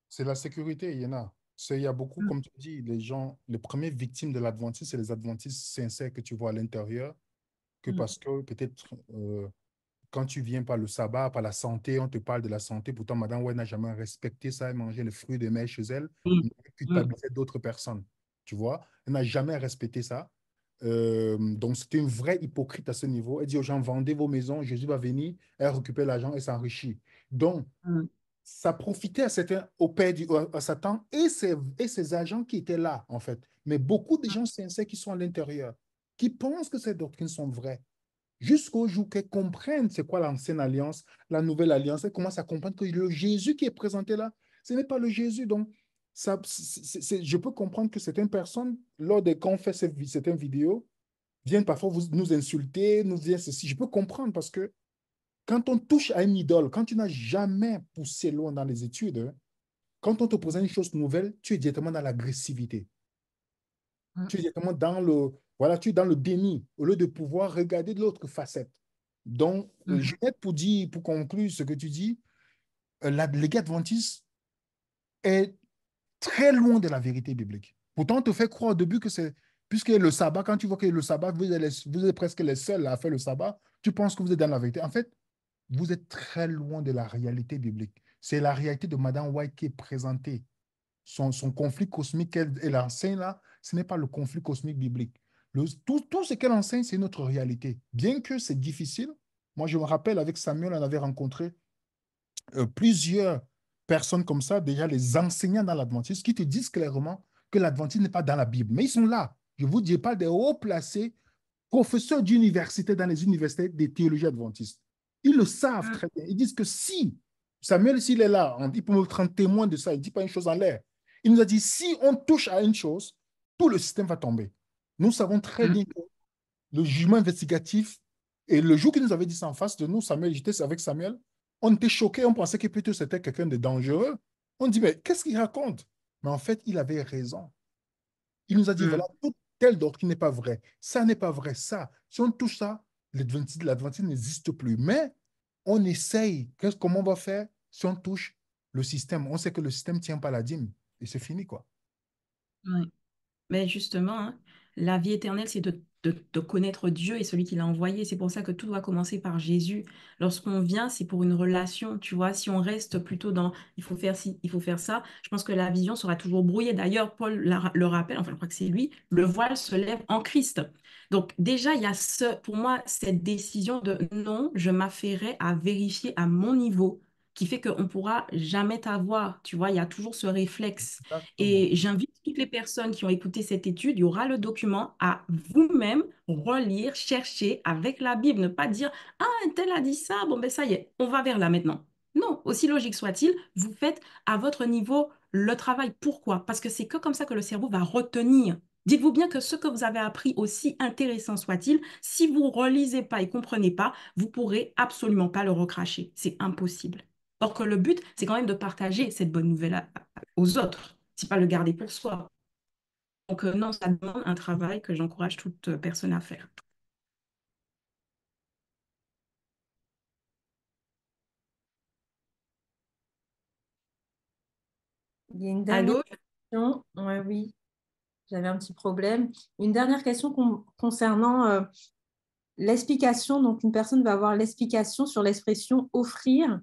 C'est la sécurité, Yéna. Il y a beaucoup, mm. comme tu dis, les gens, les premières victimes de l'adventisme, c'est les adventistes sincères que tu vois à l'intérieur, que mm. parce que peut-être euh, quand tu viens par le sabbat, par la santé, on te parle de la santé. Pourtant, Madame ouais, n'a jamais respecté ça. et mangé le fruit de mer chez elle, mm. elle d'autres personnes. Tu vois, elle n'a jamais respecté ça. Euh, donc, c'était une vraie hypocrite à ce niveau. Elle dit aux gens vendez vos maisons, Jésus va venir, elle récupère l'argent et s'enrichit. Donc, mm. ça profitait à, certains, au père à Satan et et ses agents qui étaient là, en fait. Mais beaucoup de mm. gens sincères qui sont à l'intérieur, qui pensent que ces doctrines sont vraies, jusqu'au jour qu'elles comprennent c'est quoi l'ancienne alliance, la nouvelle alliance, elles commencent à comprendre que le Jésus qui est présenté là, ce n'est pas le Jésus. Donc, je peux comprendre que certaines personnes, lors de quand fait cette, certaines vidéos, viennent parfois nous insulter, nous dire ceci. Je peux comprendre parce que quand on touche à une idole, quand tu n'as jamais poussé loin dans les études, quand on te présente une chose nouvelle, tu es directement dans l'agressivité. Mm. Tu es directement dans le, voilà, tu es dans le déni au lieu de pouvoir regarder de l'autre facette. Donc, euh, mhm. je vais, pour, dire, pour conclure ce que tu dis, euh, la, légate adventiste est très loin de la vérité biblique. Pourtant, on te fait croire au début que c'est, puisque le sabbat, quand tu vois que le sabbat, vous êtes, presque les seuls à faire le sabbat, tu penses que vous êtes dans la vérité. En fait, vous êtes très loin de la réalité biblique. C'est la réalité de Madame White qui est présentée. Son, conflit cosmique qu'elle enseigne là, ce n'est pas le conflit cosmique biblique tout, ce qu'elle enseigne, c'est notre réalité. Bien que c'est difficile, moi je me rappelle avec Samuel, on avait rencontré euh, plusieurs personnes comme ça, déjà les enseignants dans l'Adventiste, qui te disent clairement que l'adventisme n'est pas dans la Bible. Mais ils sont là. Je vous dis pas des haut placés, professeurs d'université dans les universités des théologies adventistes. Ils le savent ah. très bien. Ils disent que si Samuel, s'il est là, il peut me prendre témoin de ça, il ne dit pas une chose en l'air. Il nous a dit, si on touche à une chose, tout le système va tomber. Nous savons très mm-hmm. bien que le jugement investigatif, et le jour qu'il nous avait dit ça en face de nous, Samuel, j'étais avec Samuel, on était choqués, on pensait que plutôt c'était quelqu'un de dangereux. On dit, mais qu'est-ce qu'il raconte Mais en fait, il avait raison. Il nous a dit, mm. voilà, tout tel qui n'est pas vrai. Ça n'est pas vrai, ça. Si on touche ça, l'adventisme n'existe plus. Mais on essaye, comment on va faire si on touche le système On sait que le système ne tient pas la dîme. Et c'est fini, quoi. Oui. Mais justement, hein, la vie éternelle, c'est de, connaître Dieu et celui qui l'a envoyé. C'est pour ça que tout doit commencer par Jésus. Lorsqu'on vient, c'est pour une relation, tu vois. Si on reste plutôt dans il faut faire ci, il faut faire ça, je pense que la vision sera toujours brouillée. D'ailleurs, Paul le rappelle, enfin, je crois que c'est lui, le voile se lève en Christ. Donc, déjà, il y a ce, pour moi cette décision de non, je m'affairerai à vérifier à mon niveau qui fait qu'on ne pourra jamais t'avoir. Tu vois, il y a toujours ce réflexe. Et j'invite toutes les personnes qui ont écouté cette étude, il y aura le document à vous-même relire, chercher avec la Bible. Ne pas dire Ah, un tel a dit ça, bon, ben ça y est, on va vers là maintenant. Non, aussi logique soit-il, vous faites à votre niveau le travail. Pourquoi Parce que c'est que comme ça que le cerveau va retenir. Dites-vous bien que ce que vous avez appris, aussi intéressant soit-il, si vous ne relisez pas et comprenez pas, vous pourrez absolument pas le recracher. C'est impossible. Or que le but, c'est quand même de partager cette bonne nouvelle aux autres, c'est pas le garder pour soi. Donc euh, non, ça demande un travail que j'encourage toute euh, personne à faire. Il y a une dernière question. oui, j'avais un petit problème. Une dernière question concernant euh, l'explication. Donc, une personne va avoir l'explication sur l'expression offrir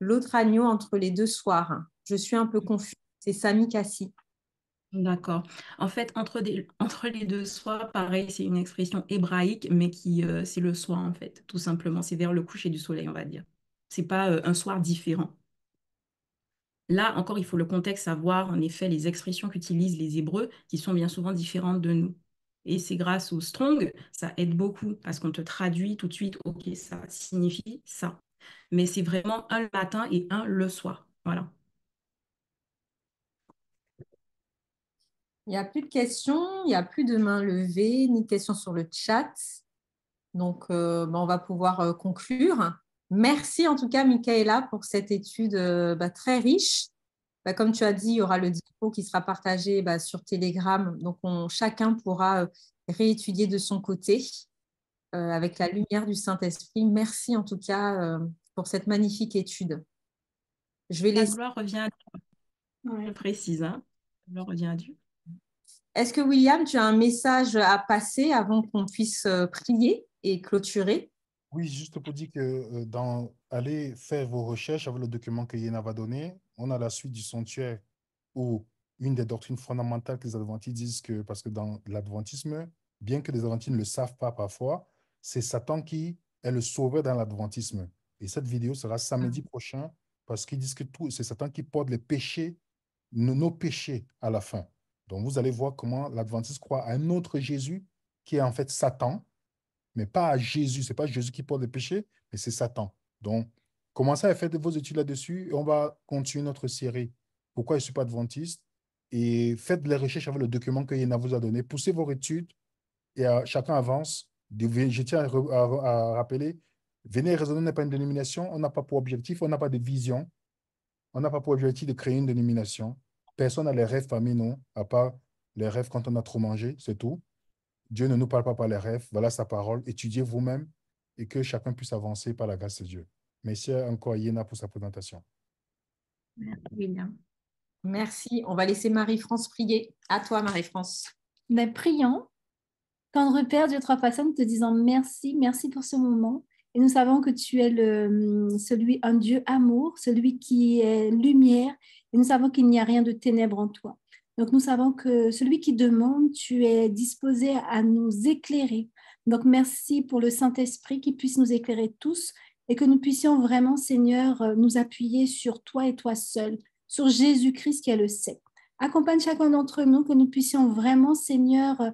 l'autre agneau entre les deux soirs. Je suis un peu confuse. C'est Sami Cassie. D'accord. En fait, entre, les deux soirs, pareil, c'est une expression hébraïque, mais qui euh, c'est le soir, en fait, tout simplement. C'est vers le coucher du soleil, on va dire. C'est pas euh, un soir différent. Là, encore, il faut le contexte, savoir en effet les expressions qu'utilisent les Hébreux, qui sont bien souvent différentes de nous. Et c'est grâce au strong, ça aide beaucoup, parce qu'on te traduit tout de suite, OK, ça signifie ça mais c'est vraiment un le matin et un le soir. Voilà. Il n'y a plus de questions, il n'y a plus de mains levées, ni de questions sur le chat. Donc, euh, ben, on va pouvoir euh, conclure. Merci en tout cas, Michaela, pour cette étude euh, bah, très riche. Bah, comme tu as dit, il y aura le discours qui sera partagé bah, sur Telegram. Donc, chacun pourra réétudier de son côté. Euh, avec la lumière du Saint-Esprit. Merci en tout cas euh, pour cette magnifique étude. Je vais la gloire revient à Je précise, hein. la gloire revient à Dieu. Est-ce que William, tu as un message à passer avant qu'on puisse euh, prier et clôturer Oui, juste pour dire que dans aller faire vos recherches avec le document que Yéna va donner, on a la suite du sanctuaire où une des doctrines fondamentales que les adventistes disent que, parce que dans l'adventisme, bien que les adventistes ne le savent pas parfois, c'est Satan qui est le sauveur dans l'adventisme. Et cette vidéo sera samedi mm. prochain parce qu'ils disent que tout, c'est Satan qui porte les péchés, nos, péchés à la fin. Donc vous allez voir comment l'adventiste croit à un autre Jésus qui est en fait Satan, mais pas à Jésus. C'est pas Jésus qui porte les péchés, mais c'est Satan. Donc commencez à faire vos études là-dessus et on va continuer notre série. Pourquoi je ne suis pas adventiste Et faites les recherches avec le document que Yéna vous a donné. Poussez vos études et euh, chacun avance je tiens à, rappeler, Venez raisonner n'est pas une dénomination, on n'a pas pour objectif, on n'a pas de vision, on n'a pas pour objectif de créer une dénomination. Personne n'a les rêves parmi non, à part les rêves quand on a trop mangé, c'est tout. Dieu ne nous parle pas par les rêves, voilà sa parole, étudiez vous-même et que chacun puisse avancer par la grâce de Dieu. Merci encore à Yéna pour sa présentation. Merci, Merci. On va laisser Marie-France prier. À toi, Marie-France. Ben, prions. Quand repère Dieu trois personnes te disant merci, merci pour ce moment. Et nous savons que tu es le, hum, celui, un Dieu amour, celui qui est lumière. Et nous savons qu'il n'y a rien de ténèbre en toi. Donc nous savons que celui qui demande, tu es disposé à nous éclairer. Donc merci pour le Saint-Esprit qui puisse nous éclairer tous et que nous puissions vraiment, Seigneur, euh, nous appuyer sur toi et toi seul, sur Jésus-Christ qui est le sait. Accompagne chacun d'entre nous, que nous puissions vraiment, Seigneur, euh,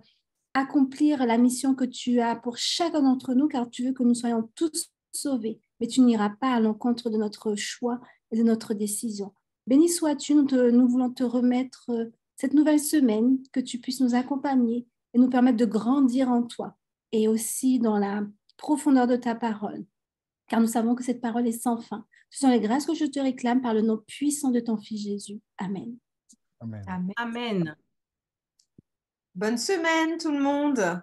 accomplir la mission que tu as pour chacun d'entre nous, car tu veux que nous soyons tous sauvés. Mais tu n'iras pas à l'encontre de notre choix et de notre décision. Béni sois-tu, nous, nous voulons te remettre euh, cette nouvelle semaine, que tu puisses nous accompagner et nous permettre de grandir en toi et aussi dans la profondeur de ta parole, car nous savons que cette parole est sans fin. Ce sont les grâces que je te réclame par le nom puissant de ton Fils Jésus. Amen. Amen. Amen. Bonne semaine tout le monde